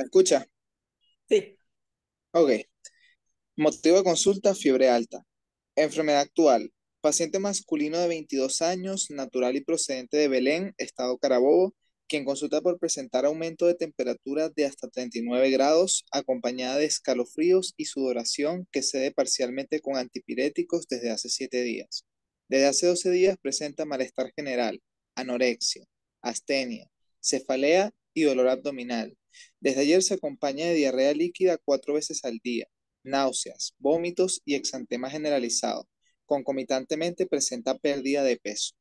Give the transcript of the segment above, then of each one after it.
¿Me escucha? Sí. Ok. Motivo de consulta, fiebre alta. Enfermedad actual. Paciente masculino de 22 años, natural y procedente de Belén, estado Carabobo, quien consulta por presentar aumento de temperatura de hasta 39 grados, acompañada de escalofríos y sudoración que cede parcialmente con antipiréticos desde hace 7 días. Desde hace 12 días presenta malestar general, anorexia, astenia, cefalea y dolor abdominal desde ayer se acompaña de diarrea líquida cuatro veces al día, náuseas, vómitos y exantema generalizado. Concomitantemente presenta pérdida de peso.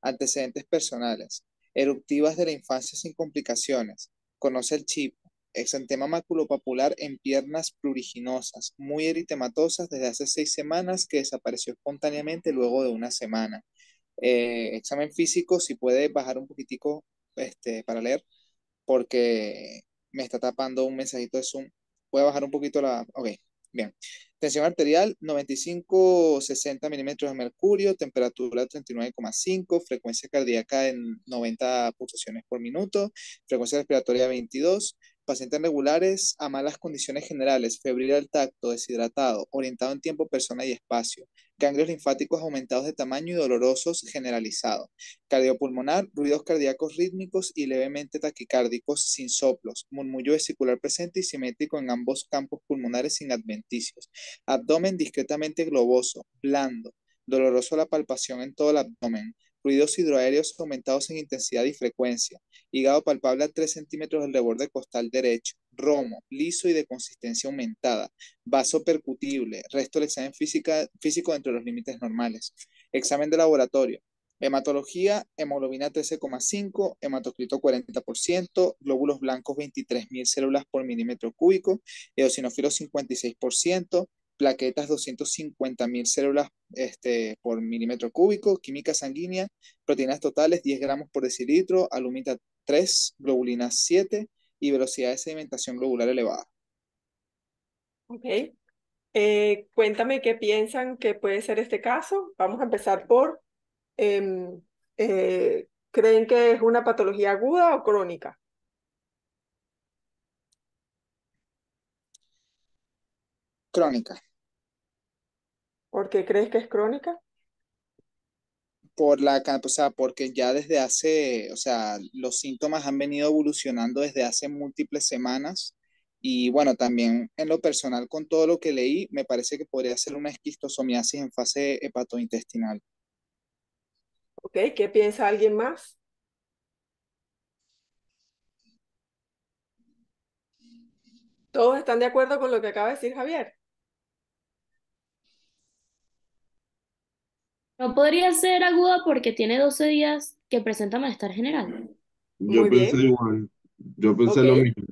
Antecedentes personales. Eruptivas de la infancia sin complicaciones. Conoce el chip, Exantema maculopapular en piernas pluriginosas, muy eritematosas desde hace seis semanas que desapareció espontáneamente luego de una semana. Eh, examen físico, si puede bajar un poquitico este, para leer, porque me está tapando un mensajito de Zoom. Voy bajar un poquito la... Ok, bien. Tensión arterial 95-60 milímetros de mercurio, temperatura 39,5, frecuencia cardíaca en 90 pulsaciones por minuto, frecuencia respiratoria 22, pacientes regulares a malas condiciones generales, febril al tacto, deshidratado, orientado en tiempo, persona y espacio, ganglios linfáticos aumentados de tamaño y dolorosos generalizados, cardiopulmonar, ruidos cardíacos rítmicos y levemente taquicárdicos sin soplos, murmullo vesicular presente y simétrico en ambos campos pulmonares sin adventicios, abdomen discretamente globoso, blando, doloroso la palpación en todo el abdomen, ruidos hidroaéreos aumentados en intensidad y frecuencia, hígado palpable a 3 centímetros del reborde costal derecho, romo, liso y de consistencia aumentada, vaso percutible, resto del examen físico dentro de los límites normales, examen de laboratorio, hematología, hemoglobina 13,5, hematocrito 40%, glóbulos blancos 23.000 células por milímetro cúbico, eosinófilos 56%, plaquetas 250.000 células este, por milímetro cúbico, química sanguínea, proteínas totales 10 gramos por decilitro, alumita 3, globulina 7 y velocidad de sedimentación globular elevada. Ok. Eh, cuéntame qué piensan que puede ser este caso. Vamos a empezar por, em, eh, ¿creen que es una patología aguda o crónica? Crónica. ¿Por qué crees que es crónica? Por la, o sea, porque ya desde hace, o sea, los síntomas han venido evolucionando desde hace múltiples semanas y bueno, también en lo personal con todo lo que leí, me parece que podría ser una esquistosomiasis en fase hepatointestinal. Ok, ¿qué piensa alguien más? ¿Todos están de acuerdo con lo que acaba de decir Javier? No podría ser aguda porque tiene 12 días que presenta malestar general. Yo pensé igual, yo pensé lo mismo.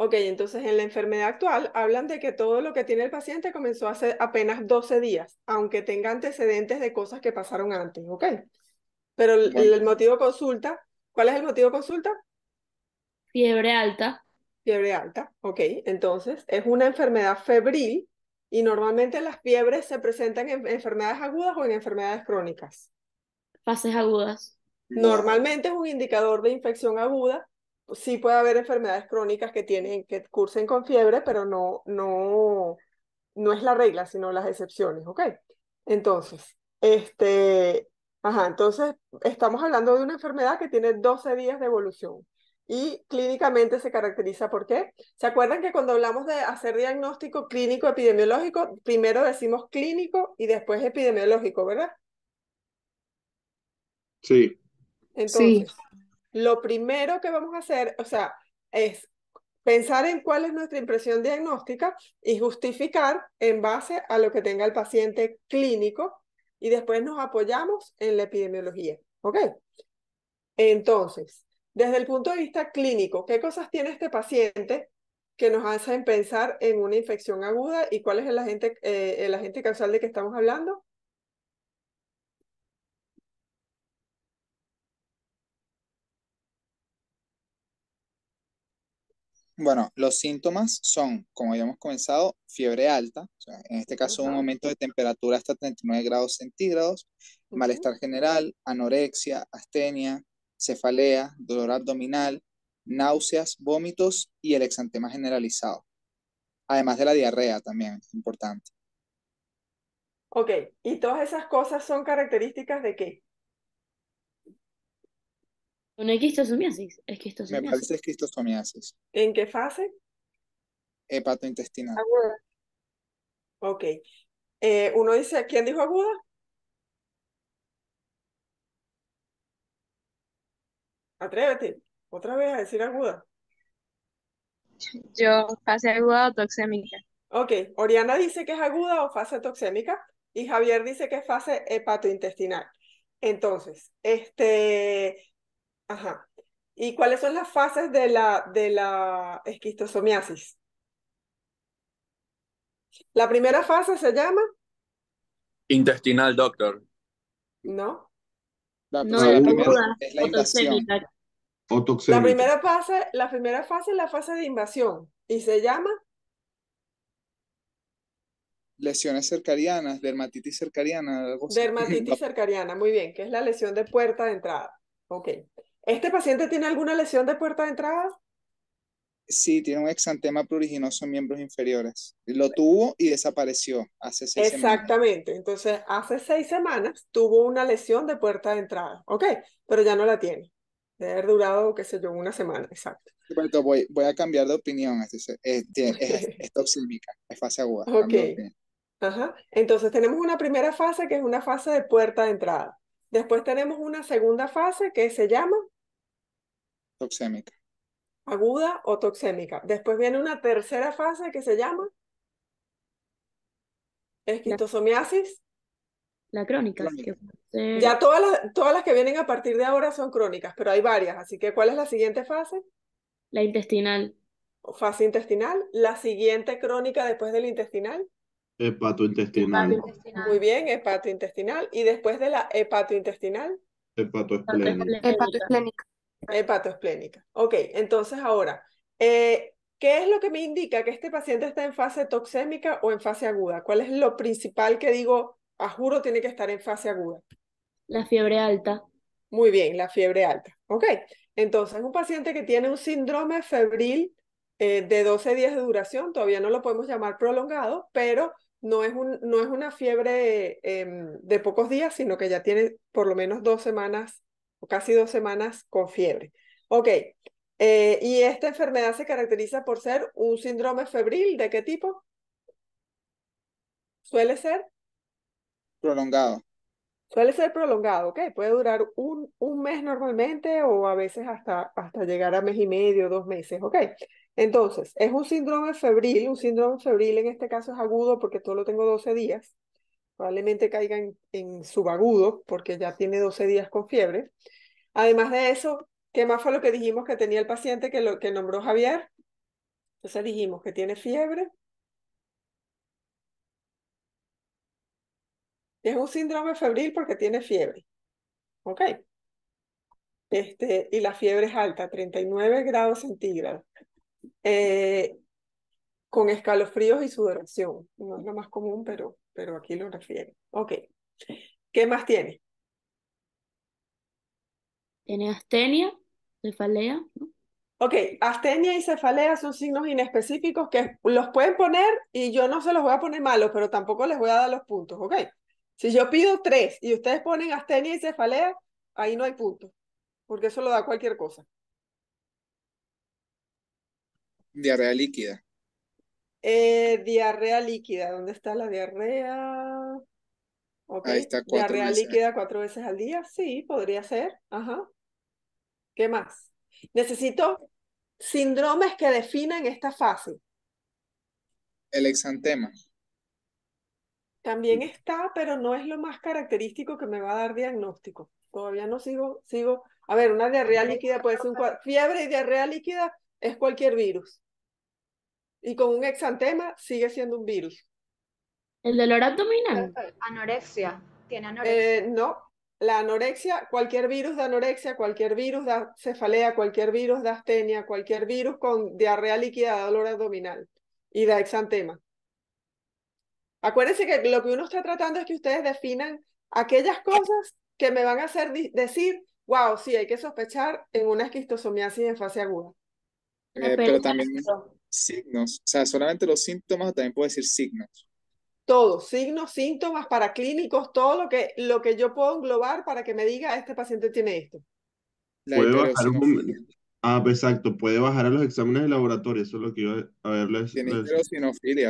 Ok, entonces en la enfermedad actual hablan de que todo lo que tiene el paciente comenzó hace apenas 12 días, aunque tenga antecedentes de cosas que pasaron antes, ¿ok? Pero el, motivo consulta, ¿cuál es el motivo de consulta? Fiebre alta. Fiebre alta, ok. Entonces es una enfermedad febril y normalmente las fiebres se presentan en enfermedades agudas o en enfermedades crónicas. Fases agudas. Normalmente es un indicador de infección aguda. Sí puede haber enfermedades crónicas que tienen que cursen con fiebre, pero no no no es la regla, sino las excepciones, ¿ok? Entonces, este, entonces estamos hablando de una enfermedad que tiene 12 días de evolución y clínicamente se caracteriza por qué. ¿Se acuerdan que cuando hablamos de hacer diagnóstico clínico epidemiológico, primero decimos clínico y después epidemiológico, ¿verdad? Sí. Entonces, lo primero que vamos a hacer, o sea, es pensar en cuál es nuestra impresión diagnóstica y justificar en base a lo que tenga el paciente clínico y después nos apoyamos en la epidemiología. ¿Ok? Entonces, desde el punto de vista clínico, ¿qué cosas tiene este paciente que nos hacen pensar en una infección aguda y cuál es el agente, eh, causal de que estamos hablando? Bueno, los síntomas son, como habíamos comenzado, fiebre alta, en este caso un aumento de temperatura hasta 39 grados centígrados, malestar general, anorexia, astenia, cefalea, dolor abdominal, náuseas, vómitos y el exantema generalizado. Además de la diarrea también, importante. Ok, ¿y todas esas cosas son características de qué? Una esquistosomiasis. Me parece esquistosomiasis. ¿En qué fase? Hepatointestinal. Aguda. Ok. Eh, uno dice, ¿quién dijo aguda? Atrévete, otra vez a decir aguda. Yo, fase aguda o toxémica. Ok, Oriana dice que es aguda o fase toxémica y Javier dice que es fase hepatointestinal. Entonces, este, ajá. ¿Y cuáles son las fases de la, de la esquistosomiasis? La primera fase se llama Intestinal, doctor. No la primera, fase, la primera fase es la fase de invasión y se llama lesiones cercarianas, dermatitis cercariana. dermatitis cercariana, muy bien, que es la lesión de puerta de entrada. Ok. ¿Este paciente tiene alguna lesión de puerta de entrada? Sí, tiene un exantema pruriginoso en miembros inferiores. Lo tuvo y desapareció hace seis Exactamente. semanas. Exactamente. Entonces, hace seis semanas tuvo una lesión de puerta de entrada. Ok, pero ya no la tiene. Debe haber durado, qué sé yo, una semana. Exacto. Pues, voy, a cambiar de opinión. Es, toxémica. es, fase aguda. Ok. Ajá. Entonces, tenemos una primera fase que es una fase de puerta de entrada. Después tenemos una segunda fase que se llama... Toxémica aguda o toxémica. Después viene una tercera fase que se llama esquistosomiasis. La crónica. Ya todas las, todas las que vienen a partir de ahora son crónicas, pero hay varias. Así que, ¿cuál es la siguiente fase? La intestinal. Fase intestinal. La siguiente crónica después del intestinal. Hepato intestinal. Muy bien, hepatointestinal. Y después de la hepatointestinal. Hepatoesplénica. Hepatoesplénica. Ok, entonces ahora, eh, ¿qué es lo que me indica que este paciente está en fase toxémica o en fase aguda? ¿Cuál es lo principal que digo, a juro, tiene que estar en fase aguda? La fiebre alta. Muy bien, la fiebre alta. Ok, entonces un paciente que tiene un síndrome febril eh, de 12 días de duración, todavía no lo podemos llamar prolongado, pero no es, un, no es una fiebre em, de pocos días, sino que ya tiene por lo menos dos semanas casi dos semanas con fiebre. Ok, eh, ¿y esta enfermedad se caracteriza por ser un síndrome febril? ¿De qué tipo? ¿Suele ser? Prolongado. Suele ser prolongado, ok. Puede durar un, un mes normalmente o a veces hasta, hasta llegar a mes y medio, dos meses, ok. Entonces, es un síndrome febril. Un síndrome febril en este caso es agudo porque solo tengo 12 días probablemente caiga en, en subagudo porque ya tiene 12 días con fiebre. Además de eso, ¿qué más fue lo que dijimos que tenía el paciente que, lo, que nombró Javier? Entonces dijimos que tiene fiebre. Es un síndrome febril porque tiene fiebre. ¿Ok? Este, y la fiebre es alta, 39 grados centígrados, eh, con escalofríos y sudoración. No es lo más común, pero pero aquí lo refiere. Ok. ¿Qué más tiene? Tiene astenia, cefalea. Ok, astenia y cefalea son signos inespecíficos que los pueden poner y yo no se los voy a poner malos, pero tampoco les voy a dar los puntos, ¿ok? Si yo pido tres y ustedes ponen astenia y cefalea, ahí no hay puntos, porque eso lo da cualquier cosa. Diarrea líquida. Eh, diarrea líquida, ¿dónde está la diarrea? Ahí está diarrea líquida cuatro veces al día, sí, podría ser. Ajá. ¿Qué más? Necesito síndromes que definan esta fase. El exantema. También está, pero no es lo más característico que me va a dar diagnóstico. Todavía no sigo, sigo. A ver, una diarrea líquida puede ser un fiebre y diarrea líquida es cualquier virus. Y con un exantema sigue siendo un virus. ¿El dolor abdominal? Anorexia. ¿Tiene eh, anorexia? no, la anorexia, cualquier virus de anorexia, cualquier virus de cefalea, cualquier virus de astenia, cualquier virus con diarrea líquida dolor abdominal y da exantema. Acuérdense que lo que uno está tratando es que ustedes definan aquellas cosas que me van a hacer decir, wow, sí, hay que sospechar en una esquistosomiasis en fase aguda. pero eh, también, signos, o sea, solamente los síntomas, o también puedo decir signos. Todo, signos, síntomas, paraclínicos, todo lo que, lo que yo puedo englobar para que me diga, este paciente tiene esto. ¿Puede bajar un Ah, pues, exacto, puede bajar a los exámenes de laboratorio, eso es lo que iba a verles. Tiene o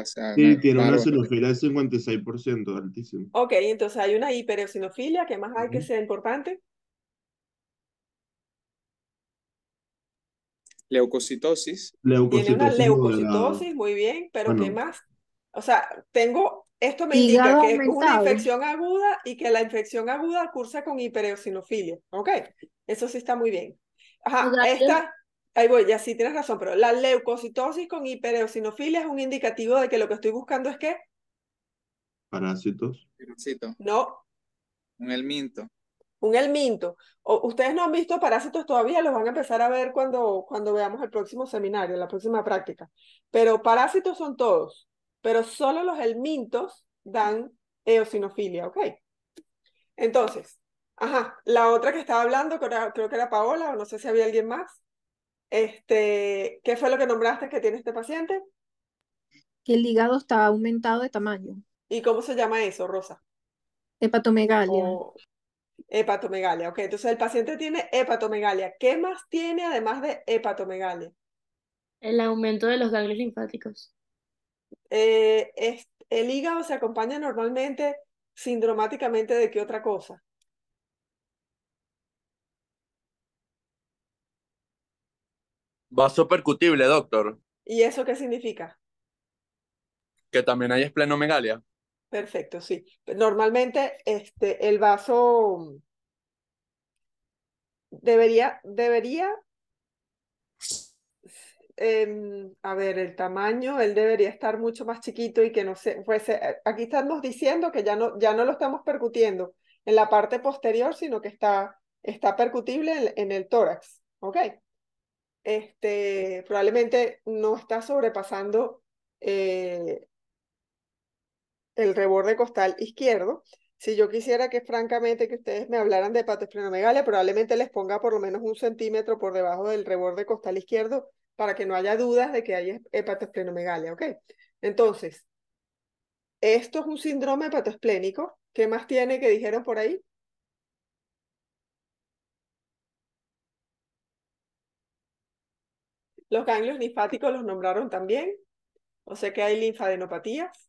sea. Sí, tiene una sinofilia del 56%, altísimo. Ok, entonces hay una hipereosinofilia que más hay que sea importante? Leucocitosis. Tiene una leucocitosis, muy bien, pero ¿qué más? O sea, tengo, esto me indica que es una infección aguda y que la infección aguda cursa con hiperosinofilia. Ok, eso sí está muy bien. Ajá, esta, ahí voy, ya sí tienes razón, pero la leucocitosis con hiperosinofilia es un indicativo de que lo que estoy buscando es que. Parásitos. Parásitos. No. Un minto un elminto. Ustedes no han visto parásitos todavía, los van a empezar a ver cuando, cuando veamos el próximo seminario, la próxima práctica. Pero parásitos son todos, pero solo los elmintos dan eosinofilia, ¿ok? Entonces, ajá, la otra que estaba hablando, creo que era Paola, o no sé si había alguien más. Este, ¿Qué fue lo que nombraste que tiene este paciente? Que el hígado está aumentado de tamaño. ¿Y cómo se llama eso, Rosa? Hepatomegalia. Hepatomegalia, ok. Entonces el paciente tiene hepatomegalia. ¿Qué más tiene además de hepatomegalia? El aumento de los ganglios linfáticos. Eh, el hígado se acompaña normalmente sindromáticamente de qué otra cosa? Vaso percutible, doctor. ¿Y eso qué significa? Que también hay esplenomegalia. Perfecto, sí. Normalmente este, el vaso debería, debería, em, a ver, el tamaño, él debería estar mucho más chiquito y que no se fuese, eh, aquí estamos diciendo que ya no, ya no lo estamos percutiendo en la parte posterior, sino que está, está percutible en, el tórax, ¿ok? Este, probablemente no está sobrepasando eh, el reborde costal izquierdo. Si yo quisiera que francamente que ustedes me hablaran de hepatosplenomegalia, probablemente les ponga por lo menos un centímetro por debajo del reborde costal izquierdo para que no haya dudas de que hay hepatosplenomegalia, eh, ¿ok? Entonces, esto es un síndrome hepatoesplénico. ¿Qué más tiene que dijeron por ahí? Los ganglios linfáticos los nombraron también. O sea que hay linfadenopatías.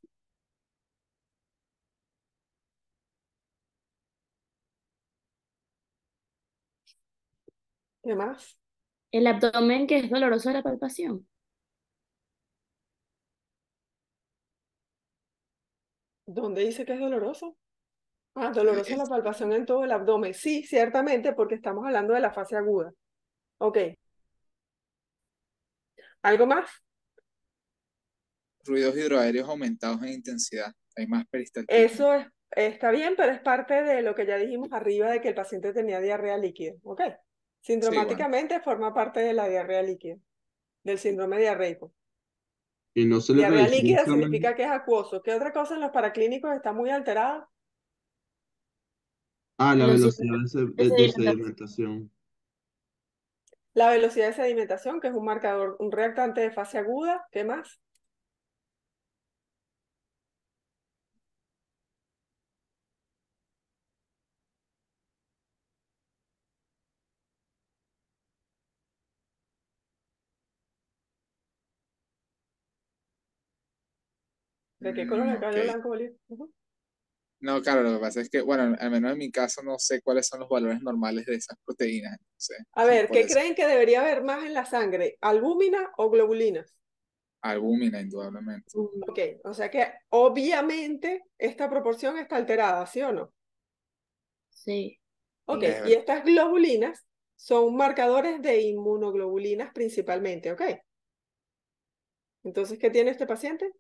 ¿Qué más? El abdomen que es doloroso de la palpación. ¿Dónde dice que es doloroso? Ah, dolorosa la palpación en todo el abdomen. Sí, ciertamente, porque estamos hablando de la fase aguda. Ok. ¿Algo más? Ruidos hidroaéreos aumentados en intensidad. Hay más peristaltismo. Eso está bien, pero es parte de lo que ya dijimos arriba de que el paciente tenía diarrea líquida. Ok. Síndromáticamente forma parte de la diarrea líquida, del síndrome diarreico. Y no se diarrea líquida significa que es acuoso. ¿Qué otra cosa en los paraclínicos está muy alterada? Ah, la, velocidad, de sedimentación. La velocidad de sedimentación, que es un marcador, un reactante de fase aguda. ¿Qué más? ¿De qué color? Mm, Acá okay. blanco, No, claro, lo que pasa es que, bueno, al menos en mi caso no sé cuáles son los valores normales de esas proteínas. a ver, ¿qué creen que debería haber más en la sangre? ¿Albúmina o globulinas? Albúmina, indudablemente. Mm, ok, o sea que obviamente esta proporción está alterada, ¿sí o no? Sí. Ok, y estas globulinas son marcadores de inmunoglobulinas principalmente, ¿ok? Entonces, ¿qué tiene este paciente?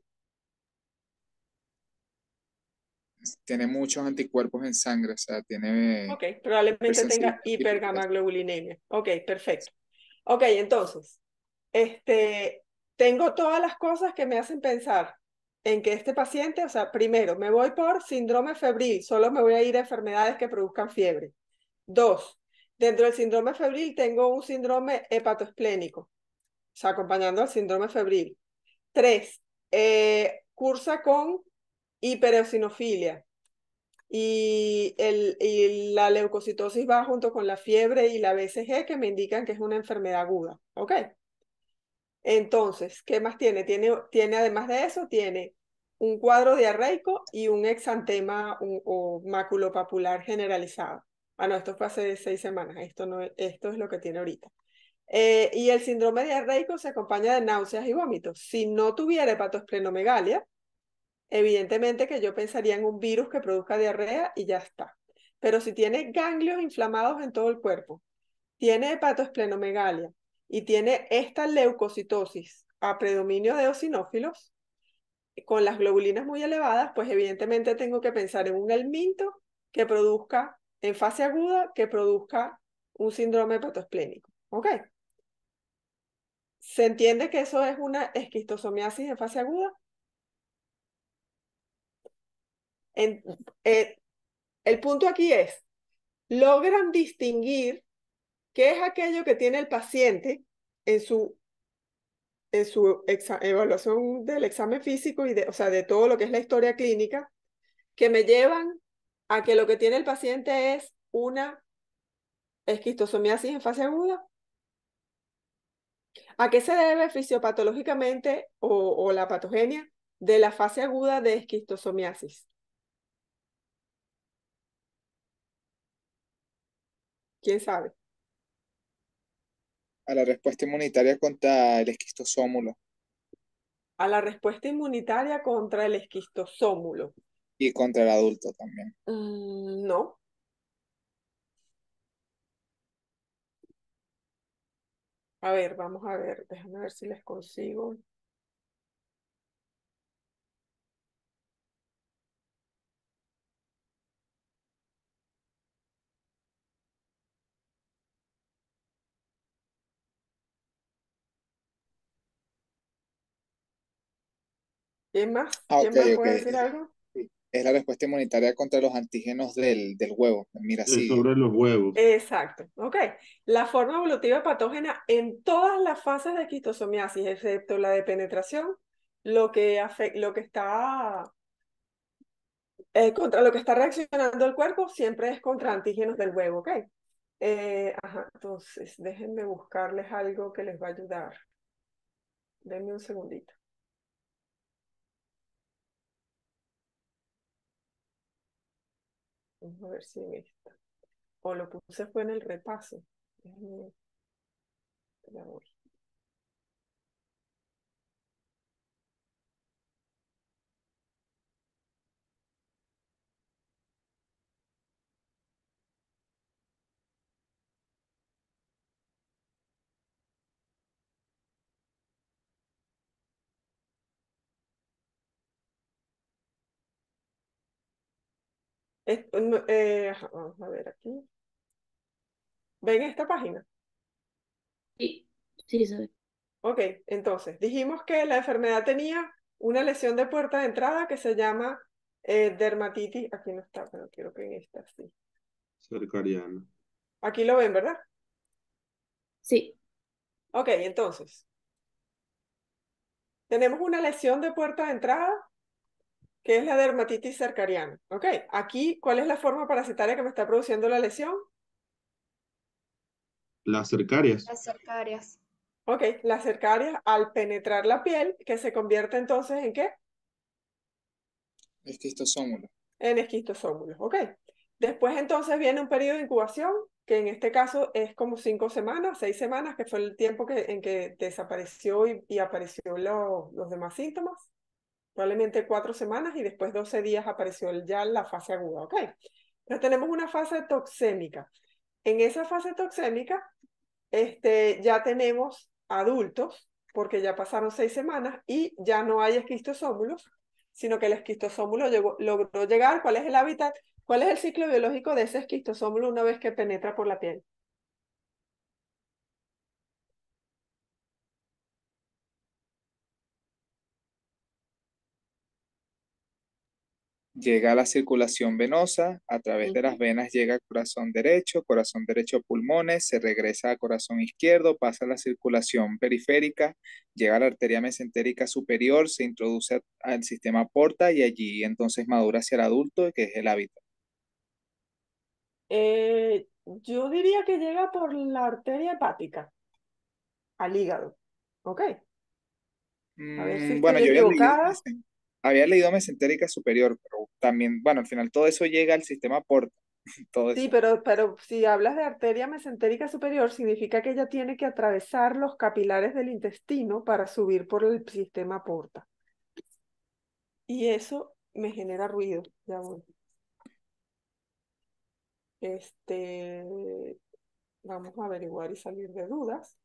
tiene muchos anticuerpos en sangre, o sea, tiene... Ok, probablemente tenga hipergamaglobulinemia. Ok, perfecto. Ok, entonces, este, tengo todas las cosas que me hacen pensar en que este paciente, o sea, primero, me voy por síndrome febril, solo me voy a ir a enfermedades que produzcan fiebre. Dos, dentro del síndrome febril tengo un síndrome hepatoesplénico, o sea, acompañando al síndrome febril. Tres, eh, cursa con hipereosinofilia. Y, el, y la leucocitosis va junto con la fiebre y la BCG que me indican que es una enfermedad aguda. ¿Ok? Entonces, ¿qué más tiene? Tiene, tiene además de eso, tiene un cuadro diarreico y un exantema o maculopapular generalizado. Ah, no, esto fue hace seis semanas, esto, no, esto es lo que tiene ahorita. Eh, y el síndrome diarreico se acompaña de náuseas y vómitos. Si no tuviera hepatosplenomegalia, evidentemente que yo pensaría en un virus que produzca diarrea y ya está. Pero si tiene ganglios inflamados en todo el cuerpo, tiene hepatoesplenomegalia y tiene esta leucocitosis a predominio de eosinófilos, eh, con las globulinas muy elevadas, pues evidentemente tengo que pensar en un elminto que produzca, en fase aguda, que produzca un síndrome hepatoesplénico. ¿Ok? Se entiende que eso es una esquistosomiasis en fase aguda, Eh, el punto aquí es, logran distinguir qué es aquello que tiene el paciente en su, evaluación del examen físico y de, o sea, de todo lo que es la historia clínica, que me llevan a que lo que tiene el paciente es una esquistosomiasis en fase aguda. ¿A qué se debe fisiopatológicamente o la patogenia de la fase aguda de esquistosomiasis? ¿Quién sabe? A la respuesta inmunitaria contra el esquistosómulo. A la respuesta inmunitaria contra el esquistosómulo. Y contra el adulto también. Mm, no. A ver, vamos a ver. Déjame ver si les consigo. Ah, ¿Quién más? decir algo? Es la respuesta inmunitaria contra los antígenos del, huevo. Mira, sí. Sobre los huevos. Exacto. Ok. La forma evolutiva patógena en todas las fases de quistosomiasis, excepto la de penetración, lo que, afecta, lo que está eh, contra lo que está reaccionando el cuerpo siempre es contra antígenos del huevo, ¿ok? Eh, entonces, déjenme buscarles algo que les va a ayudar. Denme un segundito. Vamos a ver si en esta. O lo puse fue en el repaso. Déjame. La Eh, vamos a ver aquí. ¿Ven esta página? Sí, sí, ve. Ok, entonces, dijimos que la enfermedad tenía una lesión de puerta de entrada que se llama eh, dermatitis. Aquí no está, pero quiero que en esta sí. Cercariana. Aquí lo ven, ¿verdad? Sí. Ok, entonces. Tenemos una lesión de puerta de entrada que es la dermatitis cercariana. Ok, aquí, ¿cuál es la forma parasitaria que me está produciendo la lesión? Las cercarias. Las cercarias. Ok, las cercarias al penetrar la piel, que se convierte entonces en qué? Esquistosómulo. En esquistosómulo, ok. Después entonces viene un periodo de incubación, que en este caso es como cinco semanas, seis semanas, que fue el tiempo que, en que desapareció y, aparecieron apareció los demás síntomas probablemente cuatro semanas y después 12 días apareció ya la fase aguda, ¿ok? Pero tenemos una fase toxémica. En esa fase toxémica este, ya tenemos adultos, porque ya pasaron seis semanas y ya no hay esquistosómulos, sino que el esquistosómulo logró llegar, cuál es el hábitat, cuál es el ciclo biológico de ese esquistosómulo una vez que penetra por la piel. llega a la circulación venosa, a través de las venas llega al corazón derecho, corazón derecho a pulmones, se regresa al corazón izquierdo, pasa a la circulación periférica, llega a la arteria mesentérica superior, se introduce al sistema porta y allí entonces madura hacia el adulto, que es el hábito. Eh, yo diría que llega por la arteria hepática al hígado. Ok. A ver mm, bueno, yo había leído mesentérica superior, pero también, bueno, al final todo eso llega al sistema porta. sí, pero, pero si hablas de arteria mesentérica superior, significa que ella tiene que atravesar los capilares del intestino para subir por el sistema porta. Y eso me genera ruido, ya voy. Este, vamos a averiguar y salir de dudas.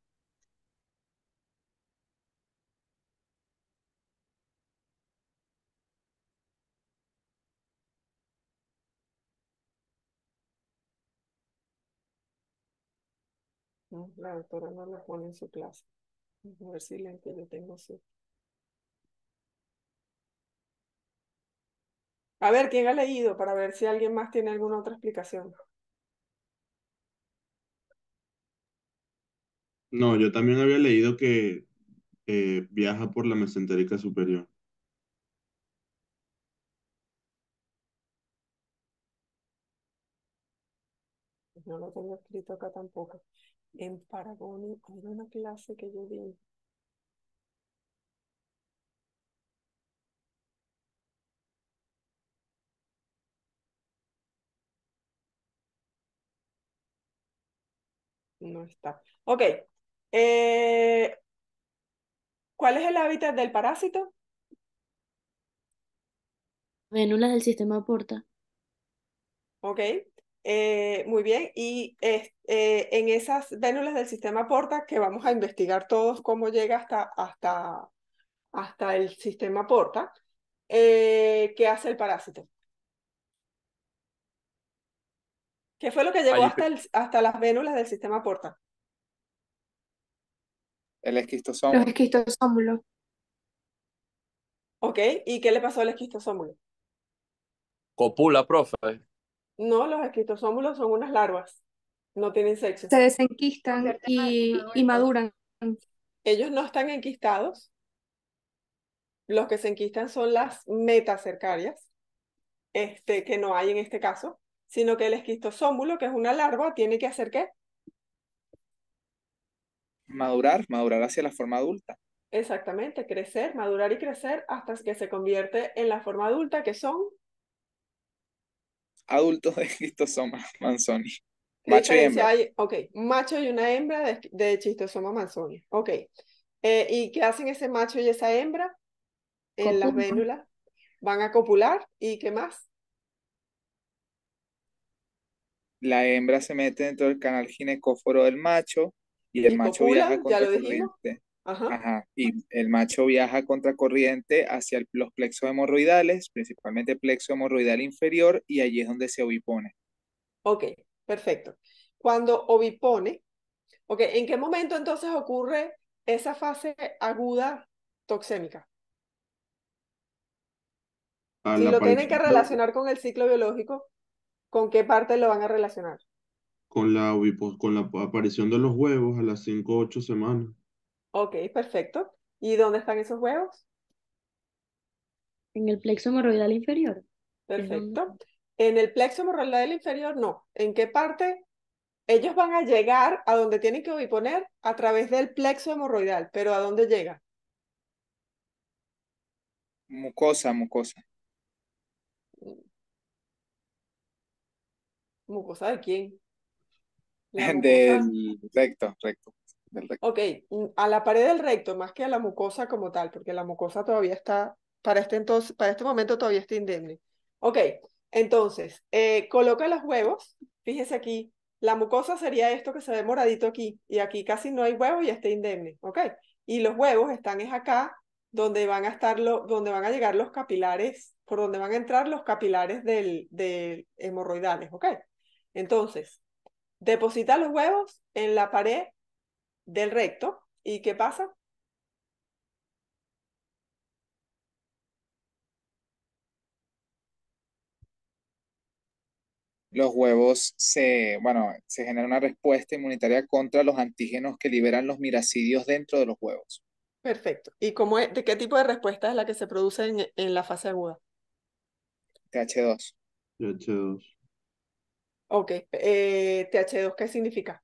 La doctora no lo pone en su clase. A ver si la yo tengo su. A ver, ¿quién ha leído? Para ver si alguien más tiene alguna otra explicación. No, yo también había leído que viaja por la mesentérica superior. No lo tengo escrito acá tampoco en Paragonio, hay una clase que yo vi No está. Ok. Eh, ¿Cuál es el hábitat del parásito? Venulas del sistema porta. Ok. Eh, muy bien, y eh, en esas vénulas del sistema porta, que vamos a investigar todos cómo llega hasta, hasta, hasta el sistema porta, eh, ¿qué hace el parásito? ¿Qué fue lo que llegó hasta, el, hasta las vénulas del sistema porta? El esquistosómulo. El esquistosómulo. Ok, ¿y qué le pasó al esquistosómulo? Copula, profe. No, los esquistosómulos son unas larvas, no tienen sexo. Se desenquistan y, y maduran. Ellos no están enquistados. Los que se enquistan son las metacercarias, este, que no hay en este caso, sino que el esquistosómulo, que es una larva, tiene que hacer qué? Madurar, madurar hacia la forma adulta. Exactamente, crecer, madurar y crecer hasta que se convierte en la forma adulta, que son adultos de chistosoma manzoni. Macho y hembra. macho y una hembra de, chistosoma manzoni. Ok. Eh, ¿Y qué hacen ese macho y esa hembra? En eh, las vénulas. Van a copular. ¿Y qué más? La hembra se mete dentro del canal ginecóforo del macho y el macho viaja con Ajá. Y el macho viaja contracorriente hacia el, los plexos hemorroidales, principalmente el plexo hemorroidal inferior, y allí es donde se ovipone. Ok, perfecto. Cuando ovipone, ok, ¿en qué momento entonces ocurre esa fase aguda toxémica? si lo tienen que relacionar con el ciclo biológico, ¿con qué parte lo van a relacionar? Con la, con la aparición de los huevos a las 5 o 8 semanas. Ok, perfecto. ¿Y dónde están esos huevos? En el plexo hemorroidal inferior. Perfecto. En el plexo hemorroidal inferior, no. ¿En qué parte? Ellos van a llegar a donde tienen que poner a través del plexo hemorroidal, pero ¿a dónde llega? Mucosa, mucosa. ¿Mucosa de quién? Del recto, recto. Ok, mm, a la pared del recto, más que a la mucosa como tal, porque la mucosa todavía está, para este, para este momento todavía está indemne. Ok, entonces, eh, coloca los huevos, fíjese aquí, la mucosa sería esto que se ve moradito aquí, y aquí casi no hay huevo y está indemne, ok. Y los huevos están es acá, donde van a estar donde van a llegar los capilares, por donde van a entrar los capilares del, del hemorroidales, ¿ok? Entonces, deposita los huevos en la pared del recto. ¿Y qué pasa? los huevos se, bueno, se genera una respuesta inmunitaria contra los antígenos que liberan los miracidios dentro de los huevos. Perfecto. ¿Y cómo es, de qué tipo de respuesta es la que se produce en, la fase aguda? TH2. TH2. Ok. Eh, ¿TH2 qué significa?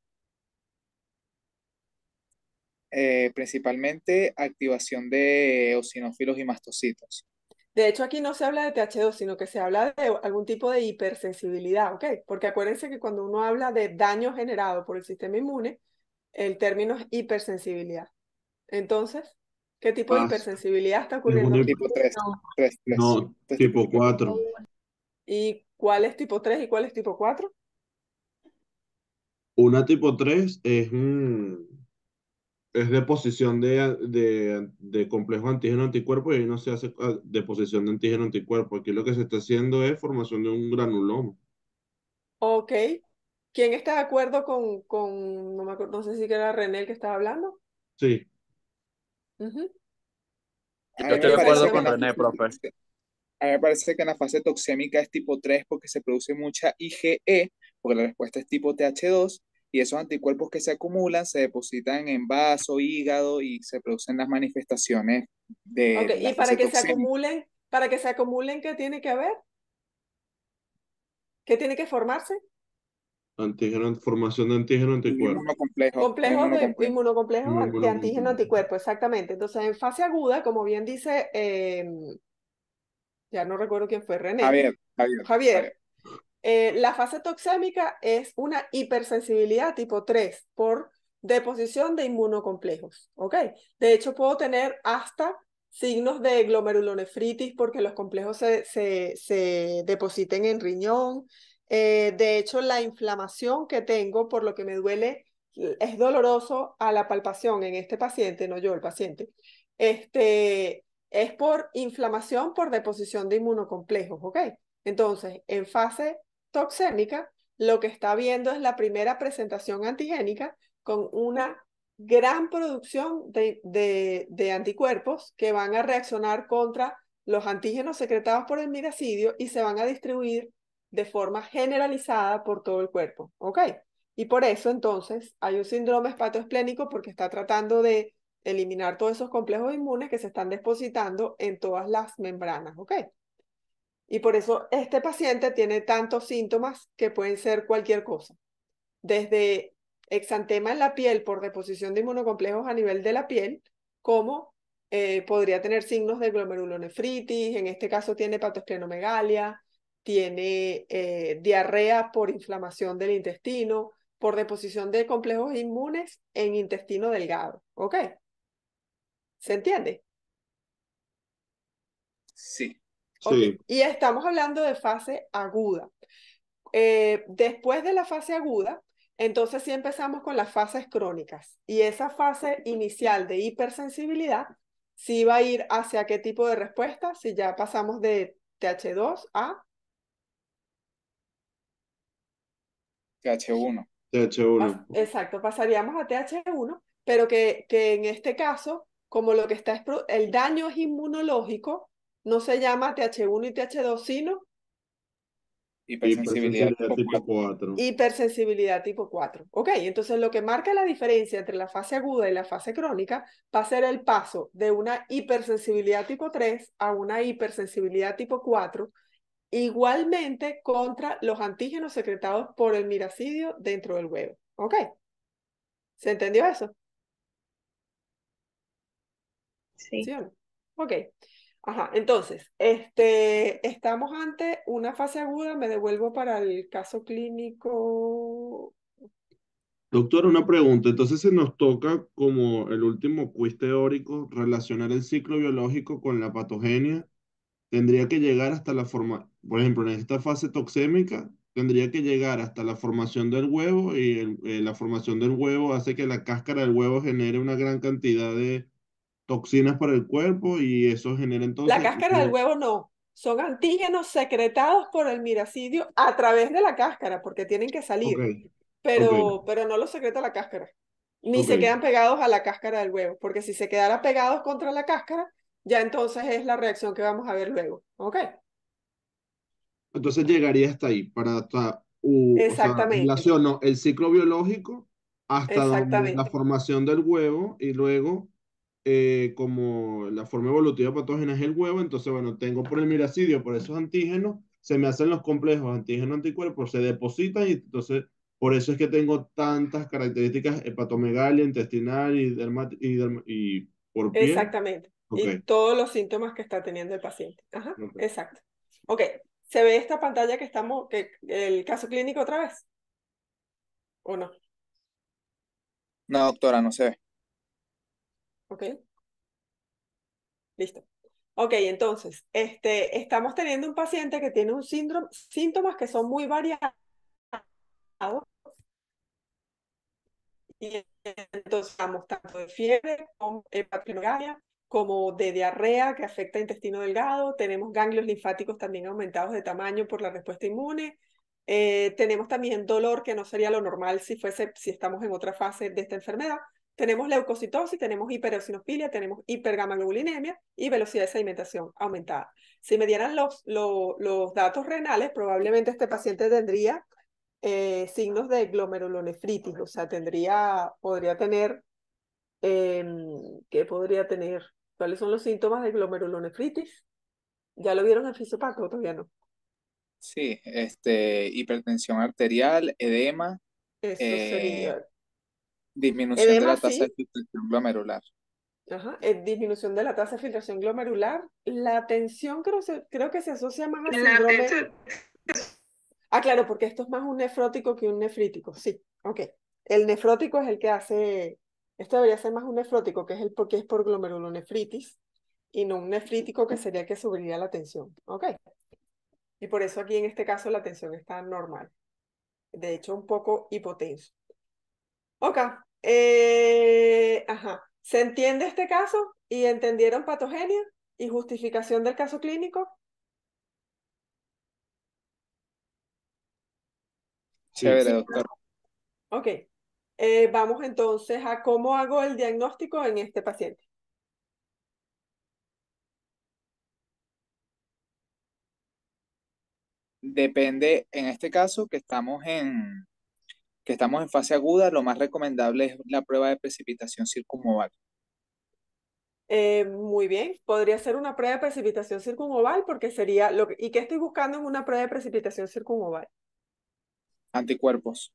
Eh, principalmente activación de eosinófilos y mastocitos. De hecho, aquí no se habla de TH2, sino que se habla de algún tipo de hipersensibilidad, ¿ok? Porque acuérdense que cuando uno habla de daño generado por el sistema inmune, el término es hipersensibilidad. Entonces, ¿qué tipo de ah, hipersensibilidad está ocurriendo? Tipo 3, no, tipo 4. ¿Y cuál es tipo 3 y cuál es tipo 4? Una tipo 3 es... un es deposición de, de, complejo antígeno-anticuerpo y ahí no se hace deposición ah, de antígeno-anticuerpo. Aquí lo que se está haciendo es formación de un granuloma. Ok. ¿Quién está de acuerdo con, con no, me acuerdo, no sé si era René el que estaba hablando? Sí. Yo estoy de acuerdo con René, profe. A mí me parece que en la fase toxémica es tipo 3 porque se produce mucha IgE, porque la respuesta es tipo TH2, y esos anticuerpos que se acumulan se depositan en vaso, hígado y se producen las manifestaciones de... Okay. ¿Y para que se acumulen, para que se acumulen, qué tiene que haber? ¿Qué tiene que formarse? Antígeno, formación de antígeno anticuerpo. Inmunocomplejo. de antígeno anticuerpo, exactamente. Entonces, en fase aguda, como bien dice, eh, ya no recuerdo quién fue, René. Javier. Javier. Eh, la fase toxémica es una hipersensibilidad tipo 3 por deposición de inmunocomplejos, ¿ok? De hecho, puedo tener hasta signos de glomerulonefritis porque los complejos se, depositen en riñón. Eh, de hecho, la inflamación que tengo, por lo que me duele, es doloroso a la palpación en este paciente, no yo, el paciente. Este, es por inflamación por deposición de inmunocomplejos, ¿ok? Entonces, en fase toxémica, lo que está viendo es la primera presentación antigénica con una gran producción de, de, anticuerpos que van a reaccionar contra los antígenos secretados por el miracidio y se van a distribuir de forma generalizada por todo el cuerpo. ¿Ok? Y por eso entonces hay un síndrome espatoesplénico porque está tratando de eliminar todos esos complejos inmunes que se están depositando en todas las membranas. ¿Ok? Y por eso este paciente tiene tantos síntomas que pueden ser cualquier cosa, desde exantema en la piel por deposición de inmunocomplejos a nivel de la piel, como eh, podría tener signos de glomerulonefritis, en este caso tiene hepatosplenomegalia, tiene eh, diarrea por inflamación del intestino, por deposición de complejos inmunes en intestino delgado. ¿Ok? ¿Se entiende? Sí. Y estamos hablando de fase aguda. Eh, después de la fase aguda, entonces sí empezamos con las fases crónicas. Y esa fase inicial de hipersensibilidad sí va a ir hacia qué tipo de respuesta, si ya pasamos de TH2 a... TH1. TH1. Exacto, pasaríamos a TH1, pero que, que en este caso, como lo que está es el daño es inmunológico, no se llama TH1 y TH2, sino hipersensibilidad, tipo, 4. Hipersensibilidad tipo 4. Ok, entonces lo que marca la diferencia entre la fase aguda y la fase crónica va a ser el paso de una hipersensibilidad tipo 3 a una hipersensibilidad tipo 4, igualmente contra los antígenos secretados por el miracidio dentro del huevo. Ok, ¿se entendió eso? Sí. Ok. Ajá, entonces, este, estamos ante una fase aguda, me devuelvo para el caso clínico. Doctor, una pregunta. Entonces se nos toca como el último quiz teórico relacionar el ciclo biológico con la patogenia. Tendría que llegar hasta la forma, por ejemplo, en esta fase toxémica, tendría que llegar hasta la formación del huevo y eh, la formación del huevo hace que la cáscara del huevo genere una gran cantidad de toxinas para el cuerpo y eso genera entonces... La cáscara del huevo no, son antígenos secretados por el miracidio a través de la cáscara, porque tienen que salir, Pero, pero no los secreta la cáscara, ni se quedan pegados a la cáscara del huevo, porque si se quedara pegados contra la cáscara, ya entonces es la reacción que vamos a ver luego, ¿ok? Entonces llegaría hasta ahí, para hasta, Exactamente. el ciclo biológico hasta la formación del huevo y luego eh, como la forma evolutiva patógena es el huevo, entonces, bueno, tengo por el miracidio, por esos antígenos, se me hacen los complejos antígeno anticuerpos, se depositan y entonces, por eso es que tengo tantas características hepatomegalia, intestinal y, y, por Exactamente. Y todos los síntomas que está teniendo el paciente. Ajá, exacto. Ok, ¿se ve esta pantalla que estamos, que el caso clínico otra vez? ¿O no? No, doctora, no se ve. ¿Ok? Listo. Ok, entonces, este, estamos teniendo un paciente que tiene un síndrome, síntomas que son muy variados. Y entonces estamos tanto de fiebre como hepatocloraria, como de diarrea que afecta intestino delgado, tenemos ganglios linfáticos también aumentados de tamaño por la respuesta inmune, eh, tenemos también dolor que no sería lo normal si, fuese, si estamos en otra fase de esta enfermedad, tenemos leucocitosis, tenemos hiperosinofilia, tenemos hipergamaglobulinemia y velocidad de sedimentación aumentada. Si me dieran los, los, datos renales, probablemente este paciente tendría eh, signos de glomerulonefritis, o sea, tendría, podría tener, em, ¿qué podría tener? ¿Cuáles son los síntomas de glomerulonefritis? ¿Ya lo vieron en fisiopato o todavía no? Sí, este, hipertensión arterial, edema. Eso eh, sería Disminución de la tasa de filtración glomerular. Ajá, eh, disminución de la tasa de filtración glomerular. La tensión creo, creo que se asocia más a síndrome... Ah, claro, porque esto es más un nefrótico que un nefrítico, sí, ok. El nefrótico es el que hace, esto debería ser más un nefrótico, que es el porque es por glomerulonefritis, y no un nefrítico que sería el que subiría la tensión, ok. Y por eso aquí en este caso la tensión está normal. De hecho, un poco hipotenso. Ok. Eh, ajá. ¿Se entiende este caso? ¿Y entendieron patogenia y justificación del caso clínico? Sí, doctor. Ok. Eh, vamos entonces a cómo hago el diagnóstico en este paciente. Depende, en este caso, que estamos en, estamos en fase aguda, lo más recomendable es la prueba de precipitación circumoval. Eh, muy bien, podría ser una prueba de precipitación circumoval porque sería lo que, ¿y qué estoy buscando en una prueba de precipitación circumoval? Anticuerpos.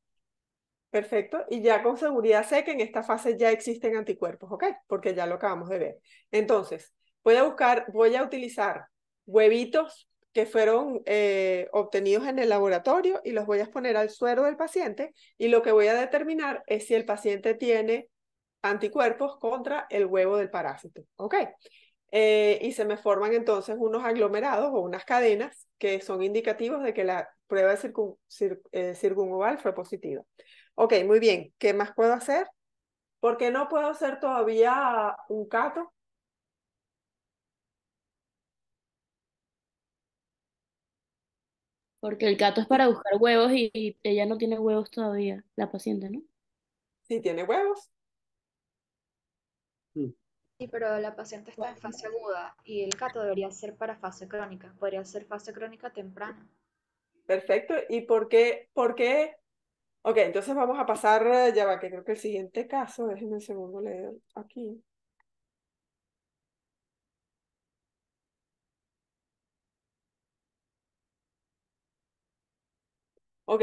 Perfecto, y ya con seguridad sé que en esta fase ya existen anticuerpos, ¿ok? Porque ya lo acabamos de ver. Entonces, voy a buscar, voy a utilizar huevitos que fueron eh, obtenidos en el laboratorio y los voy a exponer al suero del paciente y lo que voy a determinar es si el paciente tiene anticuerpos contra el huevo del parásito, ¿ok? Eh, y se me forman entonces unos aglomerados o unas cadenas que son indicativos de que la prueba de eh, fue positiva. Ok, muy bien, ¿qué más puedo hacer? ¿Por qué no puedo hacer todavía un cato? Porque el gato es para buscar huevos y, ella no tiene huevos todavía, la paciente, ¿no? Sí, tiene huevos. Mm. Sí. pero la paciente está en fase aguda y el gato debería ser para fase crónica, podría ser fase crónica temprana. Perfecto, ¿y por qué? ¿Por qué? Ok, entonces vamos a pasar, ya va, que creo que el siguiente caso, déjenme el segundo leer aquí. Ok.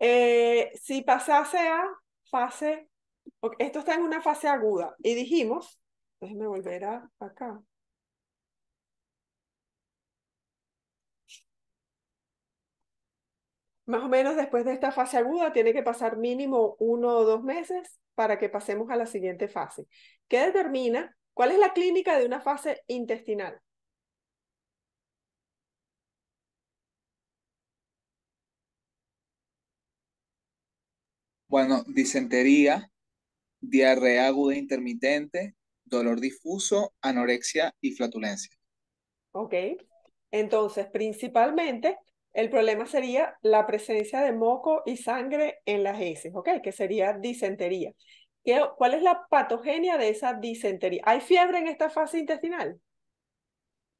Eh, si pasase a fase, esto está en una fase aguda, y dijimos, déjenme volver a acá. Más o menos después de esta fase aguda tiene que pasar mínimo uno o dos meses para que pasemos a la siguiente fase. ¿Qué determina cuál es la clínica de una fase intestinal? Bueno, disentería, diarrea aguda intermitente, dolor difuso, anorexia y flatulencia. Ok, entonces principalmente el problema sería la presencia de moco y sangre en las heces, ¿ok? Que sería disentería. ¿Qué, ¿Cuál es la patogenia de esa disentería? ¿Hay fiebre en esta fase intestinal?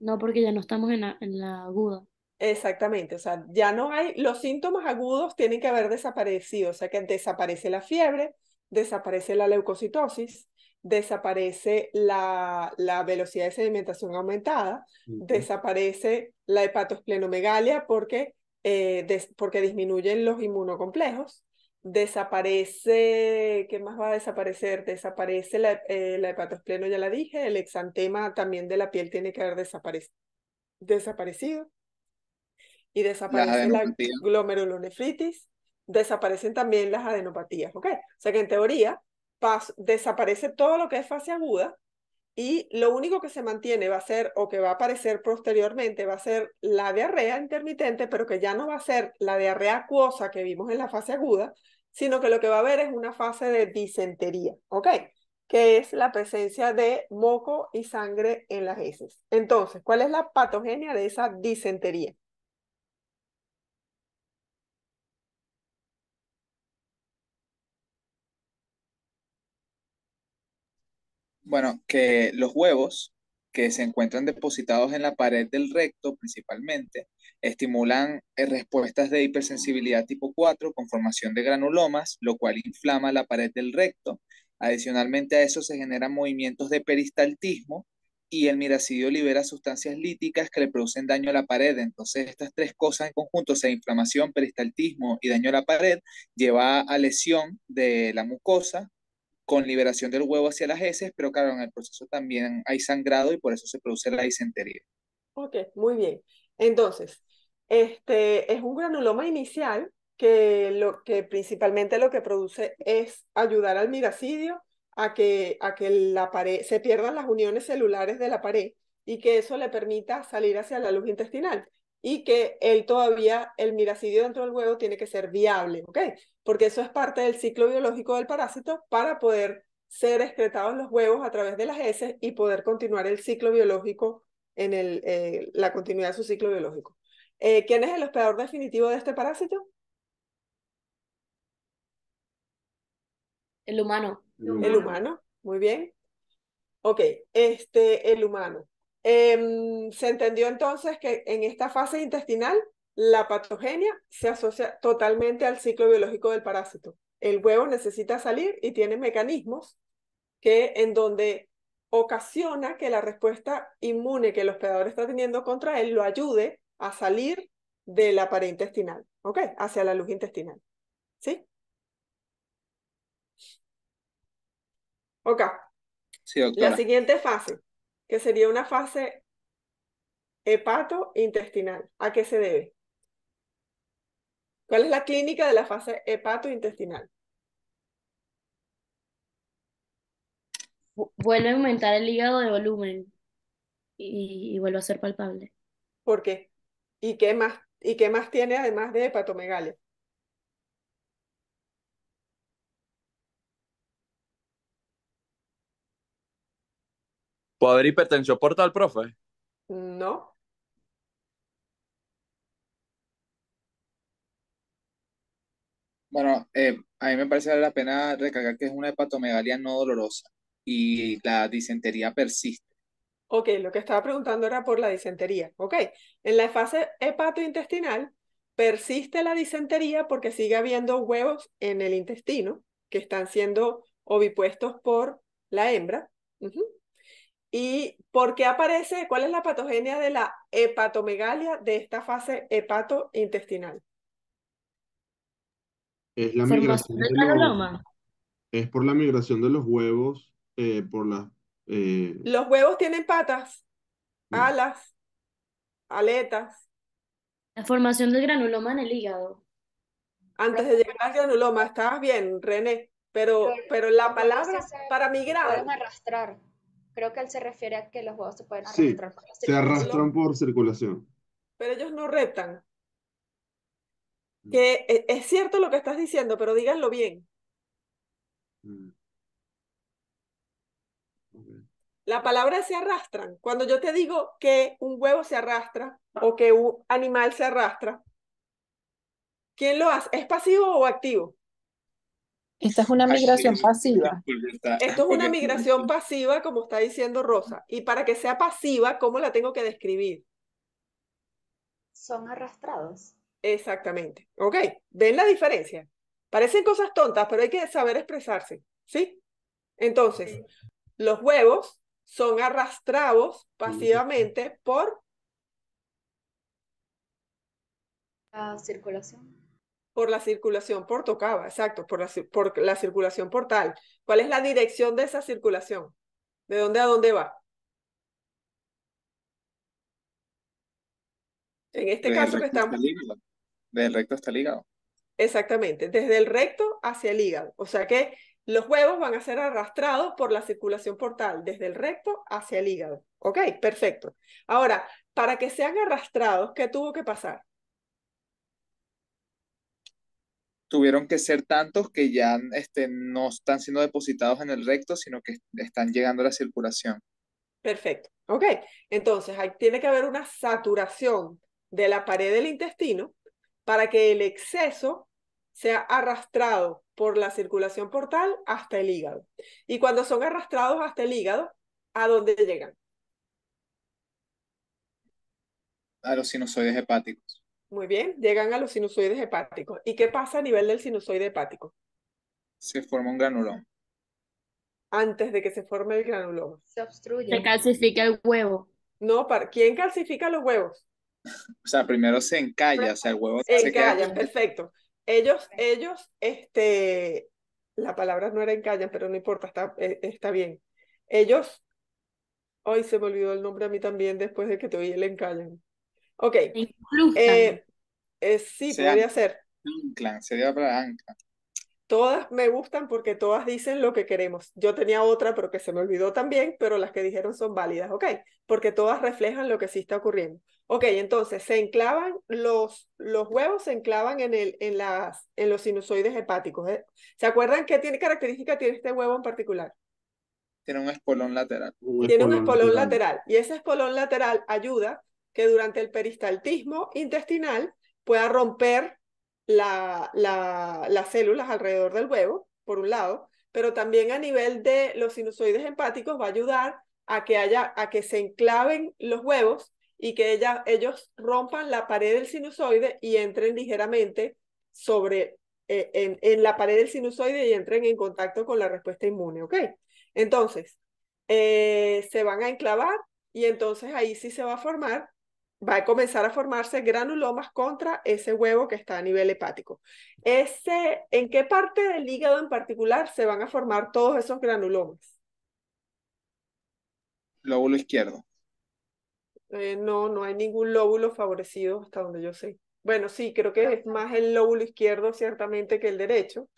No, porque ya no estamos en la aguda. Exactamente, o sea, ya no hay, los síntomas agudos tienen que haber desaparecido, o sea, que desaparece la fiebre, desaparece la leucocitosis, desaparece la, velocidad de sedimentación aumentada, desaparece la hepatosplenomegalia porque, eh, porque disminuyen los inmunocomplejos, desaparece, ¿qué más va a desaparecer? Desaparece la, eh, la hepatospleno, ya la dije, el exantema también de la piel tiene que haber desaparecido y desaparece la, glomerulonefritis, desaparecen también las adenopatías, ¿ok? O sea que en teoría desaparece todo lo que es fase aguda y lo único que se mantiene va a ser o que va a aparecer posteriormente va a ser la diarrea intermitente, pero que ya no va a ser la diarrea acuosa que vimos en la fase aguda, sino que lo que va a haber es una fase de disentería, ¿ok? que es la presencia de moco y sangre en las heces. Entonces, ¿cuál es la patogenia de esa disentería? Bueno, que los huevos que se encuentran depositados en la pared del recto principalmente estimulan eh, respuestas de hipersensibilidad tipo 4 con formación de granulomas, lo cual inflama la pared del recto. Adicionalmente a eso se generan movimientos de peristaltismo y el miracidio libera sustancias líticas que le producen daño a la pared. Entonces, estas tres cosas en conjunto, o sea, inflamación, peristaltismo y daño a la pared, lleva a lesión de la mucosa, con liberación del huevo hacia las heces, pero claro, en el proceso también hay sangrado y por eso se produce la disentería. Ok, muy bien. Entonces, este es un granuloma inicial que, lo, que principalmente lo que produce es ayudar al miracidio a que, a que la pared, se pierdan las uniones celulares de la pared y que eso le permita salir hacia la luz intestinal y que él todavía, el miracidio dentro del huevo tiene que ser viable, ¿ok? porque eso es parte del ciclo biológico del parásito para poder ser excretados los huevos a través de las heces y poder continuar el ciclo biológico en el, eh, la continuidad de su ciclo biológico. Eh, ¿Quién es el hospedador definitivo de este parásito? El humano. El humano, muy bien. Ok, este, el humano. Em, se entendió entonces que en esta fase intestinal la patogenia se asocia totalmente al ciclo biológico del parásito. El huevo necesita salir y tiene mecanismos que en donde ocasiona que la respuesta inmune que el hospedador está teniendo contra él lo ayude a salir de la pared intestinal, ¿ok? Hacia la luz intestinal, ¿sí? Ok. Sí, la siguiente fase, que sería una fase hepato-intestinal. ¿A qué se debe? ¿Cuál es la clínica de la fase hepatointestinal? Vuelve a aumentar el hígado de volumen y, vuelve a ser palpable. ¿Por qué? ¿Y qué más, y qué más tiene además de hepatomegalia? ¿Puede haber hipertensión portal, profe? No. Bueno, eh, a mí me parece la pena recalcar que es una hepatomegalia no dolorosa y la disentería persiste. Ok, lo que estaba preguntando era por la disentería. Ok, en la fase hepatointestinal persiste la disentería porque sigue habiendo huevos en el intestino que están siendo ovipuestos por la hembra. ¿Y por qué aparece? ¿Cuál es la patogenia de la hepatomegalia de esta fase hepatointestinal? Es la migración Es por la migración de los huevos, eh, por eh, Los huevos tienen patas, alas, aletas. La formación del granuloma en el hígado. Antes de llegar al granuloma, estabas bien, René, pero, pero, la palabra para migrar... arrastrar. Creo que él se refiere a que los huevos se pueden arrastrar. se arrastran por circulación. Pero ellos no reptan. Mm. que e, es cierto lo que estás diciendo, pero díganlo bien. Mm. La palabra se arrastran. Cuando yo te digo que un huevo se arrastra o que un animal se arrastra, ¿quién lo hace? ¿Es pasivo o activo? Esta es una migración pasiva. Esto es una migración pasiva, como está diciendo Rosa. Y para que sea pasiva, ¿cómo la tengo que describir? Son arrastrados. Exactamente. Ok, ven la diferencia. Parecen cosas tontas, pero hay que saber expresarse, ¿sí? Entonces, los huevos son arrastrados pasivamente por... La circulación. Por la circulación por tocaba, exacto, por la, por la circulación portal. ¿Cuál es la dirección de esa circulación? ¿De dónde a dónde va? En este pues caso que estamos... Desde el recto hasta el hígado. Exactamente, desde el recto hacia el hígado. O sea que los huevos van a ser arrastrados por la circulación portal, desde el recto hacia el hígado. Ok, perfecto. Ahora, para que sean arrastrados, ¿qué tuvo que pasar? Tuvieron que ser tantos que ya este, no están siendo depositados en el recto, sino que están llegando a la circulación. Perfecto. Ok, entonces ahí tiene que haber una saturación de la pared del intestino para que el exceso sea arrastrado por la circulación portal hasta el hígado. Y cuando son arrastrados hasta el hígado, ¿a dónde llegan? A los sinusoides hepáticos. Muy bien, llegan a los sinusoides hepáticos. ¿Y qué pasa a nivel del sinusoide hepático? Se forma un granulón. Antes de que se forme el granuloma. Se obstruye. Se calcifica el huevo. No, ¿quién calcifica los huevos? O sea, primero se encalla, o sea, el huevo se encallan, perfecto. Ellos, ellos, este, la palabra no era encallan, pero no importa, está, eh, está bien. Ellos, hoy se me olvidó el nombre a mí también después de que te oí el encallan. Ok. Eh, eh, sí, podría ser. sería para anclan. Todas me gustan porque todas dicen lo que queremos. Yo tenía otra, pero que se me olvidó también, pero las que dijeron son válidas, ¿ok? Porque todas reflejan lo que sí está ocurriendo. Ok, entonces se enclavan, los, los huevos se enclavan en, el, en, las, en los sinusoides hepáticos. ¿eh? ¿Se acuerdan qué tiene, característica tiene este huevo en particular? Tiene un espolón lateral. tiene un espolón lateral. Y ese espolón lateral ayuda que durante el peristaltismo intestinal pueda romper la, las células alrededor del huevo, por un lado, pero también a nivel de los sinusoides empáticos va a ayudar a que, haya, a que se enclaven los huevos y que ellos rompan la pared del sinusoide y entren ligeramente sobre, eh, en, la pared del sinusoide y entren en contacto con la respuesta inmune, ¿ok? Entonces, eh, se van a enclavar y entonces ahí sí se va a formar va a comenzar a formarse granulomas contra ese huevo que está a nivel hepático. Ese, ¿En qué parte del hígado en particular se van a formar todos esos granulomas? Lóbulo izquierdo. Eh, no, no hay ningún lóbulo favorecido hasta donde yo sé. Bueno, sí, creo que es más el lóbulo izquierdo ciertamente que el derecho.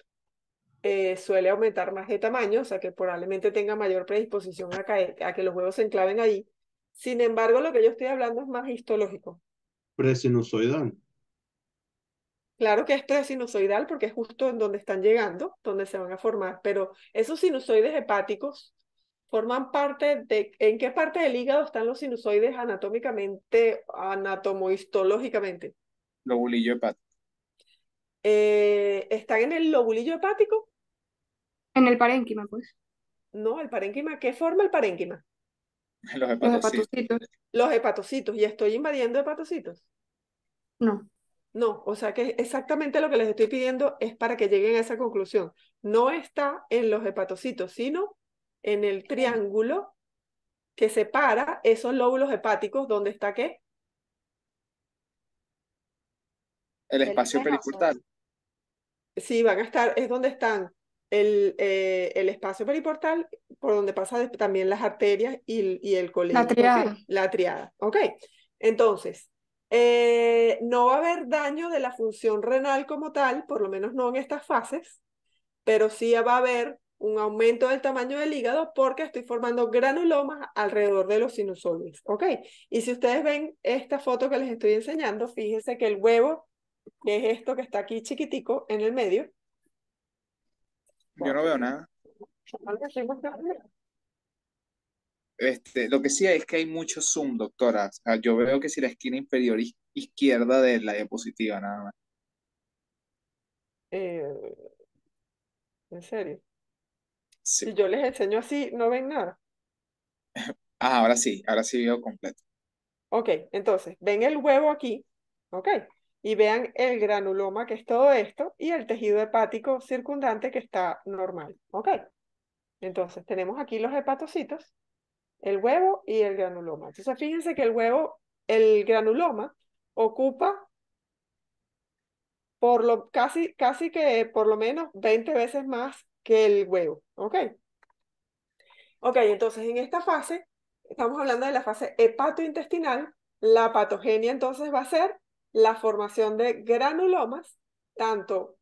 Eh, suele aumentar más de tamaño, o sea que probablemente tenga mayor predisposición a, a que los huevos se enclaven ahí sin embargo, lo que yo estoy hablando es más histológico. Presinusoidal. Claro que es presinusoidal porque es justo en donde están llegando, donde se van a formar, pero esos sinusoides hepáticos forman parte de, ¿en qué parte del hígado están los sinusoides anatómicamente, anatomohistológicamente? Lobulillo hepático. Eh, ¿Están en el lobulillo hepático? En el parénquima, pues. No, el parénquima, ¿qué forma el parénquima? Los hepatocitos. Los hepatocitos. ¿Y estoy invadiendo hepatocitos? No. No, o sea que exactamente lo que les estoy pidiendo es para que lleguen a esa conclusión. No está en los hepatocitos, sino en el triángulo que separa esos lóbulos hepáticos ¿Dónde está qué? El espacio pericultal. Sí, van a estar, es donde están el, eh, el espacio periportal por donde pasan también las arterias y, y el La triada. ok. Entonces, eh, no va a haber daño de la función renal como tal, por lo menos no en estas fases, pero sí va a haber un aumento del tamaño del hígado porque estoy formando granulomas alrededor de los sinusoides, ¿ok? Y si ustedes ven esta foto que les estoy enseñando, fíjense que el huevo, que es esto que está aquí chiquitico en el medio, yo no veo nada. Este, lo que sí es que hay mucho zoom, doctora. yo veo que si la esquina inferior izquierda de la diapositiva, nada más. Eh, ¿en serio? Si yo les enseño así, ¿no ven nada? Ah, ahora sí, ahora sí veo completo. Ok, entonces, ven el huevo aquí, ok y vean el granuloma, que es todo esto, y el tejido hepático circundante, que está normal. ¿Ok? Entonces, tenemos aquí los hepatocitos, el huevo y el granuloma. Entonces, fíjense que el huevo, el granuloma, ocupa por lo, casi, casi que por lo menos 20 veces más que el huevo. ¿Ok? Ok, entonces en esta fase, estamos hablando de la fase hepatointestinal, la patogenia entonces va a ser la formación de granulomas, tanto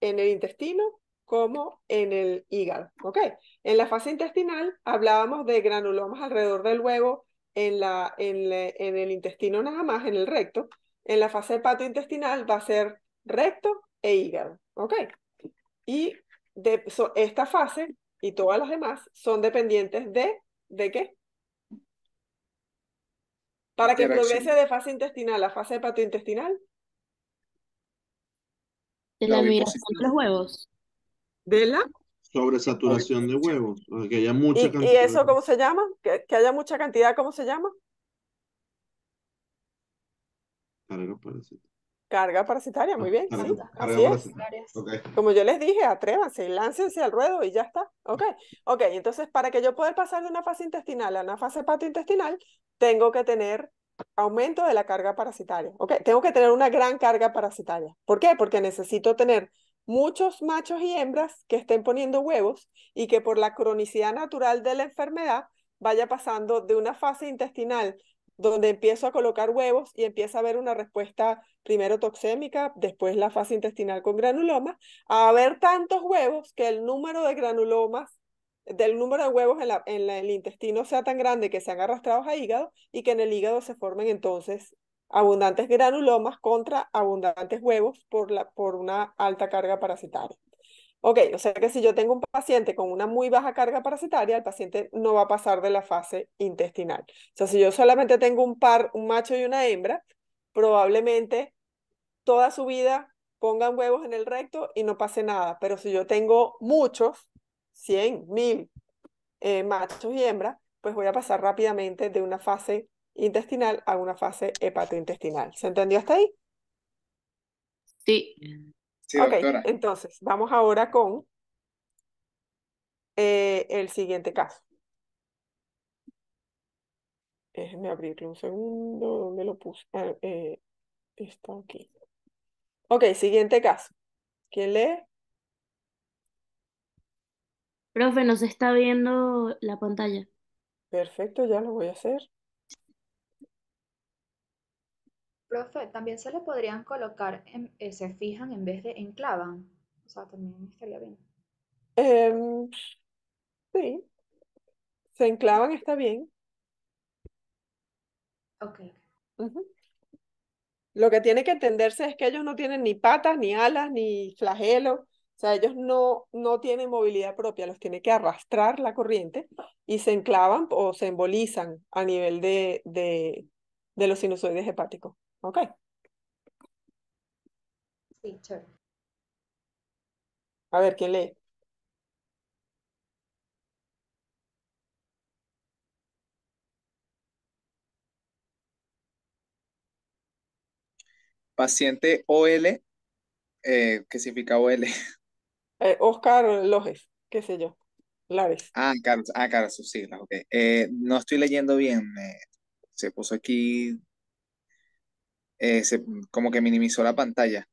en el intestino como en el hígado. ¿ok? En la fase intestinal hablábamos de granulomas alrededor del huevo, en, la, en, el intestino nada más, en el recto. En la fase intestinal va a ser recto e hígado. ¿ok? Y de, esta fase y todas las demás son dependientes de, ¿de qué? Para que progrese de fase intestinal a fase hepatointestinal. De la, migración de los huevos. ¿De la? Sobresaturación de huevos. Que haya mucha ¿Y, eso cómo se llama? ¿Que, haya mucha cantidad, ¿cómo se llama? Carga parasitaria. Carga parasitaria, muy ah, bien. así es. Como yo les dije, atrévanse, láncense al ruedo y ya está. Ok, ok. Entonces, para que yo pueda pasar de una fase intestinal a una fase hepatointestinal, tengo que tener aumento de la carga parasitaria. Okay, Tengo que tener una gran carga parasitaria. ¿Por qué? Porque necesito tener muchos machos y hembras que estén poniendo huevos y que por la cronicidad natural de la enfermedad vaya pasando de una fase intestinal donde empiezo a colocar huevos y empieza a haber una respuesta primero toxémica, después la fase intestinal con granuloma, a haber tantos huevos que el número de granulomas del número de huevos en, la, en el intestino sea tan grande que sean arrastrados a hígado y que en el hígado se formen entonces abundantes granulomas contra abundantes huevos por, la, por una alta carga parasitaria. Ok, o sea que si yo tengo un paciente con una muy baja carga parasitaria, el paciente no va a pasar de la fase intestinal. O sea, si yo solamente tengo un par, un macho y una hembra, probablemente toda su vida pongan huevos en el recto y no pase nada. Pero si yo tengo muchos, 100, 1000 eh, machos y hembras, pues voy a pasar rápidamente de una fase intestinal a una fase hepatointestinal. ¿Se entendió hasta ahí? Sí. ok, entonces vamos ahora con eh, el siguiente caso. Déjenme abrirle un segundo. ¿Dónde lo puse? Ah, eh, está aquí. Ok, siguiente caso. ¿Quién lee? Profe, nos está viendo la pantalla. Perfecto, ya lo voy a hacer. Profe, también se le podrían colocar, eh, se fijan en vez de enclavan. O sea, también estaría bien. Em, sí, se enclavan, está bien. Ok. Lo que tiene que entenderse es que ellos no tienen ni patas, ni alas, ni flagelo, o sea, ellos no, tienen movilidad propia, los tiene que arrastrar la corriente y se enclavan o se embolizan a nivel de, de, los sinusoides hepáticos. ¿Ok? Sí, A ver, ¿quién lee? Paciente OL, eh, ¿qué significa OL? Eh, Oscar López, qué sé yo. Lares. Ah, Carlos, ah, Carlos sus siglas, ok. Eh, no estoy leyendo bien. se puso aquí. Eh, como que minimizó la pantalla.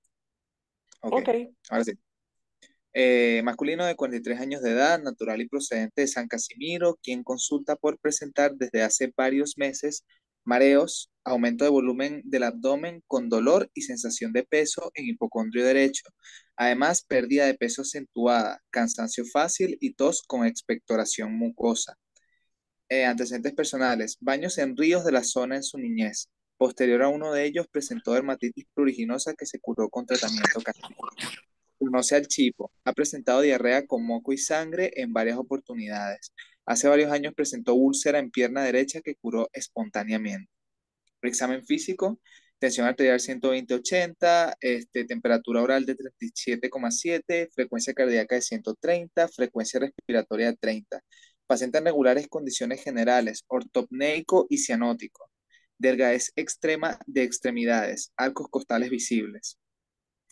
Ok. okay. Ahora sí. masculino de 43 años de edad, natural y procedente de San Casimiro, quien consulta por presentar desde hace varios meses mareos, aumento de volumen del abdomen con dolor y sensación de peso en hipocondrio derecho, Además, pérdida de peso acentuada, cansancio fácil y tos con expectoración mucosa. Eh, antecedentes personales, baños en ríos de la zona en su niñez. Posterior a uno de ellos, presentó dermatitis pruriginosa que se curó con tratamiento No Conoce al chipo. Ha presentado diarrea con moco y sangre en varias oportunidades. Hace varios años presentó úlcera en pierna derecha que curó espontáneamente. Examen físico tensión arterial 120-80, este, temperatura oral de 37,7, frecuencia cardíaca de 130, frecuencia respiratoria de 30. Paciente en regulares condiciones generales, ortopneico y cianótico. Delgadez extrema de extremidades, arcos costales visibles.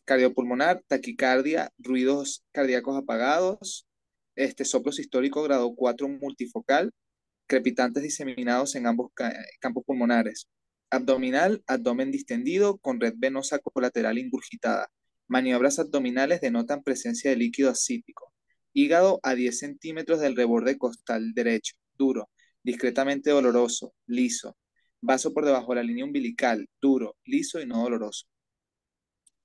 Cardiopulmonar, taquicardia, ruidos cardíacos apagados, este, soplos histórico grado 4 multifocal, crepitantes diseminados en ambos campos pulmonares abdominal, abdomen distendido con red venosa colateral ingurgitada. Maniobras abdominales denotan presencia de líquido acítico Hígado a 10 centímetros del reborde costal derecho, duro, discretamente doloroso, liso. Vaso por debajo de la línea umbilical, duro, liso y no doloroso.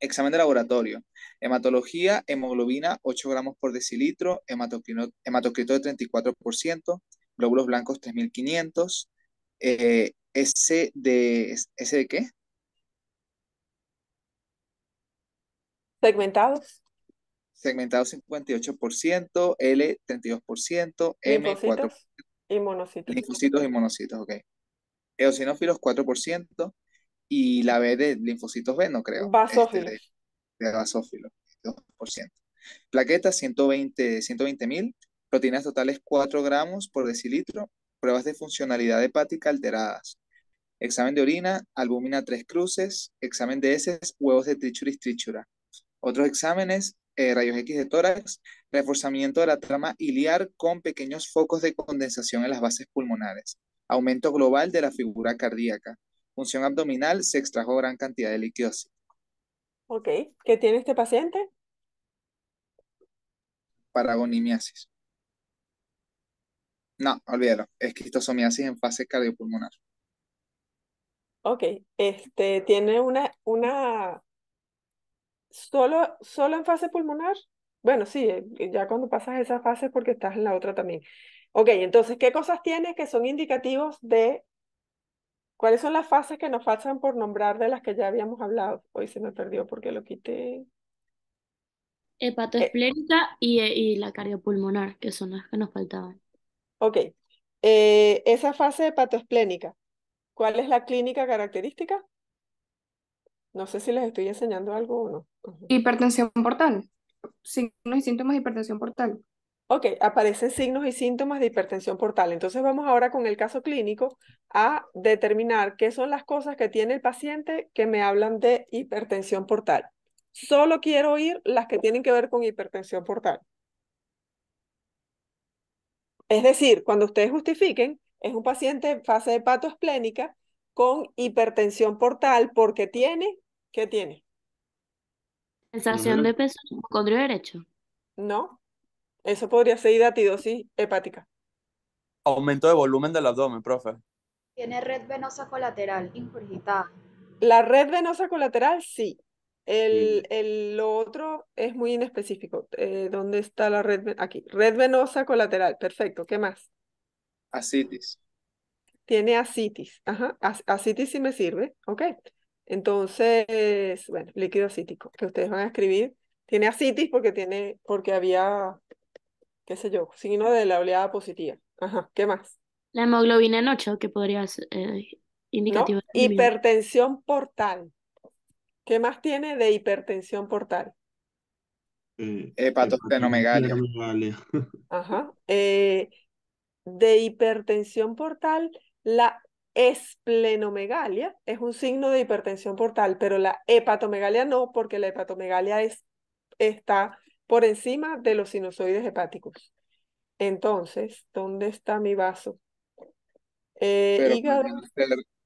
Examen de laboratorio. Hematología, hemoglobina 8 gramos por decilitro, hematocrito de 34%, glóbulos blancos 3500, eh, S de, de qué? Segmentados. Segmentados 58%, L 32%, M 4%. Y monocitos. Linfocitos y monocitos, ok. Eosinófilos 4% y la B de linfocitos B, no creo. Este, basófilos. de, basófilos, 2%. Plaquetas 120 120 mil, proteínas totales 4 gramos por decilitro, pruebas de funcionalidad hepática alteradas examen de orina, albúmina tres cruces, examen de heces, huevos de trichuris trichura. Otros exámenes, eh, rayos X de tórax, reforzamiento de la trama iliar con pequeños focos de condensación en las bases pulmonares, aumento global de la figura cardíaca, función abdominal, se extrajo gran cantidad de líquido Ok, ¿qué tiene este paciente? Paragonimiasis. No, olvídalo, esquistosomiasis en fase cardiopulmonar. Ok, este, ¿tiene una, una, solo, solo en fase pulmonar? Bueno, sí, eh, eh, ya cuando pasas esa fase porque estás en la otra también. Ok, entonces, ¿qué cosas tienes que son indicativos de cuáles son las fases que nos faltan por nombrar de las que ya habíamos hablado? Hoy se me perdió porque lo quité. Eh, hepatoesplénica y, la cardiopulmonar, que son las que nos faltaban. Ok, esa fase hepatoesplénica, ¿Cuál es la clínica característica? No sé si les estoy enseñando algo o no. Hipertensión portal. Signos y síntomas de hipertensión portal. Ok, aparecen signos y síntomas de hipertensión portal. Entonces vamos ahora con el caso clínico a determinar qué son las cosas que tiene el paciente que me hablan de hipertensión portal. Solo quiero oír las que tienen que ver con hipertensión portal. Es decir, cuando ustedes justifiquen, es un paciente en fase de pato esplénica con hipertensión portal porque tiene, ¿qué tiene? Sensación de peso en derecho. No, eso podría ser hidatidosis hepática. Aumento de volumen del abdomen, profe. Tiene red venosa colateral ingurgitada. La red venosa colateral, sí. El, lo otro es muy inespecífico. Eh, ¿Dónde está la red? Aquí. Red venosa colateral. Perfecto. ¿Qué más? Asitis. Tiene asitis. Ajá. As asitis sí me sirve. Ok. Entonces, bueno, líquido acítico, que ustedes van a escribir. Tiene asitis porque tiene, porque había, qué sé yo, signo de la oleada positiva. Ajá. ¿Qué más? La hemoglobina en 8, que podría ser eh, indicativo. Hipertensión portal. ¿Qué más tiene de hipertensión portal? Eh, Ajá. Eh, de hipertensión portal, la esplenomegalia es un signo de hipertensión portal, pero la hepatomegalia no, porque la hepatomegalia está por encima de los sinusoides hepáticos. Entonces, ¿dónde está mi vaso? Eh,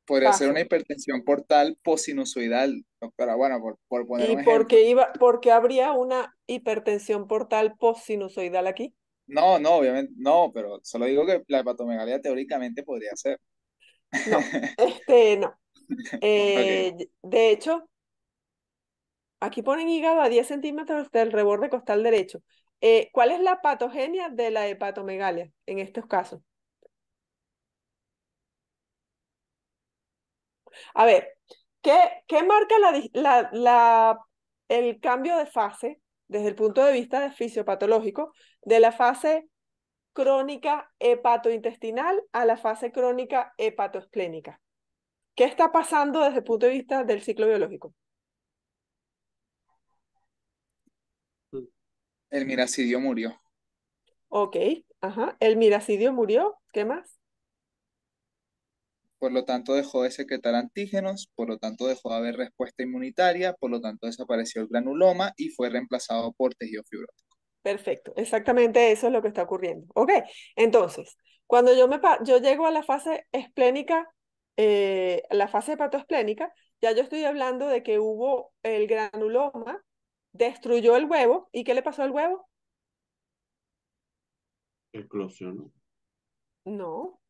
podría, ser, una hipertensión portal posinusoidal, doctora. Bueno, por, por poner ¿Y porque iba, porque habría una hipertensión portal posinusoidal aquí? No, no, obviamente, no, pero solo digo que la hepatomegalia teóricamente podría ser. No, este no. Eh, de hecho, aquí ponen hígado a 10 centímetros del reborde costal derecho. Eh, ¿Cuál es la patogenia de la hepatomegalia en estos casos? A ver, ¿qué, qué marca la, el cambio de fase desde el punto de vista fisiopatológico, de la fase crónica hepatointestinal a la fase crónica hepatoesplénica. ¿Qué está pasando desde el punto de vista del ciclo biológico? El miracidio murió. Ok, ajá. El miracidio murió. ¿Qué más? por lo tanto dejó de secretar antígenos, por lo tanto dejó de haber respuesta inmunitaria, por lo tanto desapareció el granuloma y fue reemplazado por tejido fibrótico. Perfecto, exactamente eso es lo que está ocurriendo. Ok, entonces, cuando yo, me yo llego a la fase esplénica, eh, la fase hepatoesplénica, ya yo estoy hablando de que hubo el granuloma, destruyó el huevo, ¿y qué le pasó al huevo? Eclosionó. No,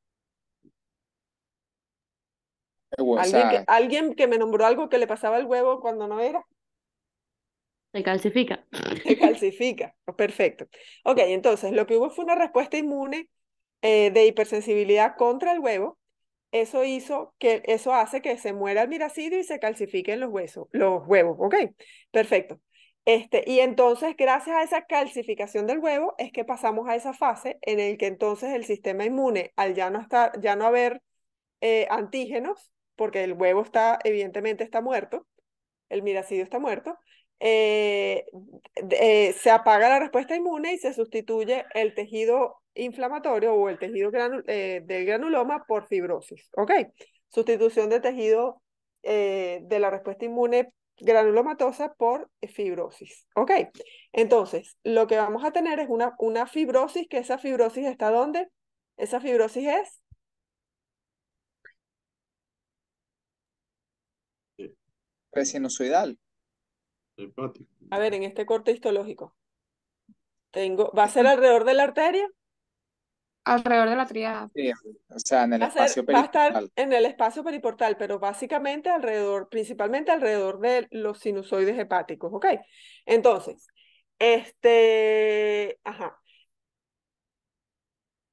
eh, ¿Alguien, que, alguien que me nombró algo que le pasaba el huevo cuando no era. Se calcifica. Se calcifica, oh, perfecto. Ok, entonces lo que hubo fue una respuesta inmune eh, de hipersensibilidad contra el huevo. Eso hizo que, eso hace que se muera el miracidio y se calcifiquen los huesos, los huevos, ok, perfecto. Este, y entonces, gracias a esa calcificación del huevo, es que pasamos a esa fase en el que entonces el sistema inmune, al ya no estar, ya no haber eh, antígenos, porque el huevo está, evidentemente está muerto, el miracidio está muerto, eh, eh, se apaga la respuesta inmune y se sustituye el tejido inflamatorio o el tejido eh, del granuloma por fibrosis. ¿Ok? Sustitución de tejido de la respuesta inmune granulomatosa por fibrosis. ¿Ok? Entonces, lo que vamos a tener es una, una fibrosis, que esa fibrosis está ¿dónde? Esa fibrosis es sinusoidal. A ver, en este corte histológico. Tengo, ¿Va a ser alrededor de la arteria? Alrededor de la triada. o sea, en el espacio periportal. Va a estar en el espacio periportal, pero básicamente alrededor, principalmente alrededor de los sinusoides hepáticos, ¿ok? Entonces, este, ajá.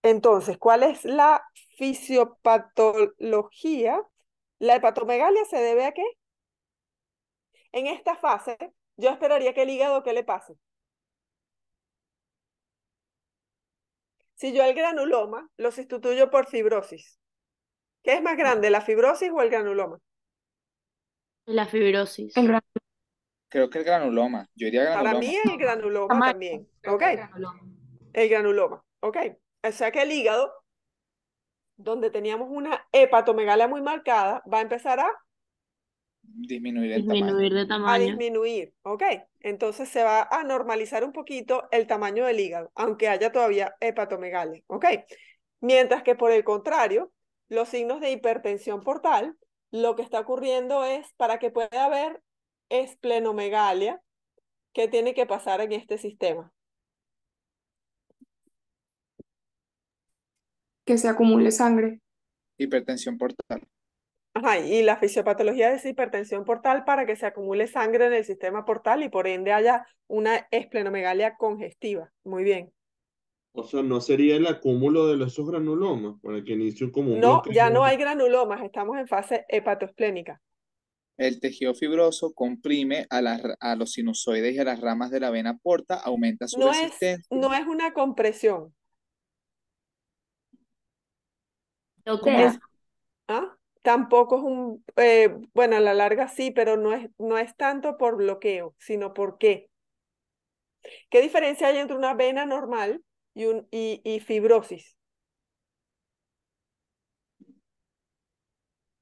Entonces, ¿cuál es la fisiopatología? La hepatomegalia se debe a qué? en esta fase, yo esperaría que el hígado, ¿qué le pase? Si yo el granuloma lo sustituyo por fibrosis, ¿qué es más grande, la fibrosis o el granuloma? La fibrosis. Creo que el granuloma. Yo diría granuloma. Para mí el granuloma también. El granuloma. el granuloma. Ok. O sea que el hígado, donde teníamos una hepatomegalia muy marcada, va a empezar a Disminuir, disminuir de tamaño. A disminuir, ok. Entonces se va a normalizar un poquito el tamaño del hígado, aunque haya todavía hepatomegalia, ok. Mientras que por el contrario, los signos de hipertensión portal, lo que está ocurriendo es para que pueda haber esplenomegalia, que tiene que pasar en este sistema? Que se acumule sangre. Hipertensión portal y la fisiopatología es hipertensión portal para que se acumule sangre en el sistema portal y por ende haya una esplenomegalia congestiva. Muy bien. O sea, no sería el acúmulo de los granulomas el que inicie como un No, ya no hay granulomas, estamos en fase hepatoesplénica. El tejido fibroso comprime a, a los sinusoides y a las ramas de la vena porta, aumenta su resistencia. no es una compresión. ¿No es, ¿ah? tampoco es un, eh, bueno, a la larga sí, pero no es, no es tanto por bloqueo, sino por qué. ¿Qué diferencia hay entre una vena normal y, un, y, y fibrosis?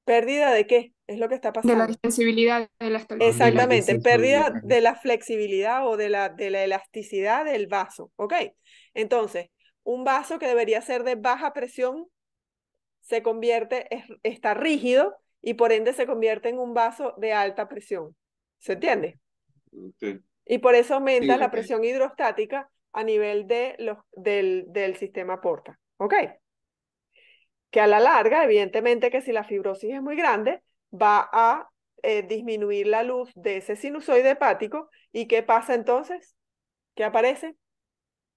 ¿Pérdida de qué? Es lo que está pasando. De la sensibilidad ah, de la Exactamente, pérdida de la flexibilidad o de la, de la elasticidad del vaso. ¿Ok? Entonces, un vaso que debería ser de baja presión se convierte, está rígido y por ende se convierte en un vaso de alta presión. ¿Se entiende? Y por eso aumenta la presión hidrostática a nivel de los, del, sistema porta. ¿Ok? Que a la larga, evidentemente que si la fibrosis es muy grande, va a eh, disminuir la luz de ese sinusoide hepático. ¿Y qué pasa entonces? ¿Qué aparece?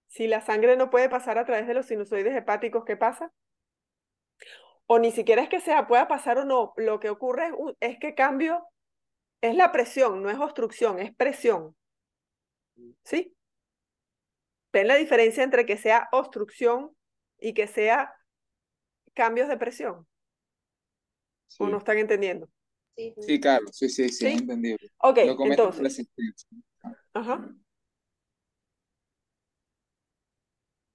Si la sangre no puede pasar a través de los sinusoides hepáticos, ¿qué pasa? o ni siquiera es que sea, pueda pasar o no, lo que ocurre es, que cambio es la presión, no es obstrucción, es presión. ¿Sí? Ven la diferencia entre que sea obstrucción y que sea cambios de presión. ¿O no están entendiendo? Sí, claro, sí, sí, sí, entendido. entendible. Ok, lo entonces. Ajá.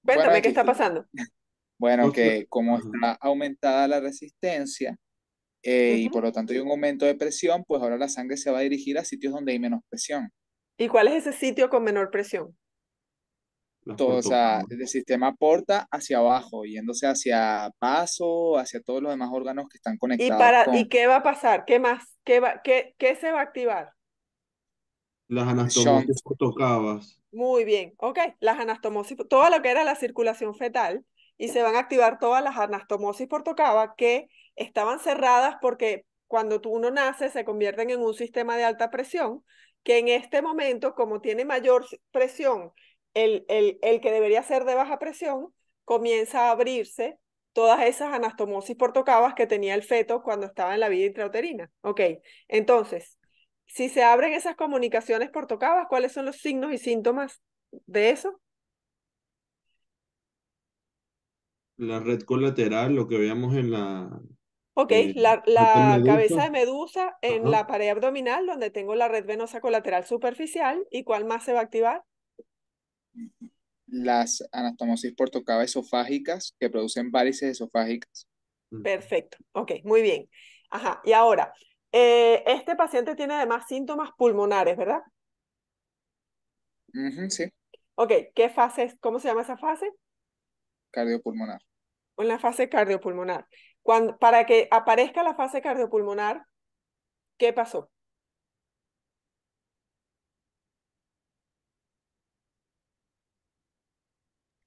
Cuéntame, ¿qué está pasando? Bueno, que como está aumentada la resistencia eh, y por lo tanto hay un aumento de presión, pues ahora la sangre se va a dirigir a sitios donde hay menos presión. ¿Y cuál es ese sitio con menor presión? Todo, o sea, el sistema porta hacia abajo, yéndose hacia paso, hacia todos los demás órganos que están conectados. ¿Y, para, ¿y qué va a pasar? ¿Qué más? ¿Qué, qué, qué se va a activar? Las anastomosis Muy bien, ok. Las anastomosis, todo lo que era la circulación fetal, y se van a activar todas las anastomosis por tocaba que estaban cerradas porque cuando tú uno nace se convierten en un sistema de alta presión, que en este momento, como tiene mayor presión, el, el, que debería ser de baja presión, comienza a abrirse todas esas anastomosis por que tenía el feto cuando estaba en la vida intrauterina. Ok, entonces, si se abren esas comunicaciones por ¿cuáles son los signos y síntomas de eso? la red colateral, lo que veíamos en la... Ok, eh, la, cabeza de medusa en la pared abdominal donde tengo la red venosa colateral superficial. ¿Y cuál más se va a activar? Las anastomosis portocaba esofágicas que producen varices esofágicas. Perfecto, ok, muy bien. Ajá, y ahora, eh, este paciente tiene además síntomas pulmonares, ¿verdad? sí. Ok, ¿qué fase es? ¿Cómo se llama esa fase? Cardiopulmonar en la fase cardiopulmonar. para que aparezca la fase cardiopulmonar, ¿qué pasó?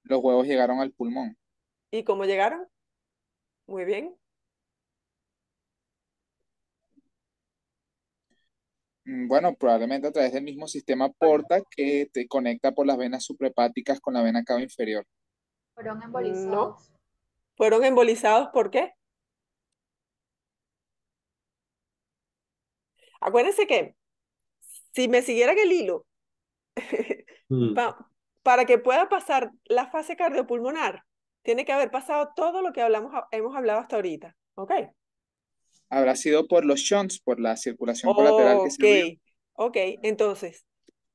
Los huevos llegaron al pulmón. ¿Y cómo llegaron? Muy bien. Mm, bueno, probablemente a través del mismo sistema porta que te conecta por las venas suprepáticas con la vena cava inferior. Fueron embolizados. No fueron embolizados por qué? Acuérdense que si me siguieran el hilo, mm. para que pueda pasar la fase cardiopulmonar, tiene que haber pasado todo lo que hablamos, hemos hablado hasta ahorita. ¿Ok? Habrá sido por los shunts, por la circulación colateral que se Ok, entonces,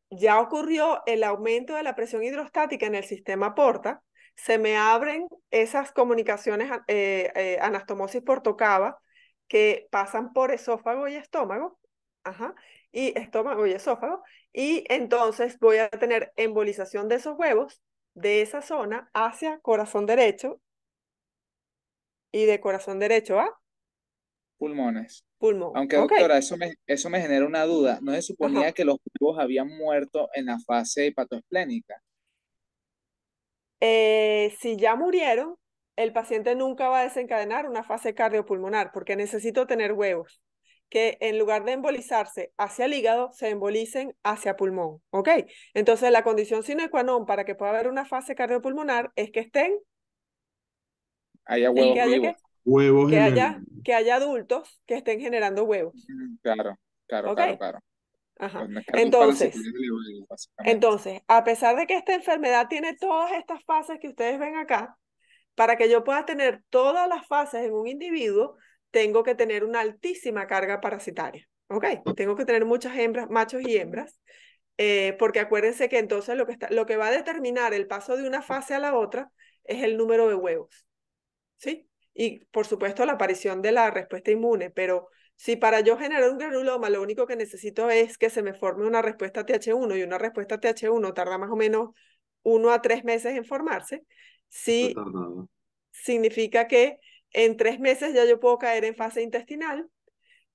ya ocurrió el aumento de la presión hidrostática en el sistema porta, se me abren esas comunicaciones eh, eh, anastomosis por tocaba que pasan por esófago y estómago, ajá, y estómago y esófago, y entonces voy a tener embolización de esos huevos de esa zona hacia corazón derecho y de corazón derecho a pulmones. Pulmón. Aunque doctora, eso me, eso me genera una duda. ¿No se suponía que los huevos habían muerto en la fase hepatoesplénica? Eh, si ya murieron, el paciente nunca va a desencadenar una fase cardiopulmonar porque necesito tener huevos que en lugar de embolizarse hacia el hígado, se embolicen hacia pulmón. ¿Ok? Entonces, la condición sine qua non para que pueda haber una fase cardiopulmonar es que estén. Haya huevos que haya, que haya adultos que estén generando huevos. Claro, claro, claro, claro entonces, entonces, a pesar de que esta enfermedad tiene todas estas fases que ustedes ven acá, para que yo pueda tener todas las fases en un individuo, tengo que tener una altísima carga parasitaria. ¿Ok? Tengo que tener muchas hembras, machos y hembras, eh, porque acuérdense que entonces lo que, está, lo que va a determinar el paso de una fase a la otra es el número de huevos. ¿Sí? Y por supuesto la aparición de la respuesta inmune, pero si para yo generar un granuloma lo único que necesito es que se me forme una respuesta TH1 y una respuesta TH1 tarda más o menos uno a tres meses en formarse, sí significa que en tres meses ya yo puedo caer en fase intestinal,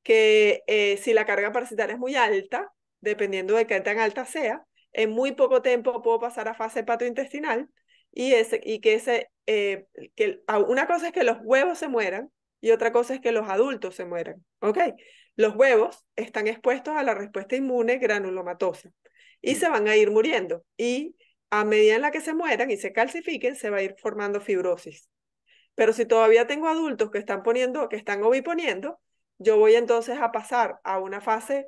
que eh, si la carga parasitaria es muy alta, dependiendo de qué tan alta sea, en muy poco tiempo puedo pasar a fase hepatointestinal y, ese, y que, ese, eh, que una cosa es que los huevos se mueran y otra cosa es que los adultos se mueran. ¿ok? Los huevos están expuestos a la respuesta inmune granulomatosa y mm. se van a ir muriendo. Y a medida en la que se mueran y se calcifiquen, se va a ir formando fibrosis. Pero si todavía tengo adultos que están poniendo, que están oviponiendo, yo voy entonces a pasar a una fase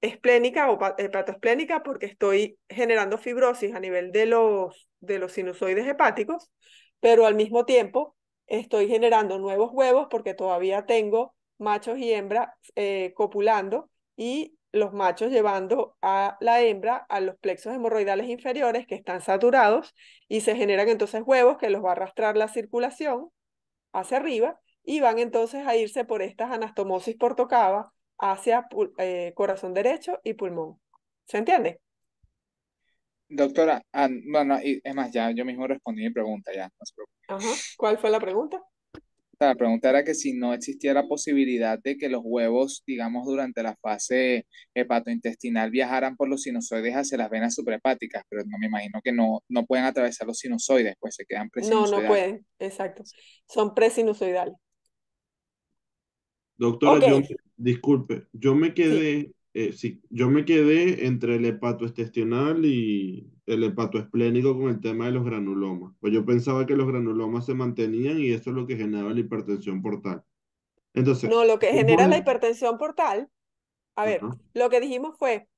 esplénica o eh, hepatoesplénica porque estoy generando fibrosis a nivel de los, de los sinusoides hepáticos, pero al mismo tiempo estoy generando nuevos huevos porque todavía tengo machos y hembras eh, copulando y los machos llevando a la hembra a los plexos hemorroidales inferiores que están saturados y se generan entonces huevos que los va a arrastrar la circulación hacia arriba y van entonces a irse por estas anastomosis por hacia eh, corazón derecho y pulmón. ¿Se entiende? Doctora, ah, bueno, es más, ya yo mismo respondí mi pregunta, ya, Ajá. ¿Cuál fue la pregunta? La pregunta era que si no existiera posibilidad de que los huevos, digamos, durante la fase hepatointestinal viajaran por los sinusoides hacia las venas suprahepáticas, pero no me imagino que no, no pueden atravesar los sinusoides, pues se quedan presinusoidales. No, no pueden, exacto. Son presinusoidales. Doctora, disculpe, yo me quedé eh, yo me quedé entre el intestinal y el esplénico con el tema de los granulomas. Pues yo pensaba que los granulomas se mantenían y eso es lo que generaba la hipertensión portal. Entonces, no, lo que genera la hipertensión portal, a ver, lo que dijimos fue,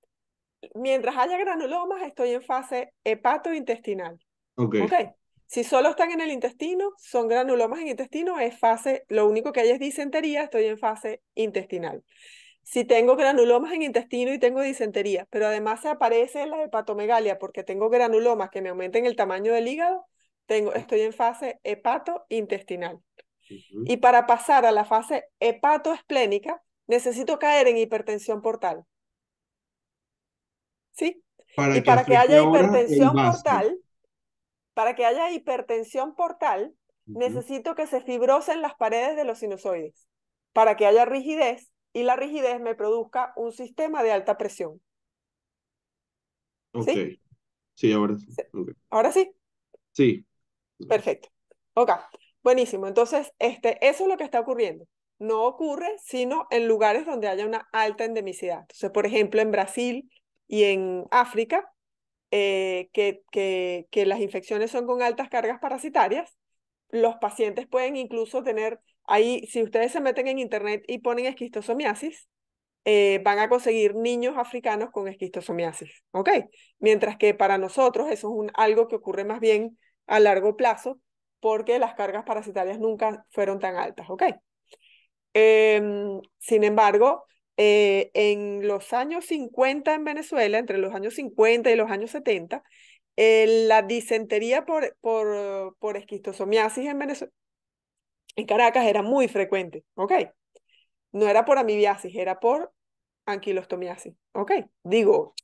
mientras haya granulomas estoy en fase hepatointestinal. Ok. okay. Si solo están en el intestino, son granulomas en intestino, es fase, lo único que hay es disentería, estoy en fase intestinal si tengo granulomas en intestino y tengo disentería, pero además se aparece la hepatomegalia porque tengo granulomas que me aumenten el tamaño del hígado, tengo, estoy en fase hepatointestinal. intestinal Y para pasar a la fase hepatoesplénica, necesito caer en hipertensión portal. ¿Sí? y para que haya hipertensión portal, para que haya hipertensión portal, necesito que se fibrosen las paredes de los sinusoides. Para que haya rigidez, y la rigidez me produzca un sistema de alta presión. Ok. Sí, sí ahora sí. ¿Ahora sí? Sí. Perfecto. Ok, buenísimo. Entonces, este, eso es lo que está ocurriendo. No ocurre sino en lugares donde haya una alta endemicidad. Entonces, por ejemplo, en Brasil y en África, eh, que, que, que las infecciones son con altas cargas parasitarias, los pacientes pueden incluso tener Ahí, si ustedes se meten en internet y ponen esquistosomiasis, eh, van a conseguir niños africanos con esquistosomiasis, ¿ok? Mientras que para nosotros eso es un, algo que ocurre más bien a largo plazo porque las cargas parasitarias nunca fueron tan altas, ¿ok? Em, sin embargo, eh, en los años 50 en Venezuela, entre los años 50 y los años 70, eh, la disentería por, por, por esquistosomiasis en Venezuela, en Caracas era muy frecuente, ¿ok? No era por amibiasis, era por anquilostomiasis, ¿ok? Digo,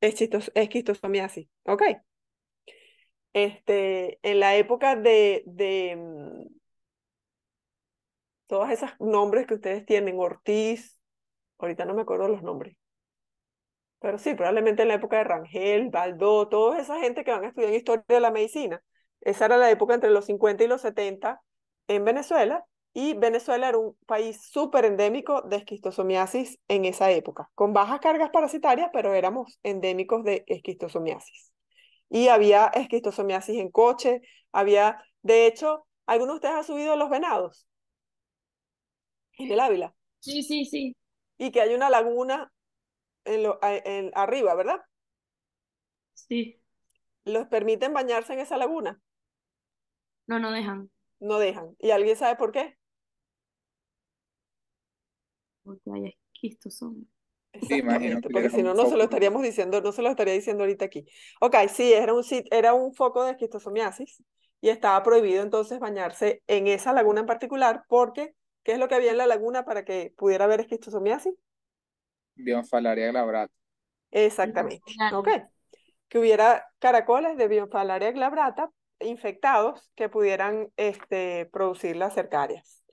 esquistosomiasis, ¿ok? Este, en la época de, de mm, todos esos nombres que ustedes tienen, Ortiz, ahorita no me acuerdo los nombres, pero sí, probablemente en la época de Rangel, Baldó, toda esa gente que van a estudiar historia de la medicina, esa era la época entre los 50 y los 70, en Venezuela y Venezuela era un país súper endémico de esquistosomiasis en esa época, con bajas cargas parasitarias, pero éramos endémicos de esquistosomiasis. Y había esquistosomiasis en coche, había, de hecho, ¿alguno de ustedes ha subido los venados? En el Ávila. Sí, sí, sí. Y que hay una laguna en lo, en, arriba, ¿verdad? Sí. ¿Los permiten bañarse en esa laguna? No, no dejan no dejan. ¿Y alguien sabe por qué? Porque hay esquistosomiasis Sí, Exactamente, porque si no, no se lo estaríamos diciendo, no se lo estaría diciendo ahorita aquí. Ok, sí, era un, era un foco de esquistosomiasis y estaba prohibido entonces bañarse en esa laguna en particular porque, ¿qué es lo que había en la laguna para que pudiera haber esquistosomiasis? Bionfalaria glabrata. Exactamente, ok. Que hubiera caracoles de Bionfalaria glabrata infectados que pudieran este, producir las cercarias.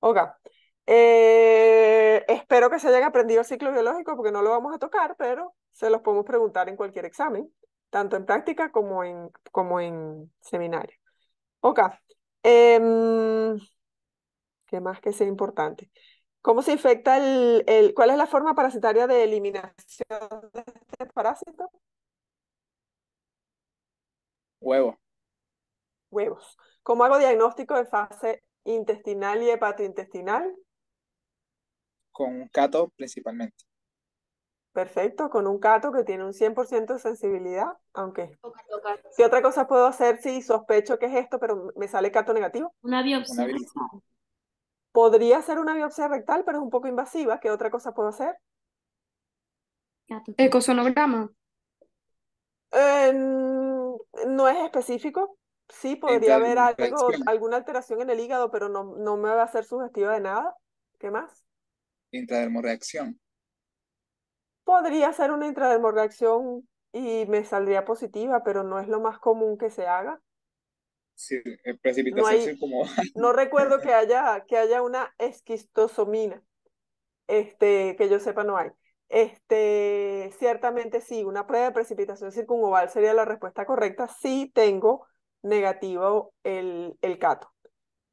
Oka, eh, espero que se hayan aprendido el ciclo biológico porque no lo vamos a tocar, pero se los podemos preguntar en cualquier examen, tanto en práctica como en, como en seminario. Ok. Em, ¿Qué más que sea importante? ¿Cómo se infecta el, el, cuál es la forma parasitaria de eliminación de este parásito? Huevo huevos. ¿Cómo hago diagnóstico de fase intestinal y hepatointestinal? Con un cato principalmente. Perfecto, con un cato que tiene un 100% de sensibilidad, aunque... ¿Qué otra cosa puedo hacer si sospecho que es esto, pero me sale cato negativo? Una biopsia. Podría ser una biopsia rectal, pero es un poco invasiva. ¿Qué otra cosa puedo hacer? Ecosonograma. Eh, no es específico, Sí, podría haber algo, alguna alteración en el hígado, pero no, no me va a ser sugestiva de nada. ¿Qué más? Intradermoreacción. Podría ser una intradermoreacción y me saldría positiva, pero no es lo más común que se haga. Sí, eh, precipitación no, no recuerdo que haya, que haya una esquistosomina. Este, que yo sepa no hay. Este, ciertamente sí, una prueba de precipitación circunoval sería la respuesta correcta. Sí tengo negativo el, cato.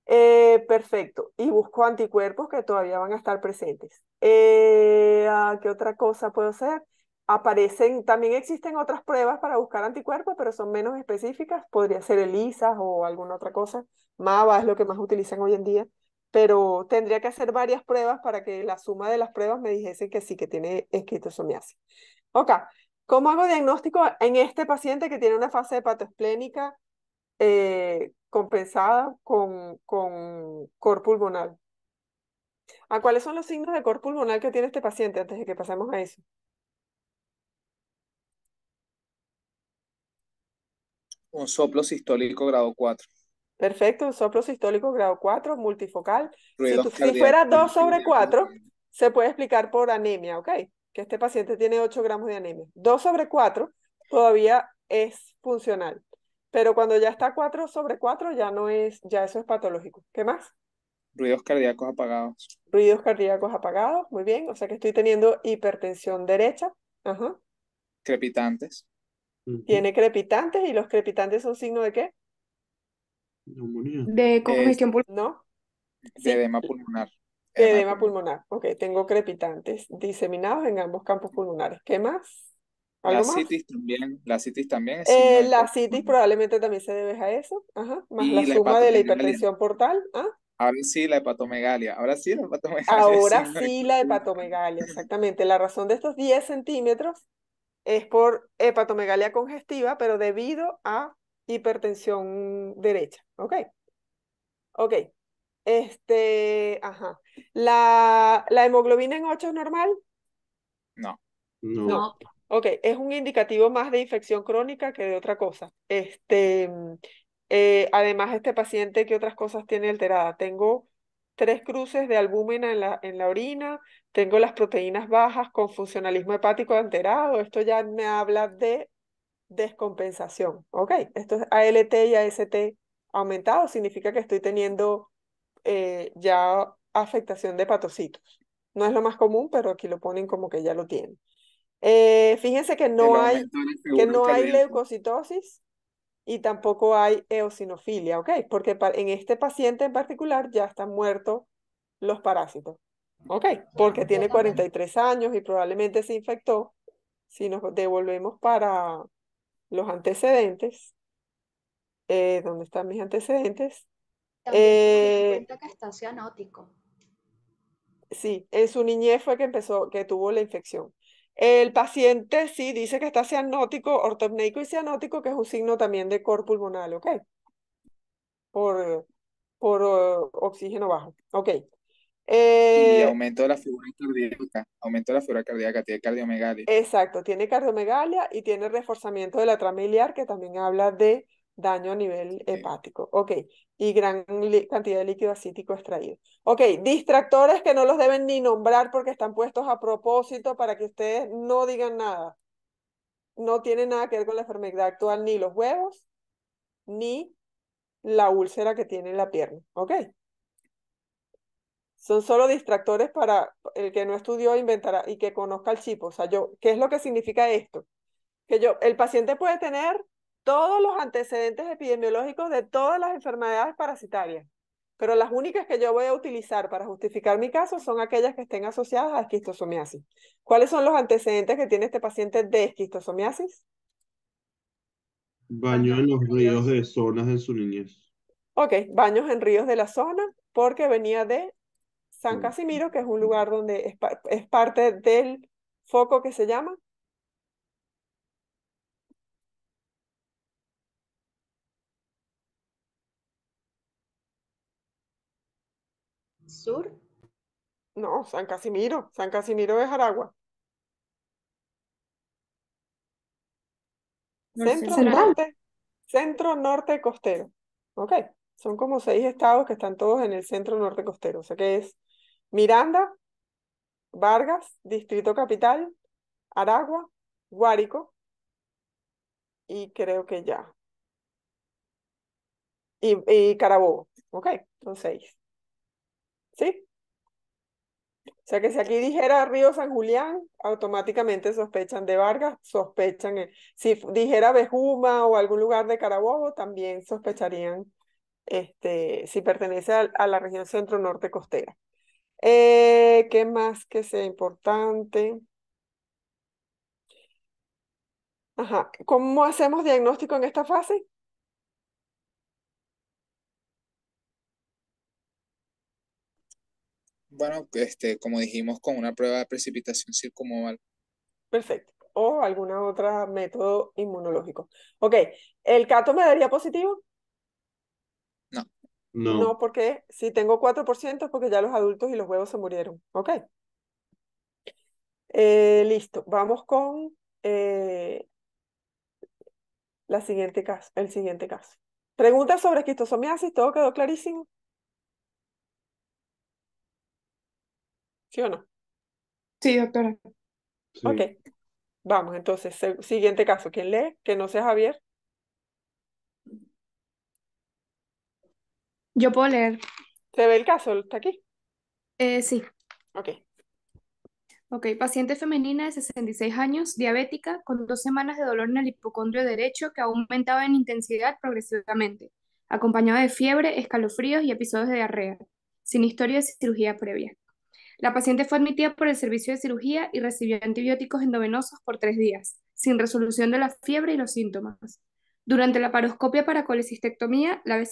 Eh, perfecto. Y busco anticuerpos que todavía van a estar presentes. Eh, ah, ¿Qué otra cosa puedo hacer? Aparecen, también existen otras pruebas para buscar anticuerpos, pero son menos específicas. Podría ser ELISA o alguna otra cosa. MAVA es lo que más utilizan hoy en día. Pero tendría que hacer varias pruebas para que la suma de las pruebas me dijese que sí, que tiene esquistosomiasis. Ok, ¿cómo hago diagnóstico en este paciente que tiene una fase hepatoesplénica eh, compensada con, con cor pulmonar ¿A cuáles son los signos de cor pulmonar que tiene este paciente antes de que pasemos a eso? Un soplo sistólico grado 4. Perfecto, un soplo sistólico grado 4, multifocal. Si, si, fuera 2 sobre 4, se puede explicar por anemia, ¿ok? Que este paciente tiene 8 gramos de anemia. 2 sobre 4 todavía es funcional. Pero cuando ya está 4 sobre 4, ya no es, ya eso es patológico. ¿Qué más? Ruidos cardíacos apagados. Ruidos cardíacos apagados, muy bien. O sea que estoy teniendo hipertensión derecha. Ajá. Crepitantes. Tiene crepitantes y los crepitantes son signo de qué? De congestión pulmonar. No. De edema pulmonar. edema pulmonar. Ok, tengo crepitantes diseminados en ambos campos pulmonares. ¿Qué más? La citis también, la citis también. Eh, la probablemente también se debe a eso, ajá, más la, suma de la hipertensión portal. ¿ah? Ahora sí la hepatomegalia, ahora sí la hepatomegalia. Ahora sí, la hepatomegalia, exactamente. La razón de estos 10 centímetros es por hepatomegalia congestiva, pero debido a hipertensión derecha, ¿ok? Ok, este, ajá. ¿La, la hemoglobina en 8 es normal? No. No. no. Ok, es un indicativo más de infección crónica que de otra cosa. Este, mm, eh, además, este paciente, ¿qué otras cosas tiene alterada? Tengo tres cruces de albúmina en la, en la orina, tengo las proteínas bajas con funcionalismo hepático alterado. Esto ya me habla de descompensación. Ok, esto es ALT y AST aumentado, significa que estoy teniendo eh, ya afectación de hepatocitos. No es lo más común, pero aquí lo ponen como que ya lo tienen. Eh, fíjense que no hay, que no hay leucocitosis y tampoco hay eosinofilia, okay, Porque en este paciente en particular ya están muertos los parásitos, ¿ok? Porque tiene 43 años y probablemente se infectó. Si nos devolvemos para los antecedentes, eh, ¿dónde están mis antecedentes? Eh, cuenta está cianótico. Sí, en su niñez fue que empezó, que tuvo la infección. El paciente sí dice que está cianótico, ortopneico y cianótico, que es un signo también de cor pulmonar, ¿ok? Por, por oh, oxígeno bajo, ¿ok? y eh, aumento de la figura cardíaca, aumento de la figura cardíaca, tiene cardiomegalia. Exacto, tiene cardiomegalia y tiene reforzamiento de la trama que también habla de daño a nivel hepático. Ok, y gran cantidad de líquido acítico extraído. Ok, distractores que no los deben ni nombrar porque están puestos a propósito para que ustedes no digan nada. No tiene nada que ver con la enfermedad actual, ni los huevos, ni la úlcera que tiene en la pierna. Ok. Son solo distractores para el que no estudió inventará y que conozca el chip. O sea, yo, ¿qué es lo que significa esto? Que yo, el paciente puede tener todos los antecedentes epidemiológicos de todas las enfermedades parasitarias, pero las únicas que yo voy a utilizar para justificar mi caso son aquellas que estén asociadas a esquistosomiasis. ¿Cuáles son los antecedentes que tiene este paciente de esquistosomiasis? Baños en los ríos de zonas de su niñez. Ok, baños en ríos de la zona, porque venía de San Casimiro, que es un lugar donde es parte del foco que se llama Sur. No, San Casimiro. San Casimiro es Aragua. Centro, norte, centro, norte costero. Ok, son como seis estados que están todos en el centro norte costero. O sea que es Miranda, Vargas, Distrito Capital, Aragua, Guárico y creo que ya. Y, y Carabobo. Ok, son seis. Sí. O sea que si aquí dijera Río San Julián, automáticamente sospechan de Vargas, sospechan. Eh, si dijera Bejuma o algún lugar de Carabobo, también sospecharían este, si pertenece a, la región centro-norte costera. Eh, ¿Qué más que sea importante? Ajá. ¿Cómo hacemos diagnóstico en esta fase? bueno, este, como dijimos, con una prueba de precipitación circumoval. Perfecto. O algún otro método inmunológico. Ok, ¿el cato me daría positivo? No. No, porque si tengo 4% es porque ya los adultos y los huevos se murieron. Ok. Eh, listo, vamos con eh, la siguiente caso, el siguiente caso. Pregunta sobre esquistosomiasis, todo quedó clarísimo. ¿Sí o no? Sí, doctora. Ok. Vamos, entonces, siguiente caso. ¿Quién lee? Que no sea Javier. Yo puedo leer. ¿Se ve el caso? ¿Está aquí? Eh, sí. Ok. Ok, paciente femenina de 66 años, diabética, con dos semanas de dolor en el hipocondrio derecho que aumentaba en intensidad progresivamente, acompañada de fiebre, escalofríos y episodios de diarrea, sin historia de cirugía previa. La paciente fue admitida por el servicio de cirugía y recibió antibióticos endovenosos por tres días, sin resolución de la fiebre y los síntomas. Durante la paroscopia para colecistectomía, la,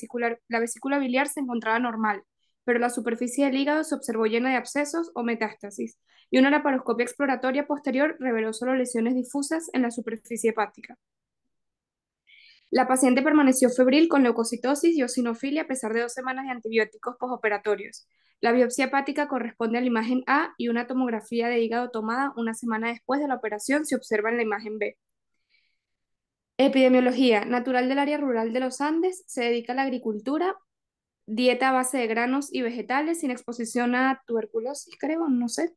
la vesícula biliar se encontraba normal, pero la superficie del hígado se observó llena de abscesos o metástasis, y una laparoscopia exploratoria posterior reveló solo lesiones difusas en la superficie hepática. La paciente permaneció febril con leucocitosis y osinofilia a pesar de dos semanas de antibióticos posoperatorios. La biopsia hepática corresponde a la imagen A y una tomografía de hígado tomada una semana después de la operación se observa en la imagen B. Epidemiología. Natural del área rural de los Andes, se dedica a la agricultura, dieta a base de granos y vegetales sin exposición a tuberculosis, creo, no sé.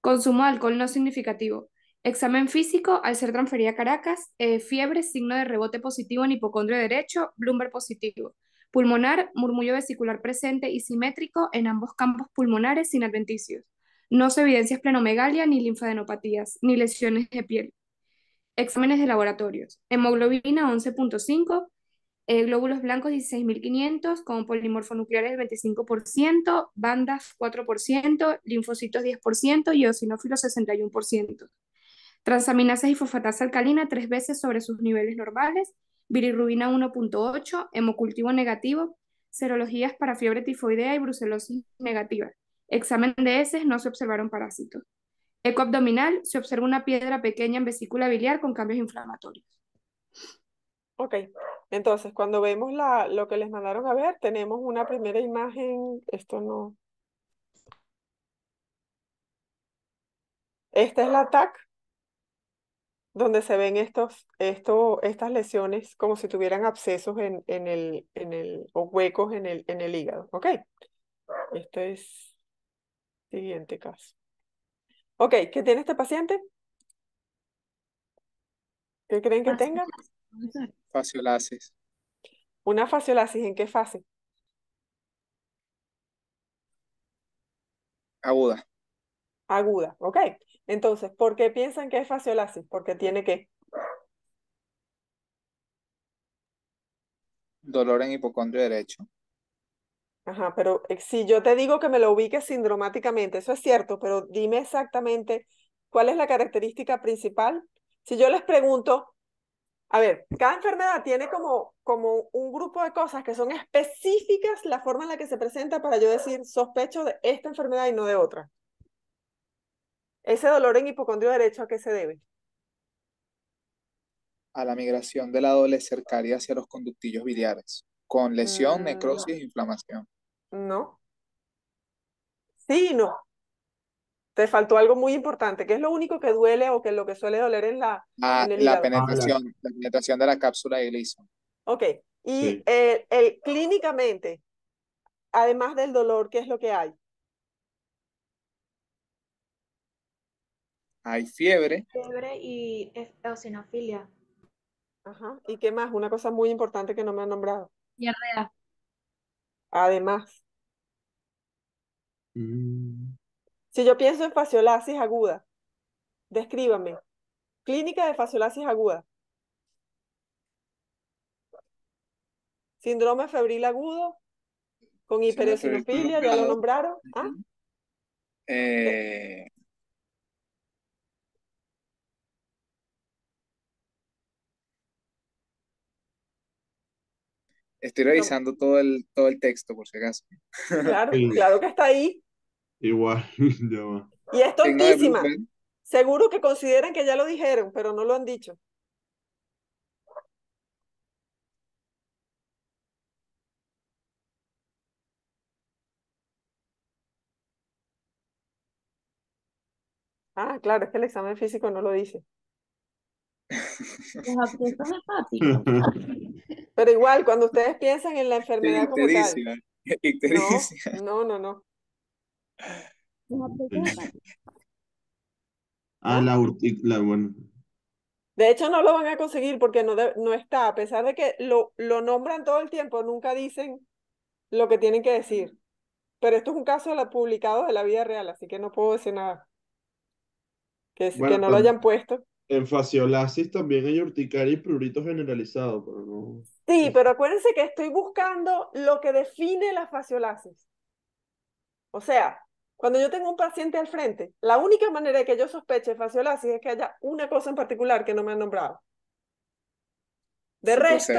Consumo de alcohol no significativo. Examen físico, al ser transferida a Caracas, eh, fiebre, signo de rebote positivo en hipocondrio derecho, Bloomberg positivo. Pulmonar, murmullo vesicular presente y simétrico en ambos campos pulmonares sin adventicios. No se evidencia esplenomegalia ni linfadenopatías, ni lesiones de piel. Exámenes de laboratorios. Hemoglobina 11.5, eh, glóbulos blancos 16.500 con polimorfonucleares 25%, bandas 4%, linfocitos 10% y eosinófilos 61% transaminasas y fosfatasa alcalina tres veces sobre sus niveles normales, bilirrubina 1.8, hemocultivo negativo, serologías para fiebre tifoidea y brucelosis negativa. Examen de heces, no se observaron parásitos. Eco abdominal, se observa una piedra pequeña en vesícula biliar con cambios inflamatorios. Ok, entonces cuando vemos la, lo que les mandaron a ver, tenemos una primera imagen, esto no... Esta es la TAC, donde se ven estos, esto, estas lesiones como si tuvieran abscesos en, en el, en el, o huecos en el, en el hígado. Ok, esto es siguiente caso. Ok, ¿qué tiene este paciente? ¿Qué creen que tenga? Fasciolasis. Una fasciolasis ¿en qué fase? Aguda aguda, ¿ok? Entonces, ¿por qué piensan que es fasciolasis? Porque tiene que... Dolor en hipocondrio derecho. Ajá, pero eh, si yo te digo que me lo ubique sindromáticamente, eso es cierto, pero dime exactamente cuál es la característica principal. Si yo les pregunto, a ver, cada enfermedad tiene como, como un grupo de cosas que son específicas la forma en la que se presenta para yo decir sospecho de esta enfermedad y no de otra. Ese dolor en hipocondrio derecho, ¿a qué se debe? A la migración de la doble cercaria hacia los conductillos biliares, con lesión, mm, necrosis e inflamación. No. Sí no. Te faltó algo muy importante, que es lo único que duele o que es lo que suele doler ah, en la... la, penetración, la penetración de la cápsula de Gleason. Ok, y clínicamente, además del dolor, ¿qué es lo que hay? hay fiebre. Fiebre y eosinofilia. Ajá. ¿Y qué más? Una cosa muy importante que no me han nombrado. Diarrea. Además. Mm. Si yo pienso en fasciolasis aguda, descríbame. Clínica de fasciolasis aguda. Síndrome febril agudo, con hipereosinofilia, ya lo nombraron. ¿Ah? Eh, Estoy revisando todo, el, todo el texto, por si acaso. Claro, claro que está ahí. Igual, Y es tontísima. Seguro que consideran que ya lo dijeron, pero no lo han dicho. Ah, claro, es que el examen físico no lo dice. Pero igual, cuando ustedes piensan en la enfermedad como tal. No, no, no. Ah, la, la bueno. De hecho, no lo van a conseguir porque no, no está, a pesar de que lo, lo nombran todo el tiempo, nunca dicen lo que tienen que decir. Pero esto es un caso la, publicado de la vida real, así que no puedo decir nada. Que, que no lo hayan puesto. En fasciolasis también hay urticaria y prurito generalizado, pero no. Sí, pero acuérdense que estoy buscando lo que define la fasciolasis. O sea, cuando yo tengo un paciente al frente, la única manera de que yo sospeche fasciolasis es que haya una cosa en particular que no me han nombrado. De resto,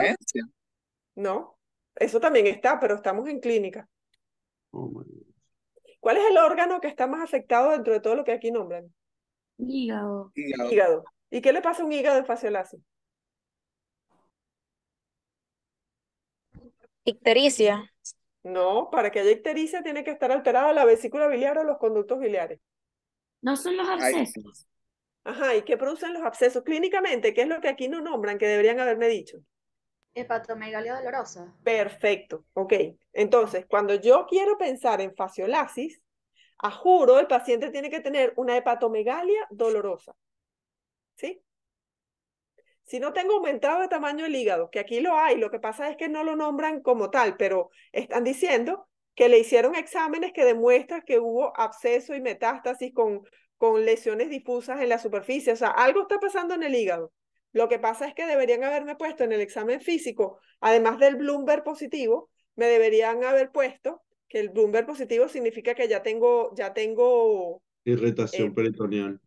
no, eso también está, pero estamos en clínica. Oh, ¿Cuál es el órgano que está más afectado dentro de todo lo que aquí nombran? Hígado. Hígado. ¿Y qué le pasa a un hígado de fasciolasis? Ictericia. No, para que haya ictericia tiene que estar alterada la vesícula biliar o los conductos biliares. No son los abscesos. Ajá, ¿y qué producen los abscesos clínicamente? ¿Qué es lo que aquí no nombran que deberían haberme dicho? Hepatomegalia dolorosa. Perfecto, ok. Entonces, cuando yo quiero pensar en fasciolasis, a juro, el paciente tiene que tener una hepatomegalia dolorosa. ¿Sí? Si no tengo aumentado de tamaño el hígado, que aquí lo hay, lo que pasa es que no lo nombran como tal, pero están diciendo que le hicieron exámenes que demuestran que hubo absceso y metástasis con, con lesiones difusas en la superficie. O sea, algo está pasando en el hígado. Lo que pasa es que deberían haberme puesto en el examen físico, además del Bloomberg positivo, me deberían haber puesto que el Bloomberg positivo significa que ya tengo, ya tengo irritación eh, peritoneal.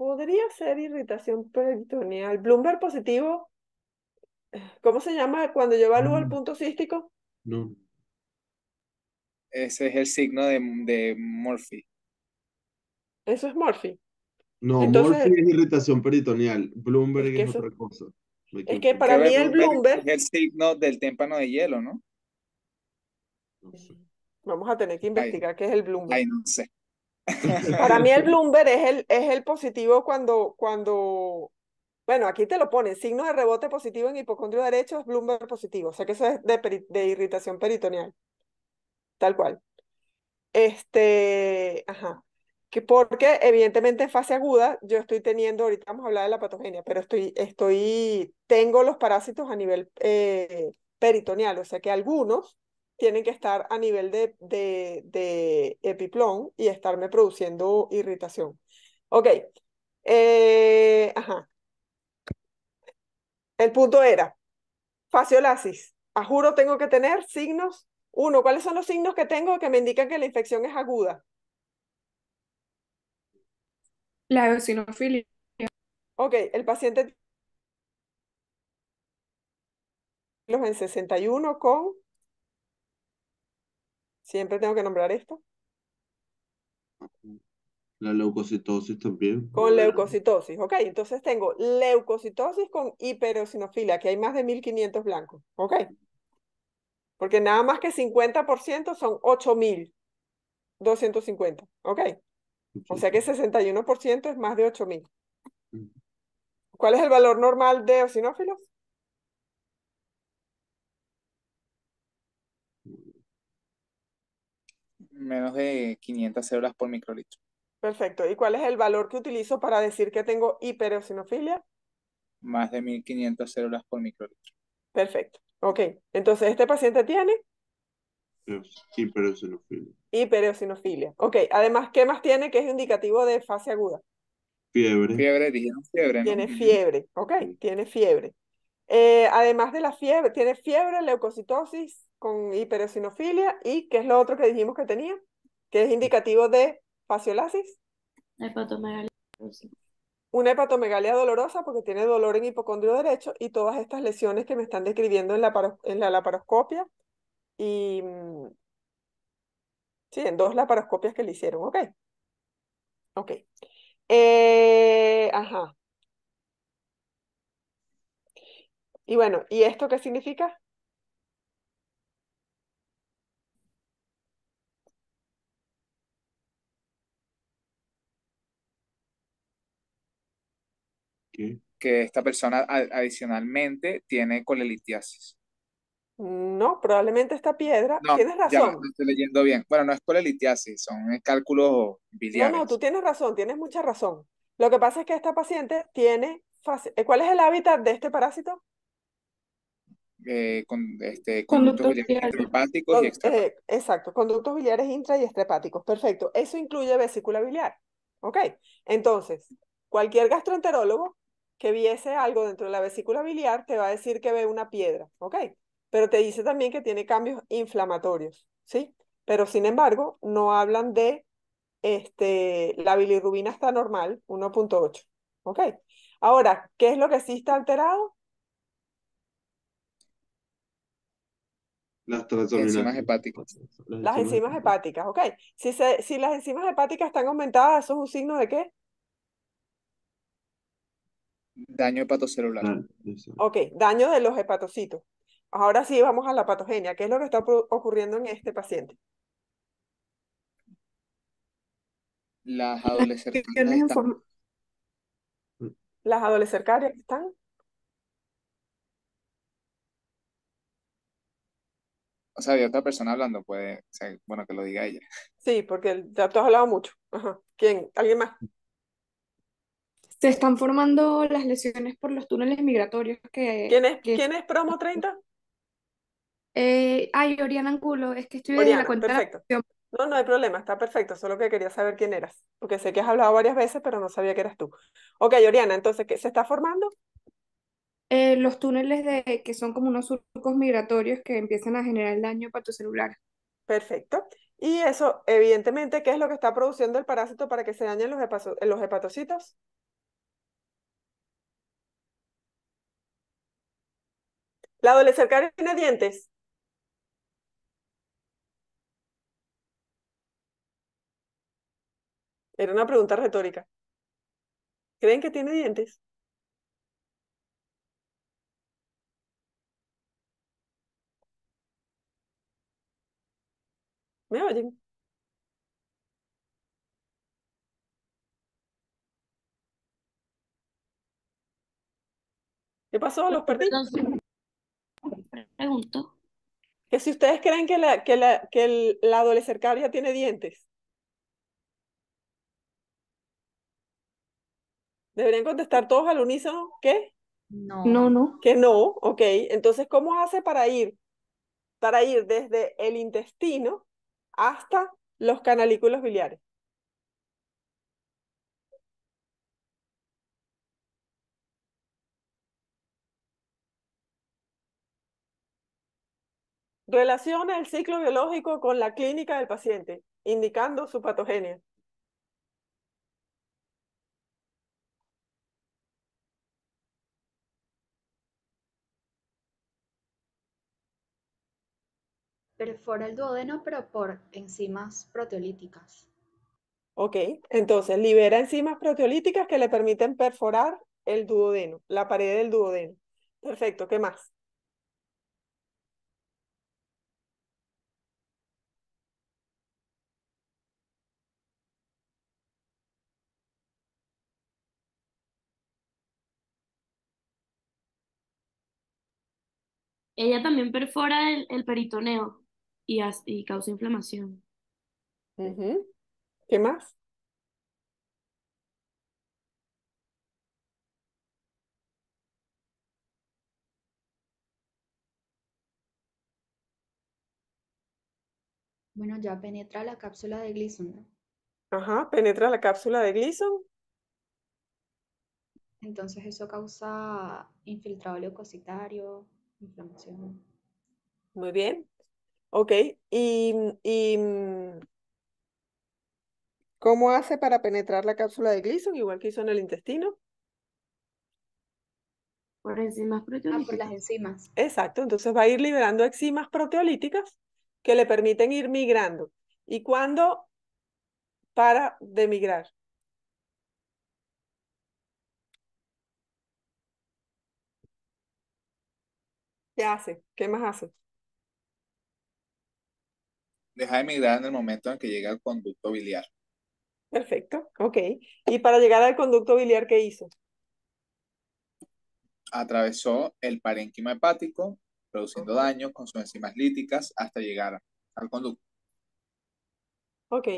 podría ser irritación peritoneal. Bloomberg positivo, ¿cómo se llama cuando yo evalúo el mm. punto cístico? No. Ese es el signo de, de Murphy. Eso es Murphy. No, Murphy es irritación peritoneal. Bloomberg es, otra cosa. es que para mí el Bloomberg. Es el signo del témpano de hielo, ¿no? Vamos a tener que investigar qué es el Bloomberg. Ay, no sé. Para mí el Bloomberg es el, es el positivo cuando, cuando, bueno, aquí te lo ponen, signo de rebote positivo en hipocondrio derecho es Bloomberg positivo, o sea que eso es de, irritación peritoneal, tal cual. Este, ajá, que porque evidentemente en fase aguda yo estoy teniendo, ahorita vamos a hablar de la patogenia, pero estoy, estoy, tengo los parásitos a nivel eh, peritoneal, o sea que algunos tienen que estar a nivel de, de, de epiplón y estarme produciendo irritación. Ok. Eh, ajá. El punto era, fasciolasis. A juro tengo que tener signos. Uno, ¿cuáles son los signos que tengo que me indican que la infección es aguda? La eosinofilia. Ok, el paciente los en 61 con Siempre tengo que nombrar esto. La leucocitosis también. Con leucocitosis, ok. Entonces tengo leucocitosis con hiperosinofilia, que hay más de 1500 blancos, ok. Porque nada más que 50% son 8250, ok. O sea que 61% es más de 8000. ¿Cuál es el valor normal de osinófilos? menos de 500 células por microlitro. Perfecto. ¿Y cuál es el valor que utilizo para decir que tengo hiperosinofilia? Más de 1500 células por microlitro. Perfecto. Ok. Entonces, ¿este paciente tiene? Hiperosinofilia. Hiperosinofilia. Ok. Además, ¿qué más tiene que es indicativo de fase aguda? Fiebre. Fiebre, fiebre. Tiene fiebre. Ok. Tiene fiebre. además de la fiebre, tiene fiebre, leucocitosis, con hiperosinofilia, y qué es lo otro que dijimos que tenía, que es indicativo de faciolasis. Hepatomegalia dolorosa. Una hepatomegalia dolorosa porque tiene dolor en hipocondrio derecho y todas estas lesiones que me están describiendo en la, en la laparoscopia y mm, sí, en dos laparoscopias que le hicieron, ok. Ok. Eh, ajá. Y bueno, ¿y esto qué significa? Que esta persona adicionalmente tiene colelitiasis. No, probablemente esta piedra. tienes razón. estoy leyendo bien. Bueno, no es colelitiasis, son eh, cálculos biliares. No, no, tú tienes razón, tienes mucha razón. Lo que pasa es que esta paciente tiene. Eh, ¿Cuál es el hábitat de este parásito? Eh, con, este, conductos, biliares intrahepáticos y exacto, conductos biliares intra y extrahepáticos. Perfecto. Eso incluye vesícula biliar. Ok. Entonces, cualquier gastroenterólogo que viese algo dentro de la vesícula biliar, te va a decir que ve una piedra, ¿ok? Pero te dice también que tiene cambios inflamatorios, ¿sí? Pero sin embargo, no hablan de este, la bilirrubina está normal, 1.8, ¿ok? Ahora, ¿qué es lo que sí está alterado? Las enzimas hepáticas. Las enzimas hepáticas, ok. Si, si las enzimas hepáticas están aumentadas, ¿eso es un signo de qué? Daño hepatocelular. Ah, ok, daño de los hepatocitos. Ahora sí vamos a la patogenia. ¿Qué es lo que está ocurriendo en este paciente? Las adolescentes. Las adolescentes están. O sea, había otra persona hablando, puede. o bueno, que lo diga ella. Sí, porque ya tú has hablado mucho. Ajá. ¿Quién? ¿Alguien más? se están formando las lesiones por los túneles migratorios que... ¿Quién es, ¿quién es Promo 30? Eh, ay, Oriana Angulo, es que estoy viendo la cuenta. Perfecto. No, no hay problema, está perfecto, solo que quería saber quién eras, porque sé que has hablado varias veces, pero no sabía que eras tú. Ok, Oriana, entonces, ¿qué se está formando? Eh, los túneles de, que son como unos surcos migratorios que empiezan a generar daño para tu celular. Perfecto. Y eso, evidentemente, ¿qué es lo que está produciendo el parásito para que se dañen los hepatocitos? ¿La adolescente tiene dientes? Era una pregunta retórica. ¿Creen que tiene dientes? ¿Me oyen? ¿Qué pasó? ¿Los perdí? pregunto. Que si ustedes creen que la, que la, que el, la ya tiene dientes. Deberían contestar todos al unísono, ¿qué? No. No, no. Que no, ok. Entonces, ¿cómo hace para ir? Para ir desde el intestino hasta los canalículos biliares. Relaciona el ciclo biológico con la clínica del paciente, indicando su patogenia. Perfora el duodeno, pero por enzimas proteolíticas. Ok, entonces libera enzimas proteolíticas que le permiten perforar el duodeno, la pared del duodeno. Perfecto, ¿qué más? Ella también perfora el, peritoneo y, y, causa inflamación. ¿Qué más? Bueno, ya penetra la cápsula de Gleason, Ajá, penetra la cápsula de Gleason. Entonces eso causa infiltrado leucocitario, muy bien. Ok. Y, y mm, ¿Cómo hace para penetrar la cápsula de Gleason, igual que hizo en el intestino? Por enzimas ah, proteolíticas. por las enzimas. Exacto, entonces va a ir liberando enzimas proteolíticas que le permiten ir migrando. ¿Y cuándo para de migrar? ¿Qué hace? ¿Qué más hace? Deja de migrar en el momento en que llega al conducto biliar. Perfecto, ok. Y para llegar al conducto biliar, ¿qué hizo? Atravesó el parénquima hepático, produciendo daño con sus enzimas líticas hasta llegar al conducto. Ok,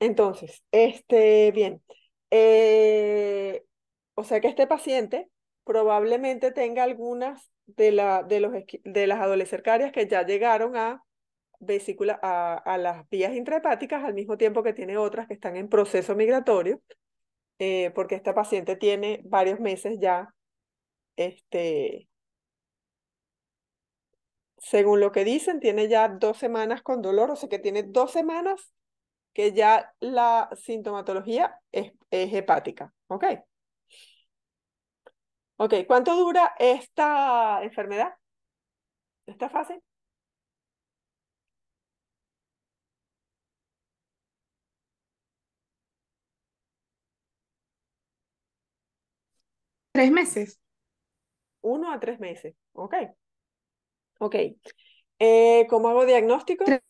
entonces, este, bien. Eh, o sea que este paciente probablemente tenga algunas de, la, de, los, de las adolescercarias que ya llegaron a vesícula, a, las vías intrahepáticas, al mismo tiempo que tiene otras que están en proceso migratorio, eh, porque esta paciente tiene varios meses ya, este, según lo que dicen, tiene ya dos semanas con dolor, o sea que tiene dos semanas que ya la sintomatología es, es hepática, ¿ok? Ok, ¿cuánto dura esta enfermedad? ¿Esta fase? Tres meses. Uno a tres meses, ok. Ok. Eh, ¿Cómo hago diagnóstico? Tres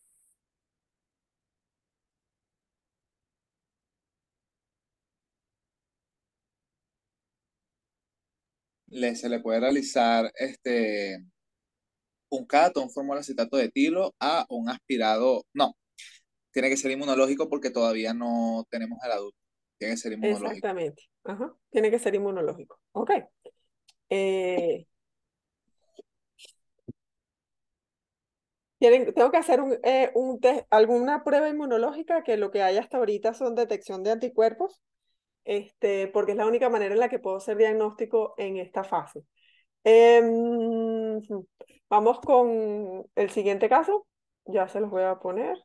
le, se le puede realizar este, un catón, fórmula acetato de etilo a un aspirado. No, tiene que ser inmunológico porque todavía no tenemos al adulto. Tiene que ser inmunológico. Exactamente. Ajá. Tiene que ser inmunológico. Ok. Eh... tengo que hacer un, eh, un test, alguna prueba inmunológica que lo que hay hasta ahorita son detección de anticuerpos este, porque es la única manera en la que puedo hacer diagnóstico en esta fase. Em, vamos con el siguiente caso, ya se los voy a poner.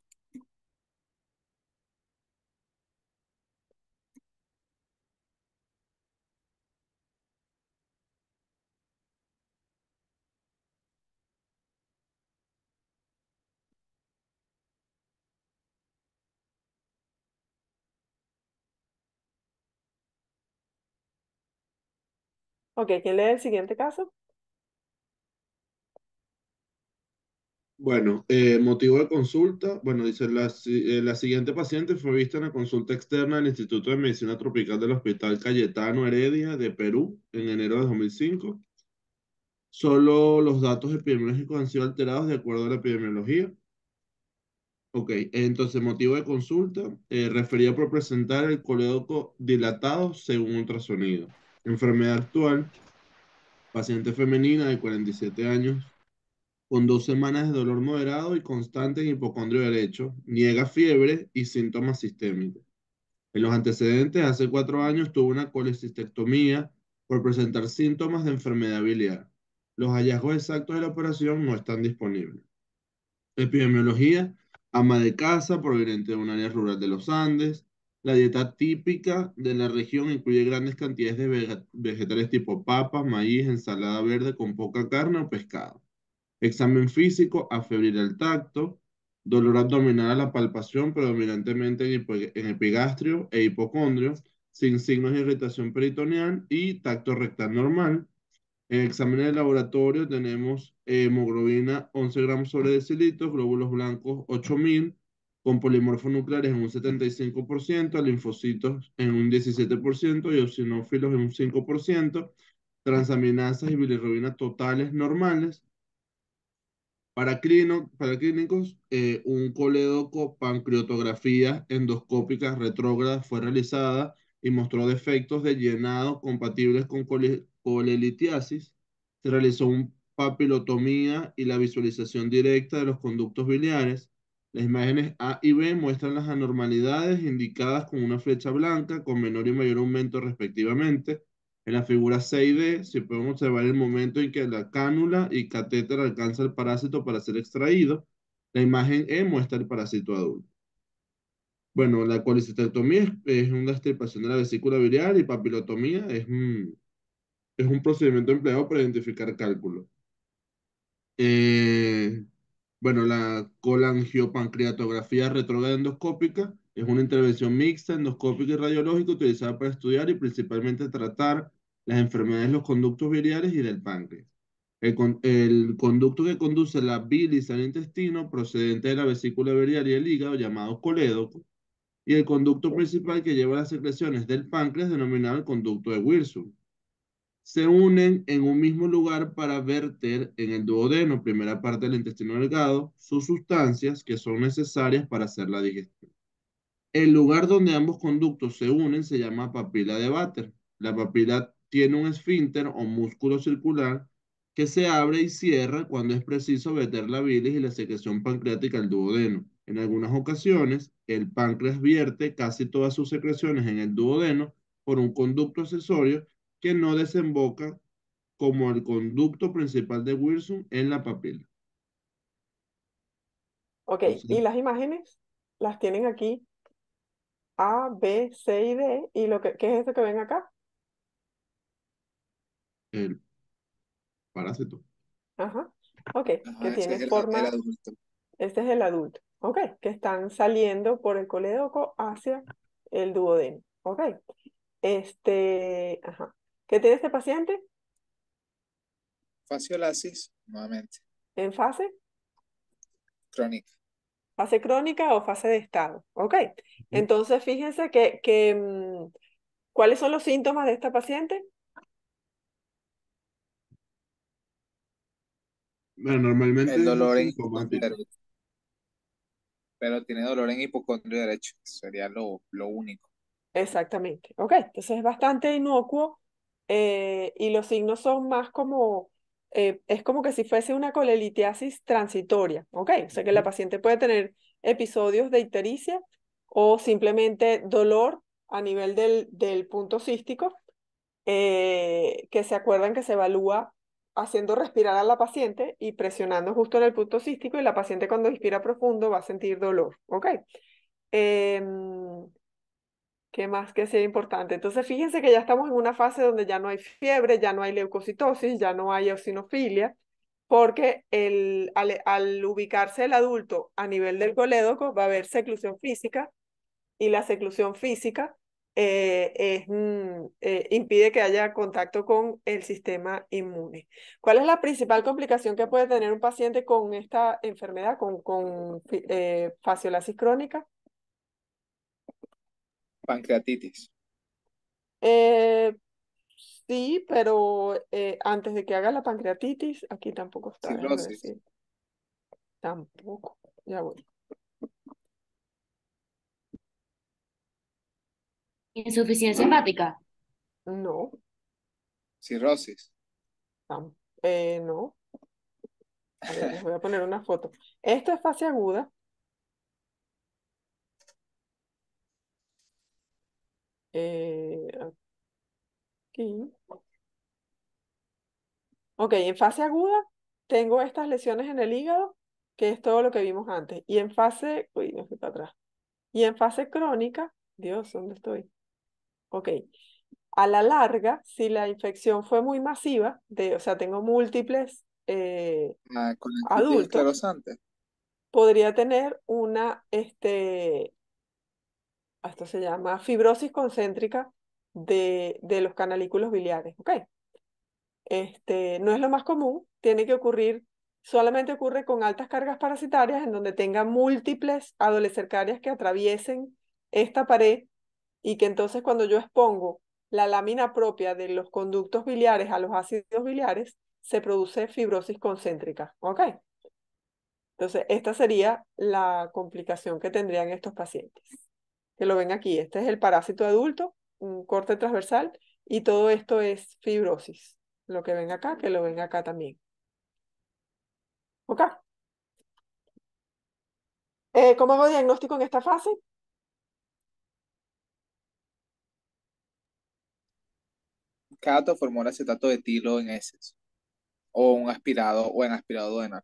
Ok, ¿quién lee el siguiente caso? Bueno, eh, motivo de consulta. Bueno, dice, la, eh, la siguiente paciente fue vista en la consulta externa del Instituto de Medicina Tropical del Hospital Cayetano Heredia de Perú en enero de 2005. Solo los datos epidemiológicos han sido alterados de acuerdo a la epidemiología. Ok, entonces motivo de consulta, eh, refería por presentar el colédoco dilatado según ultrasonido. Enfermedad actual, paciente femenina de 47 años, con dos semanas de dolor moderado y constante en hipocondrio derecho, niega fiebre y síntomas sistémicos. En los antecedentes, hace cuatro años tuvo una colecistectomía por presentar síntomas de enfermedad biliar. Los hallazgos exactos de la operación no están disponibles. Epidemiología, ama de casa proveniente de un área rural de los Andes, la dieta típica de la región incluye grandes cantidades de vegetales tipo papas, maíz, ensalada verde con poca carne o pescado. Examen físico, afebril al tacto, dolor abdominal a la palpación, predominantemente en, epigastrio e hipocondrio, sin signos de irritación peritoneal y tacto rectal normal. En examen de laboratorio tenemos eh, hemoglobina 11 gramos sobre decilitros, glóbulos blancos 8000, con polimorfos nucleares en un 75%, linfocitos en un 17% y eosinófilos en un 5%, transaminasas y bilirrubina totales normales. Para, clínicos, eh, un colédoco pancreatografía endoscópica retrógrada fue realizada y mostró defectos de llenado compatibles con colelitiasis. Se realizó una papilotomía y la visualización directa de los conductos biliares las imágenes A y B muestran las anormalidades indicadas con una flecha blanca con menor y mayor aumento respectivamente. En la figura C y D se puede observar el momento en que la cánula y catéter alcanza el parásito para ser extraído. La imagen E muestra el parásito adulto. Bueno, la colicitectomía es, una extirpación de la vesícula biliar y papilotomía es, es un procedimiento empleado para identificar cálculos. Eh, bueno, la colangiopancreatografía retrógrada endoscópica es una intervención mixta endoscópica y radiológica utilizada para estudiar y principalmente tratar las enfermedades de los conductos biliares y del páncreas. El, conducto que conduce la bilis al intestino procedente de la vesícula biliar y el hígado, llamado colédoco, y el conducto principal que lleva las secreciones del páncreas, denominado el conducto de Wilson se unen en un mismo lugar para verter en el duodeno, primera parte del intestino delgado, sus sustancias que son necesarias para hacer la digestión. El lugar donde ambos conductos se unen se llama papila de váter. La papila tiene un esfínter o músculo circular que se abre y cierra cuando es preciso verter la bilis y la secreción pancreática al duodeno. En algunas ocasiones, el páncreas vierte casi todas sus secreciones en el duodeno por un conducto accesorio que no desemboca como el conducto principal de Wilson en la papila. Ok, y las imágenes las tienen aquí A, B, C y D. ¿Y lo que, qué es eso que ven acá? El parásito. Ajá, ok, que tiene forma... Este es el adulto, ok, que están saliendo por el coledoco hacia el duodeno, ok. Este, ajá. ¿Qué tiene este paciente? Faciolasis, nuevamente. ¿En fase? Crónica. Fase crónica o fase de estado. Ok. Entonces, fíjense que, que mm, ¿cuáles son los síntomas de esta paciente? Bueno, normalmente. El dolor en hipocondrio. Pero tiene dolor en hipocondrio derecho. Sería lo único. Exactamente. Ok. Entonces es bastante inocuo eh, y los signos son más como, eh, es como que si fuese una colelitiasis transitoria, ¿ok? O sea que la paciente puede tener episodios de ictericia o simplemente dolor a nivel del, punto cístico, eh, que se acuerdan que se evalúa haciendo respirar a la paciente y presionando justo en el punto cístico y la paciente cuando inspira profundo va a sentir dolor, ¿ok? Em, que más que sea importante? Entonces, fíjense que ya estamos en una fase donde ya no hay fiebre, ya no hay leucocitosis, ya no hay eosinofilia, porque el, al, ubicarse el adulto a nivel del colédoco va a haber seclusión física y la seclusión física eh, es, mm, eh, impide que haya contacto con el sistema inmune. ¿Cuál es la principal complicación que puede tener un paciente con esta enfermedad, con, con eh, crónica? pancreatitis. Eh, sí, pero eh, antes de que haga la pancreatitis, aquí tampoco está. Cirrosis. Tampoco. Ya voy. Insuficiencia hepática. No. Cirrosis. Eh, no. voy a poner una foto. Esta es fase aguda. Eh, ok, en fase aguda tengo estas lesiones en el hígado, que es todo lo que vimos antes. Y en fase, uy, me fui para atrás. Y en fase crónica, Dios, ¿dónde estoy? Ok. A la larga, si la infección fue muy masiva, de, o sea, tengo múltiples eh, ah, adultos, podría tener una este, esto se llama fibrosis concéntrica de, los canalículos biliares. Este, no es lo más común, tiene que ocurrir, solamente ocurre con altas cargas parasitarias en donde tenga múltiples adolecercarias que atraviesen esta pared y que entonces cuando yo expongo la lámina propia de los conductos biliares a los ácidos biliares, se produce fibrosis concéntrica. Entonces, esta sería la complicación que tendrían estos pacientes que lo ven aquí. Este es el parásito adulto, un corte transversal, y todo esto es fibrosis. Lo que ven acá, que lo ven acá también. ¿Ok? Eh, ¿Cómo hago diagnóstico en esta fase? Cato formó acetato de tilo en heces, o un aspirado o en aspirado duenal.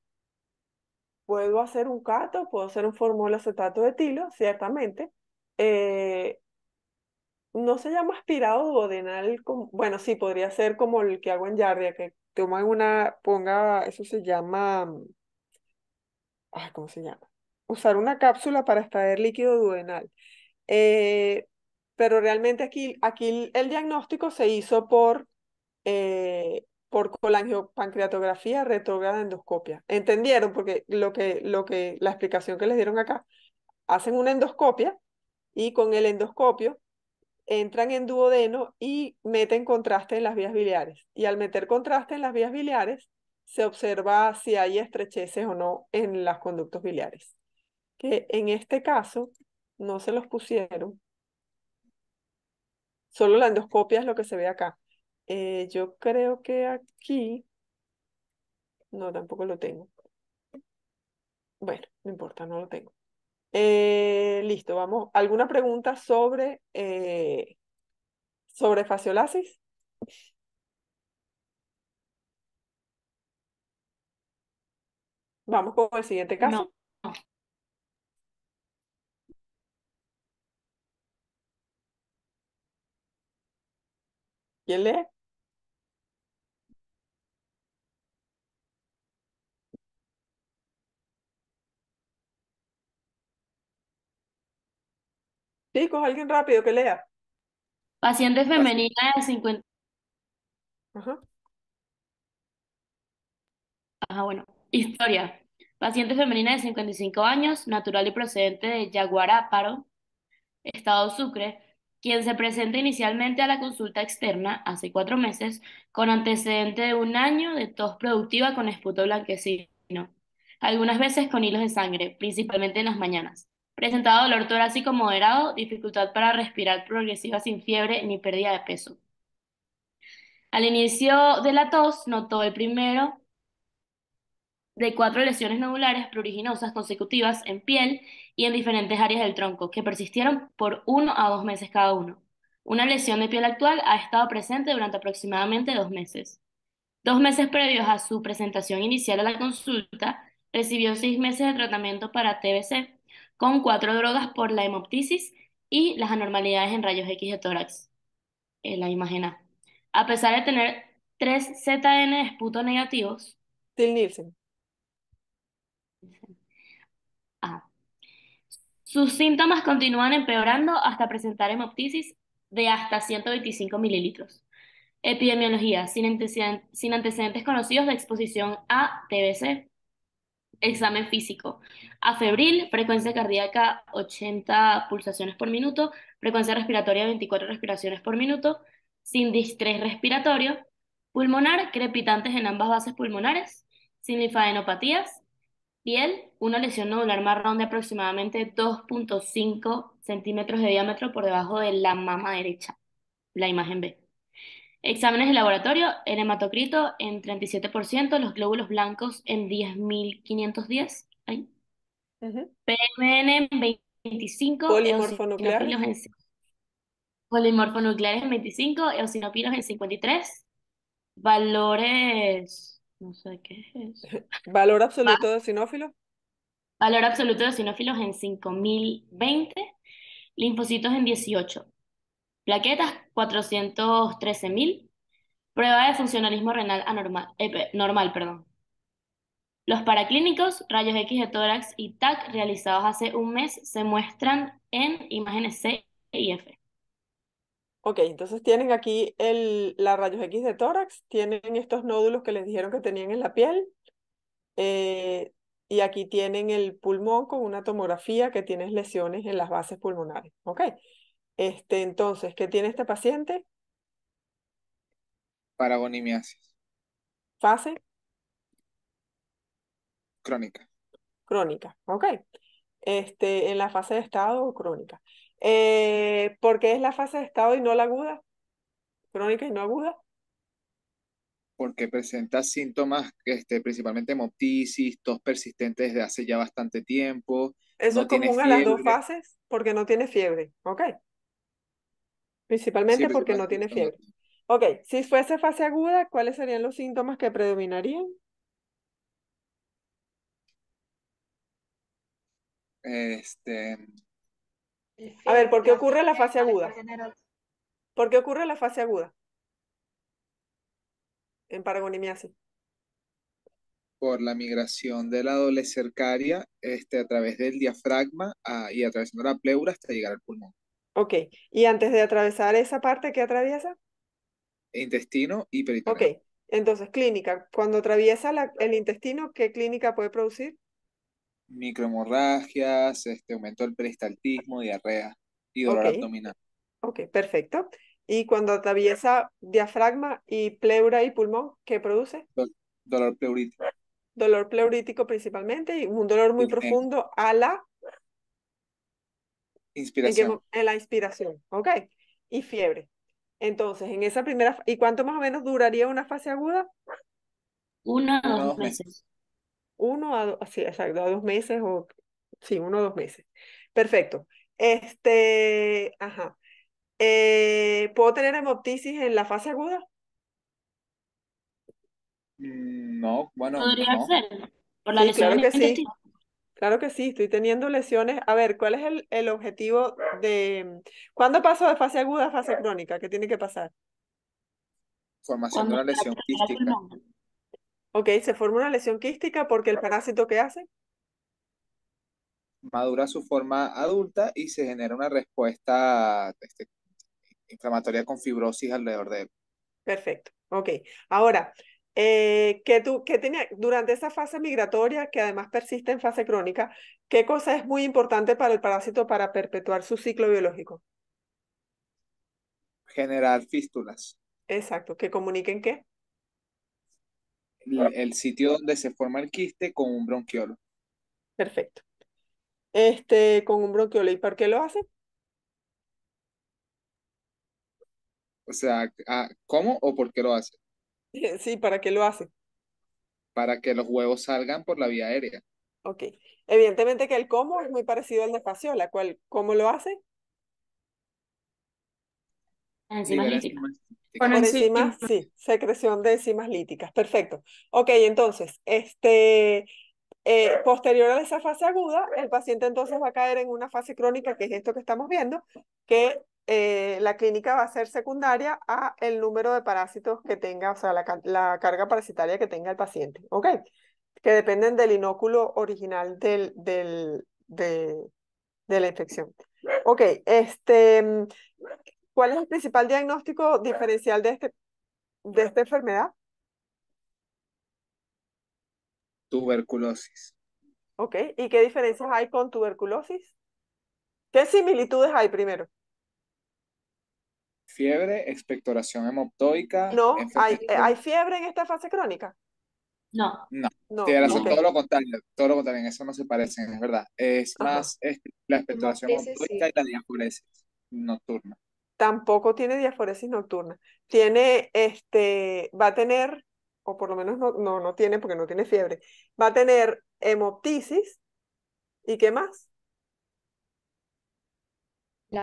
Puedo hacer un cato, puedo hacer un formol acetato de tilo, ciertamente, eh, no se llama aspirado duodenal, bueno, sí, podría ser como el que hago en Yardia, que toman una, ponga, eso se llama, mm, ¿cómo se llama? Usar una cápsula para extraer líquido duodenal. Eh, pero realmente aquí, aquí el diagnóstico se hizo por, eh, por colangiopancreatografía retrógrada endoscopia. ¿Entendieron? Porque lo que, lo que, la explicación que les dieron acá, hacen una endoscopia y con el endoscopio entran en duodeno y meten contraste en las vías biliares. Y al meter contraste en las vías biliares, se observa si hay estrecheces o no en los conductos biliares. Que en este caso no se los pusieron. Solo la endoscopia es lo que se ve acá. Eh, yo creo que aquí... No, tampoco lo tengo. Bueno, no importa, no lo tengo. Eh, listo, vamos. ¿Alguna pregunta sobre, eh, sobre fasciolasis? Vamos con el siguiente caso. ¿Quién lee? alguien rápido que lea. Paciente pues femenina de cincuenta Ajá. Ajá, bueno. Historia. Paciente femenina de 55 años, natural y procedente de Yaguaráparo, Estado Sucre, quien se presenta inicialmente a la consulta externa hace cuatro meses con antecedente de un año de tos productiva con esputo blanquecino, algunas veces con hilos de sangre, principalmente en las mañanas. Presentaba dolor torácico moderado, dificultad para respirar progresiva sin fiebre ni pérdida de peso. Al inicio de la tos, notó el primero de cuatro lesiones nodulares pruriginosas consecutivas en piel y en diferentes áreas del tronco, que persistieron por uno a dos meses cada uno. Una lesión de piel actual ha estado presente durante aproximadamente dos meses. Dos meses previos a su presentación inicial a la consulta, recibió seis meses de tratamiento para TBC con cuatro drogas por la hemoptisis y las anormalidades en rayos X de tórax, eh, la imagen A. A pesar de tener tres ZN esputo negativos. Ah. Sus síntomas continúan empeorando hasta presentar hemoptisis de hasta 125 mililitros. Epidemiología, sin, sin antecedentes conocidos de exposición a TBC examen físico. A febril, frecuencia cardíaca 80 pulsaciones por minuto, frecuencia respiratoria 24 respiraciones por minuto, sin distrés respiratorio, pulmonar, crepitantes en ambas bases pulmonares, sin linfadenopatías, piel, una lesión nodular marrón de aproximadamente 2.5 centímetros de diámetro por debajo de la mama derecha, la imagen B. Exámenes de laboratorio, el hematocrito en 37%, los glóbulos blancos en 10.510, PMN en 25, polimorfonuclear. polimorfonucleares en 25, eosinófilos en 53, valores, no sé qué es Valor absoluto de sinófilos. Valor absoluto de sinófilos en 5020, linfocitos en 18 plaquetas 413.000, prueba de funcionalismo renal anormal, eh, normal. Perdón. Los paraclínicos, rayos X de tórax y TAC realizados hace un mes se muestran en imágenes C y F. Ok, entonces tienen aquí el, la rayos X de tórax, tienen estos nódulos que les dijeron que tenían en la piel, eh, y aquí tienen el pulmón con una tomografía que tiene lesiones en las bases pulmonares. Ok, este, entonces, ¿qué tiene este paciente? Paragonimiasis. ¿Fase? Crónica. Crónica, ok. Este, en la fase de estado o crónica. Eh, ¿Por qué es la fase de estado y no la aguda? ¿Crónica y no aguda? Porque presenta síntomas, este, principalmente hemoptisis, tos persistentes desde hace ya bastante tiempo. Eso es común a las dos fases porque no tiene fiebre, ok. Principalmente porque no tiene fiebre. Ok, si fuese fase aguda, ¿cuáles serían los síntomas que predominarían? Este. A ver, ¿por qué ocurre la fase aguda? ¿Por qué ocurre la fase aguda? En paragonimiasis. Por la migración de la doble cercaria este, a través del diafragma a, ah, y de la pleura hasta llegar al pulmón. Ok, y antes de atravesar esa parte, ¿qué atraviesa? Intestino y peritoneo. Ok, entonces clínica. Cuando atraviesa el intestino, ¿qué clínica puede producir? Microhemorragias, este, aumento del peristaltismo, diarrea y dolor abdominal. Ok, perfecto. Y cuando atraviesa diafragma y pleura y pulmón, ¿qué produce? dolor pleurítico. Dolor pleurítico principalmente y un dolor muy profundo a la Inspiración. En, la inspiración, ok. Y fiebre. Entonces, en esa primera, ¿y cuánto más o menos duraría una fase aguda? Uno a dos, meses. Uno a dos, sí, exacto, a dos meses o, sí, uno a dos meses. Perfecto. Este, ajá. Eh, ¿Puedo tener hemoptisis en la fase aguda? Mm, no, bueno. Podría ser. Por la lesión que sí. Claro que sí, estoy teniendo lesiones. A ver, ¿cuál es el, objetivo de... ¿Cuándo paso de fase aguda a fase crónica? ¿Qué tiene que pasar? Formación de una lesión quística. Ok, se forma una lesión quística porque el parásito ¿qué hace? Madura su forma adulta y se genera una respuesta este, inflamatoria con fibrosis alrededor de él. Perfecto, ok. Ahora, eh, que tú, tenía, durante esa fase migratoria, que además persiste en fase crónica, ¿qué cosa es muy importante para el parásito para perpetuar su ciclo biológico? Generar fístulas. Exacto, que comuniquen qué. El, ah. sitio donde se forma el quiste con un bronquiolo. Perfecto. Este, con un bronquiolo. ¿Y por qué lo hace? O sea, ah, ¿cómo o por qué lo hace? Sí, ¿para qué lo hace? Para que los huevos salgan por la vía aérea. Ok. Evidentemente que el cómo es muy parecido al de la cual, ¿cómo lo hace? Enzimas líticas. Con enzimas, sí, secreción de enzimas líticas. Perfecto. Ok, entonces, este, eh, posterior a esa fase aguda, el paciente entonces va a caer en una fase crónica, que es esto que estamos viendo, que eh, la clínica va a ser secundaria a el número de parásitos que tenga, o sea, la, carga parasitaria que tenga el paciente, ¿ok? Que dependen del inóculo original del, de, de la infección. Ok, este, mm, ¿cuál es el principal diagnóstico diferencial de, este, de esta enfermedad? Tuberculosis. Ok, ¿y qué diferencias hay con tuberculosis? ¿Qué similitudes hay primero? Fiebre, expectoración hemoptoica. No, hay, eh, ¿hay, fiebre en esta fase crónica? No. No, no todo lo contrario, todo lo contrario, eso no se parece, es verdad. Es más la expectoración hemoptoica y la diaforesis nocturna. Tampoco tiene diaforesis nocturna. Tiene, este, va a tener, o por lo menos no, no, no tiene porque no tiene fiebre, va a tener hemoptisis y ¿qué más?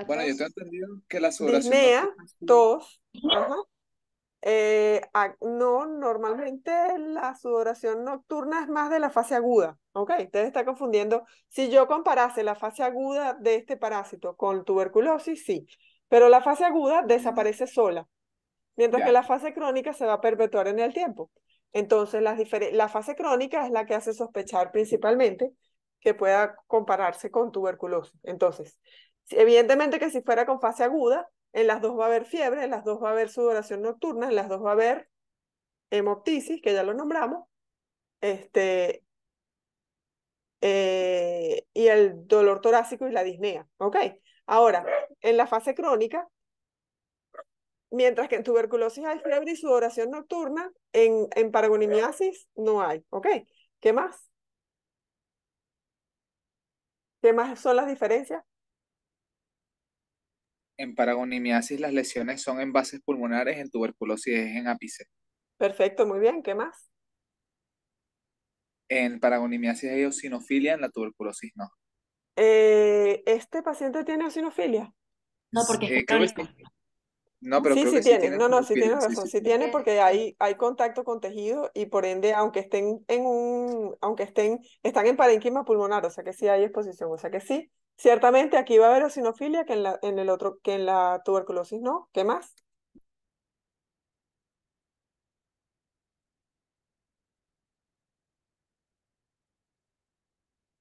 bueno, yo te he entendido que la sudoración. Ajá. Eh, no, normalmente la sudoración nocturna es más de la fase aguda, ¿ok? Usted está confundiendo. Si yo comparase la fase aguda de este parásito con tuberculosis, sí, pero la fase aguda desaparece sola, mientras que la fase crónica se va a perpetuar en el tiempo. Entonces, la fase crónica es la que hace sospechar principalmente que pueda compararse con tuberculosis. Entonces, Evidentemente que si fuera con fase aguda, en las dos va a haber fiebre, en las dos va a haber sudoración nocturna, en las dos va a haber hemoptisis, que ya lo nombramos, este, eh, y el dolor torácico y la disnea. ¿ok? Ahora, en la fase crónica, mientras que en tuberculosis hay fiebre y sudoración nocturna, en, en paragonimiasis no hay. okay ¿Qué más? ¿Qué más son las diferencias? en paragonimiasis las lesiones son en bases pulmonares, en tuberculosis es en ápice. Perfecto, muy bien, ¿qué más? En paragonimiasis hay osinofilia, en la tuberculosis no. Eh, ¿Este paciente tiene osinofilia? No, porque No, pero sí, sí, tiene. sí tiene. No, no, sí tiene razón. Sí, tiene porque hay, hay contacto con tejido y por ende, aunque estén en un, aunque estén, están en parénquima pulmonar, o sea que sí hay exposición, o sea que sí, Ciertamente aquí va a haber osinofilia que en la, en el otro, que en la tuberculosis no. ¿Qué más?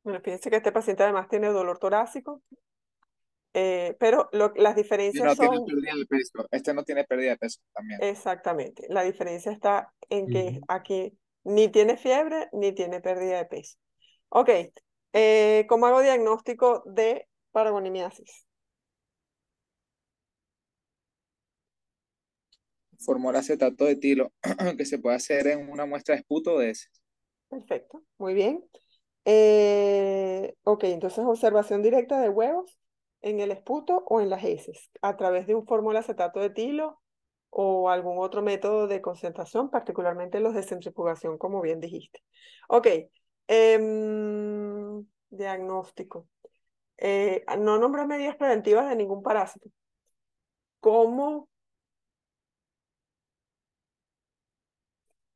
Bueno, fíjense que este paciente además tiene dolor torácico, eh, pero las diferencias no Tiene pérdida de peso. Este no tiene pérdida de peso también. Exactamente. La diferencia está en que aquí ni tiene fiebre ni tiene pérdida de peso. Ok, eh, ¿Cómo hago diagnóstico de paragonimiasis? Formula acetato de tilo, que se puede hacer en una muestra de esputo de heces. Perfecto, muy bien. Eh, ok, entonces observación directa de huevos en el esputo o en las heces, a través de un fórmula acetato de tilo o algún otro método de concentración, particularmente los de centrifugación, como bien dijiste. Ok. Em, Diagnóstico. Eh, no nombré medidas preventivas de ningún parásito. ¿Cómo?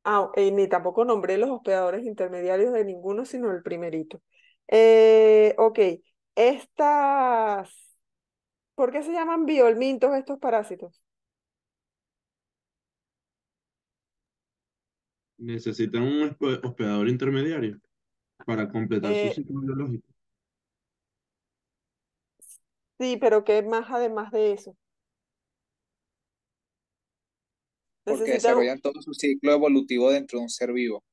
Ah, eh, ni tampoco nombré los hospedadores intermediarios de ninguno, sino el primerito. Eh, ok, estas... ¿Por qué se llaman biolmintos estos parásitos? Necesitan un hospedador intermediario para completar su eh, ciclo biológico. Sí, pero ¿qué más además de eso? Porque desarrollan todo su ciclo evolutivo dentro de un ser vivo.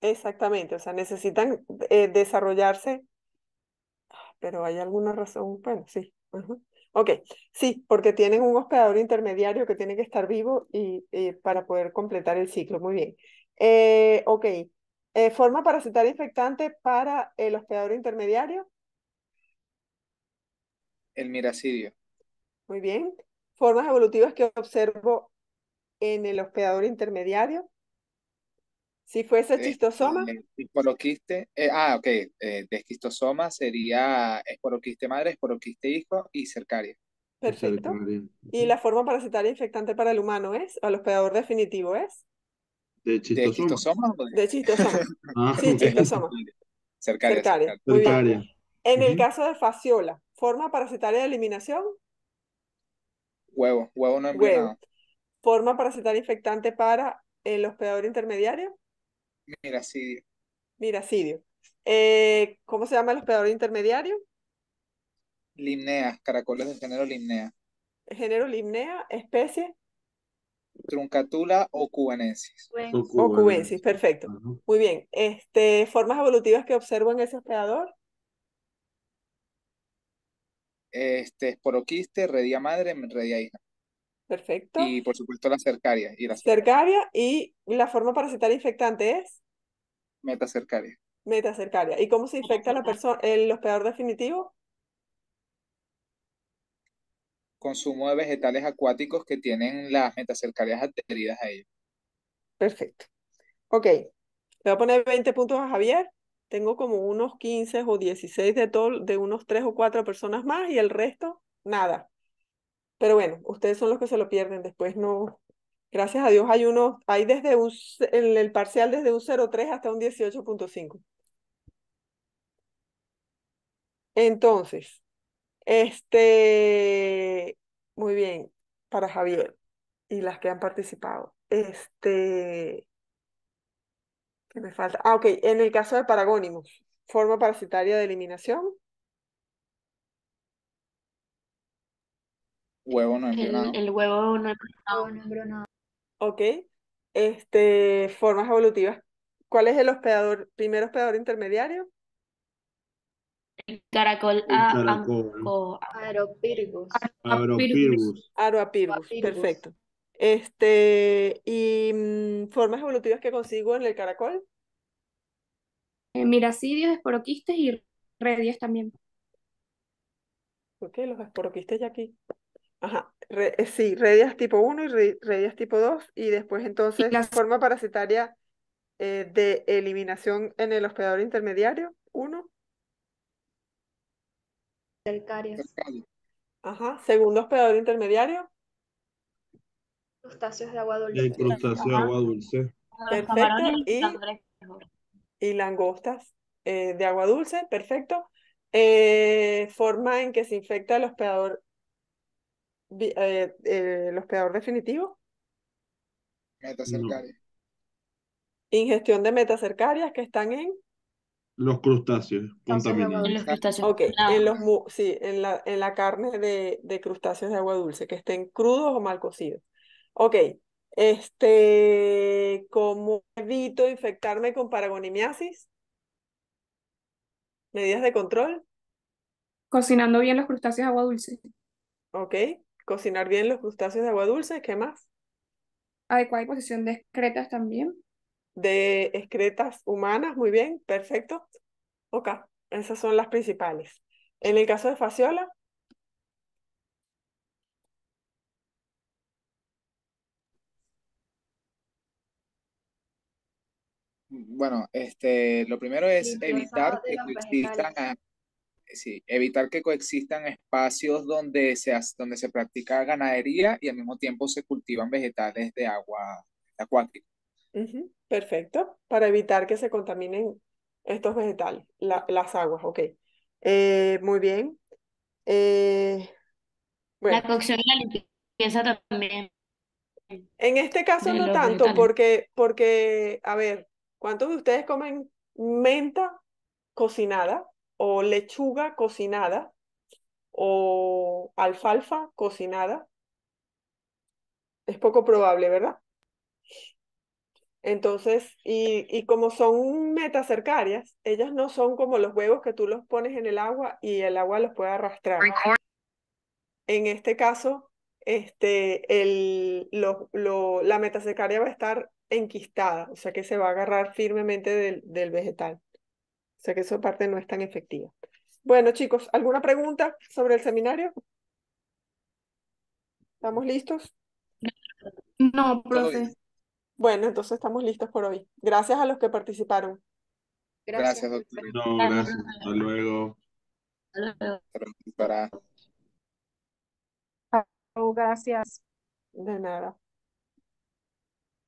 Exactamente, o sea, necesitan eh, desarrollarse, ah, pero hay alguna razón, bueno, sí. Ok, sí, porque tienen un hospedador intermediario que tiene que estar vivo y, para poder completar el ciclo, muy bien. Eh, ok, eh, ¿Forma parasitaria infectante para el hospedador intermediario? El miracidio. Muy bien. ¿Formas evolutivas que observo en el hospedador intermediario? Si fuese eh, chistosoma. esporoquiste, eh, ah, ok. de esquistosoma sería esporoquiste madre, esporoquiste hijo y cercaria. Perfecto. Y la forma parasitaria infectante para el humano es, o el hospedador definitivo es. De chistosoma. ¿De chistosoma? Ah, sí, chistosoma. Cercaria. Cercaria. Muy En el caso de fasciola, ¿forma parasitaria de eliminación? Huevo, huevo no embrionado. Huevo. ¿Forma parasitaria infectante para el hospedador intermediario? Miracidio. Miracidio. Eh, ¿Cómo se llama el hospedador intermediario? Limnea, caracoles del género Limnea. Género Limnea, especie truncatula o cubanensis. O cubensis, perfecto. Muy bien. Este, ¿Formas evolutivas que observo en ese hospedador? Este, esporoquiste, redia madre, redia hija. Perfecto. Y por supuesto la cercaria. Y la cercaria y la forma parasitaria infectante es metacercaria. Metacercaria. ¿Y cómo se infecta la persona, el hospedador definitivo? consumo de vegetales acuáticos que tienen las metacercarias adheridas a ellos. Perfecto. Ok, le voy a poner 20 puntos a Javier. Tengo como unos 15 o 16 de, todo, de unos 3 o 4 personas más y el resto, nada. Pero bueno, ustedes son los que se lo pierden. Después no. Gracias a Dios hay uno, hay desde un, el, el parcial desde un 0,3 hasta un 18.5. Entonces, este, muy bien, para Javier y las que han participado. Este, ¿qué me falta? Ah, ok, en el caso de Paragónimos, forma parasitaria de eliminación. Huevo no embrionado. El, huevo no embrionado. Ok. Este, formas evolutivas. ¿Cuál es el hospedador, primer hospedador intermediario? el caracol a Aeropirgus. Aeropirgus. perfecto. Este, ¿y mm, formas evolutivas que consigo en el caracol? Eh, miracidios, esporoquistes y redias también. ¿Por qué los esporoquistes ya aquí? Ajá, eh, sí, redias tipo 1 y redias tipo 2, y después entonces la forma parasitaria eh, de eliminación en el hospedador intermediario, 1, Ajá. Segundo hospedador intermediario. Crustáceos de agua dulce. de agua dulce. Perfecto. Y, langostas de agua dulce. Perfecto. forma en que se infecta el hospedador, eh, eh, definitivo. metacercarias, Ingestión de metacercarias que están en los crustáceos contaminados. En En, en, la, en la carne de, crustáceos de agua dulce, que estén crudos o mal cocidos. Ok, este, ¿cómo evito infectarme con paragonimiasis? ¿Medidas de control? Cocinando bien los crustáceos de agua dulce. Ok, cocinar bien los crustáceos de agua dulce, ¿qué más? Adecuada disposición de excretas también de excretas humanas, muy bien, perfecto. Ok, esas son las principales. En el caso de Faciola, Bueno, este, lo primero es evitar que, coexistan, evitar que coexistan espacios donde se, donde se practica ganadería y al mismo tiempo se cultivan vegetales de agua acuática. Perfecto, para evitar que se contaminen estos vegetales, las aguas, ok. Eh, muy bien. Eh, la cocción y la limpieza también. En este caso no tanto, porque, porque, a ver, ¿cuántos de ustedes comen menta cocinada o lechuga cocinada o alfalfa cocinada? Es poco probable, ¿verdad? Entonces, y, como son metacercarias, ellas no son como los huevos que tú los pones en el agua y el agua los puede arrastrar. En este caso, este, el, la metacercaria va a estar enquistada, o sea que se va a agarrar firmemente del, del vegetal. O sea que esa parte no es tan efectiva. Bueno, chicos, ¿alguna pregunta sobre el seminario? ¿Estamos listos? No, profe. Bueno, entonces estamos listos por hoy. Gracias a los que participaron. Gracias, doctor. gracias. Hasta luego. Hasta luego. gracias. De nada.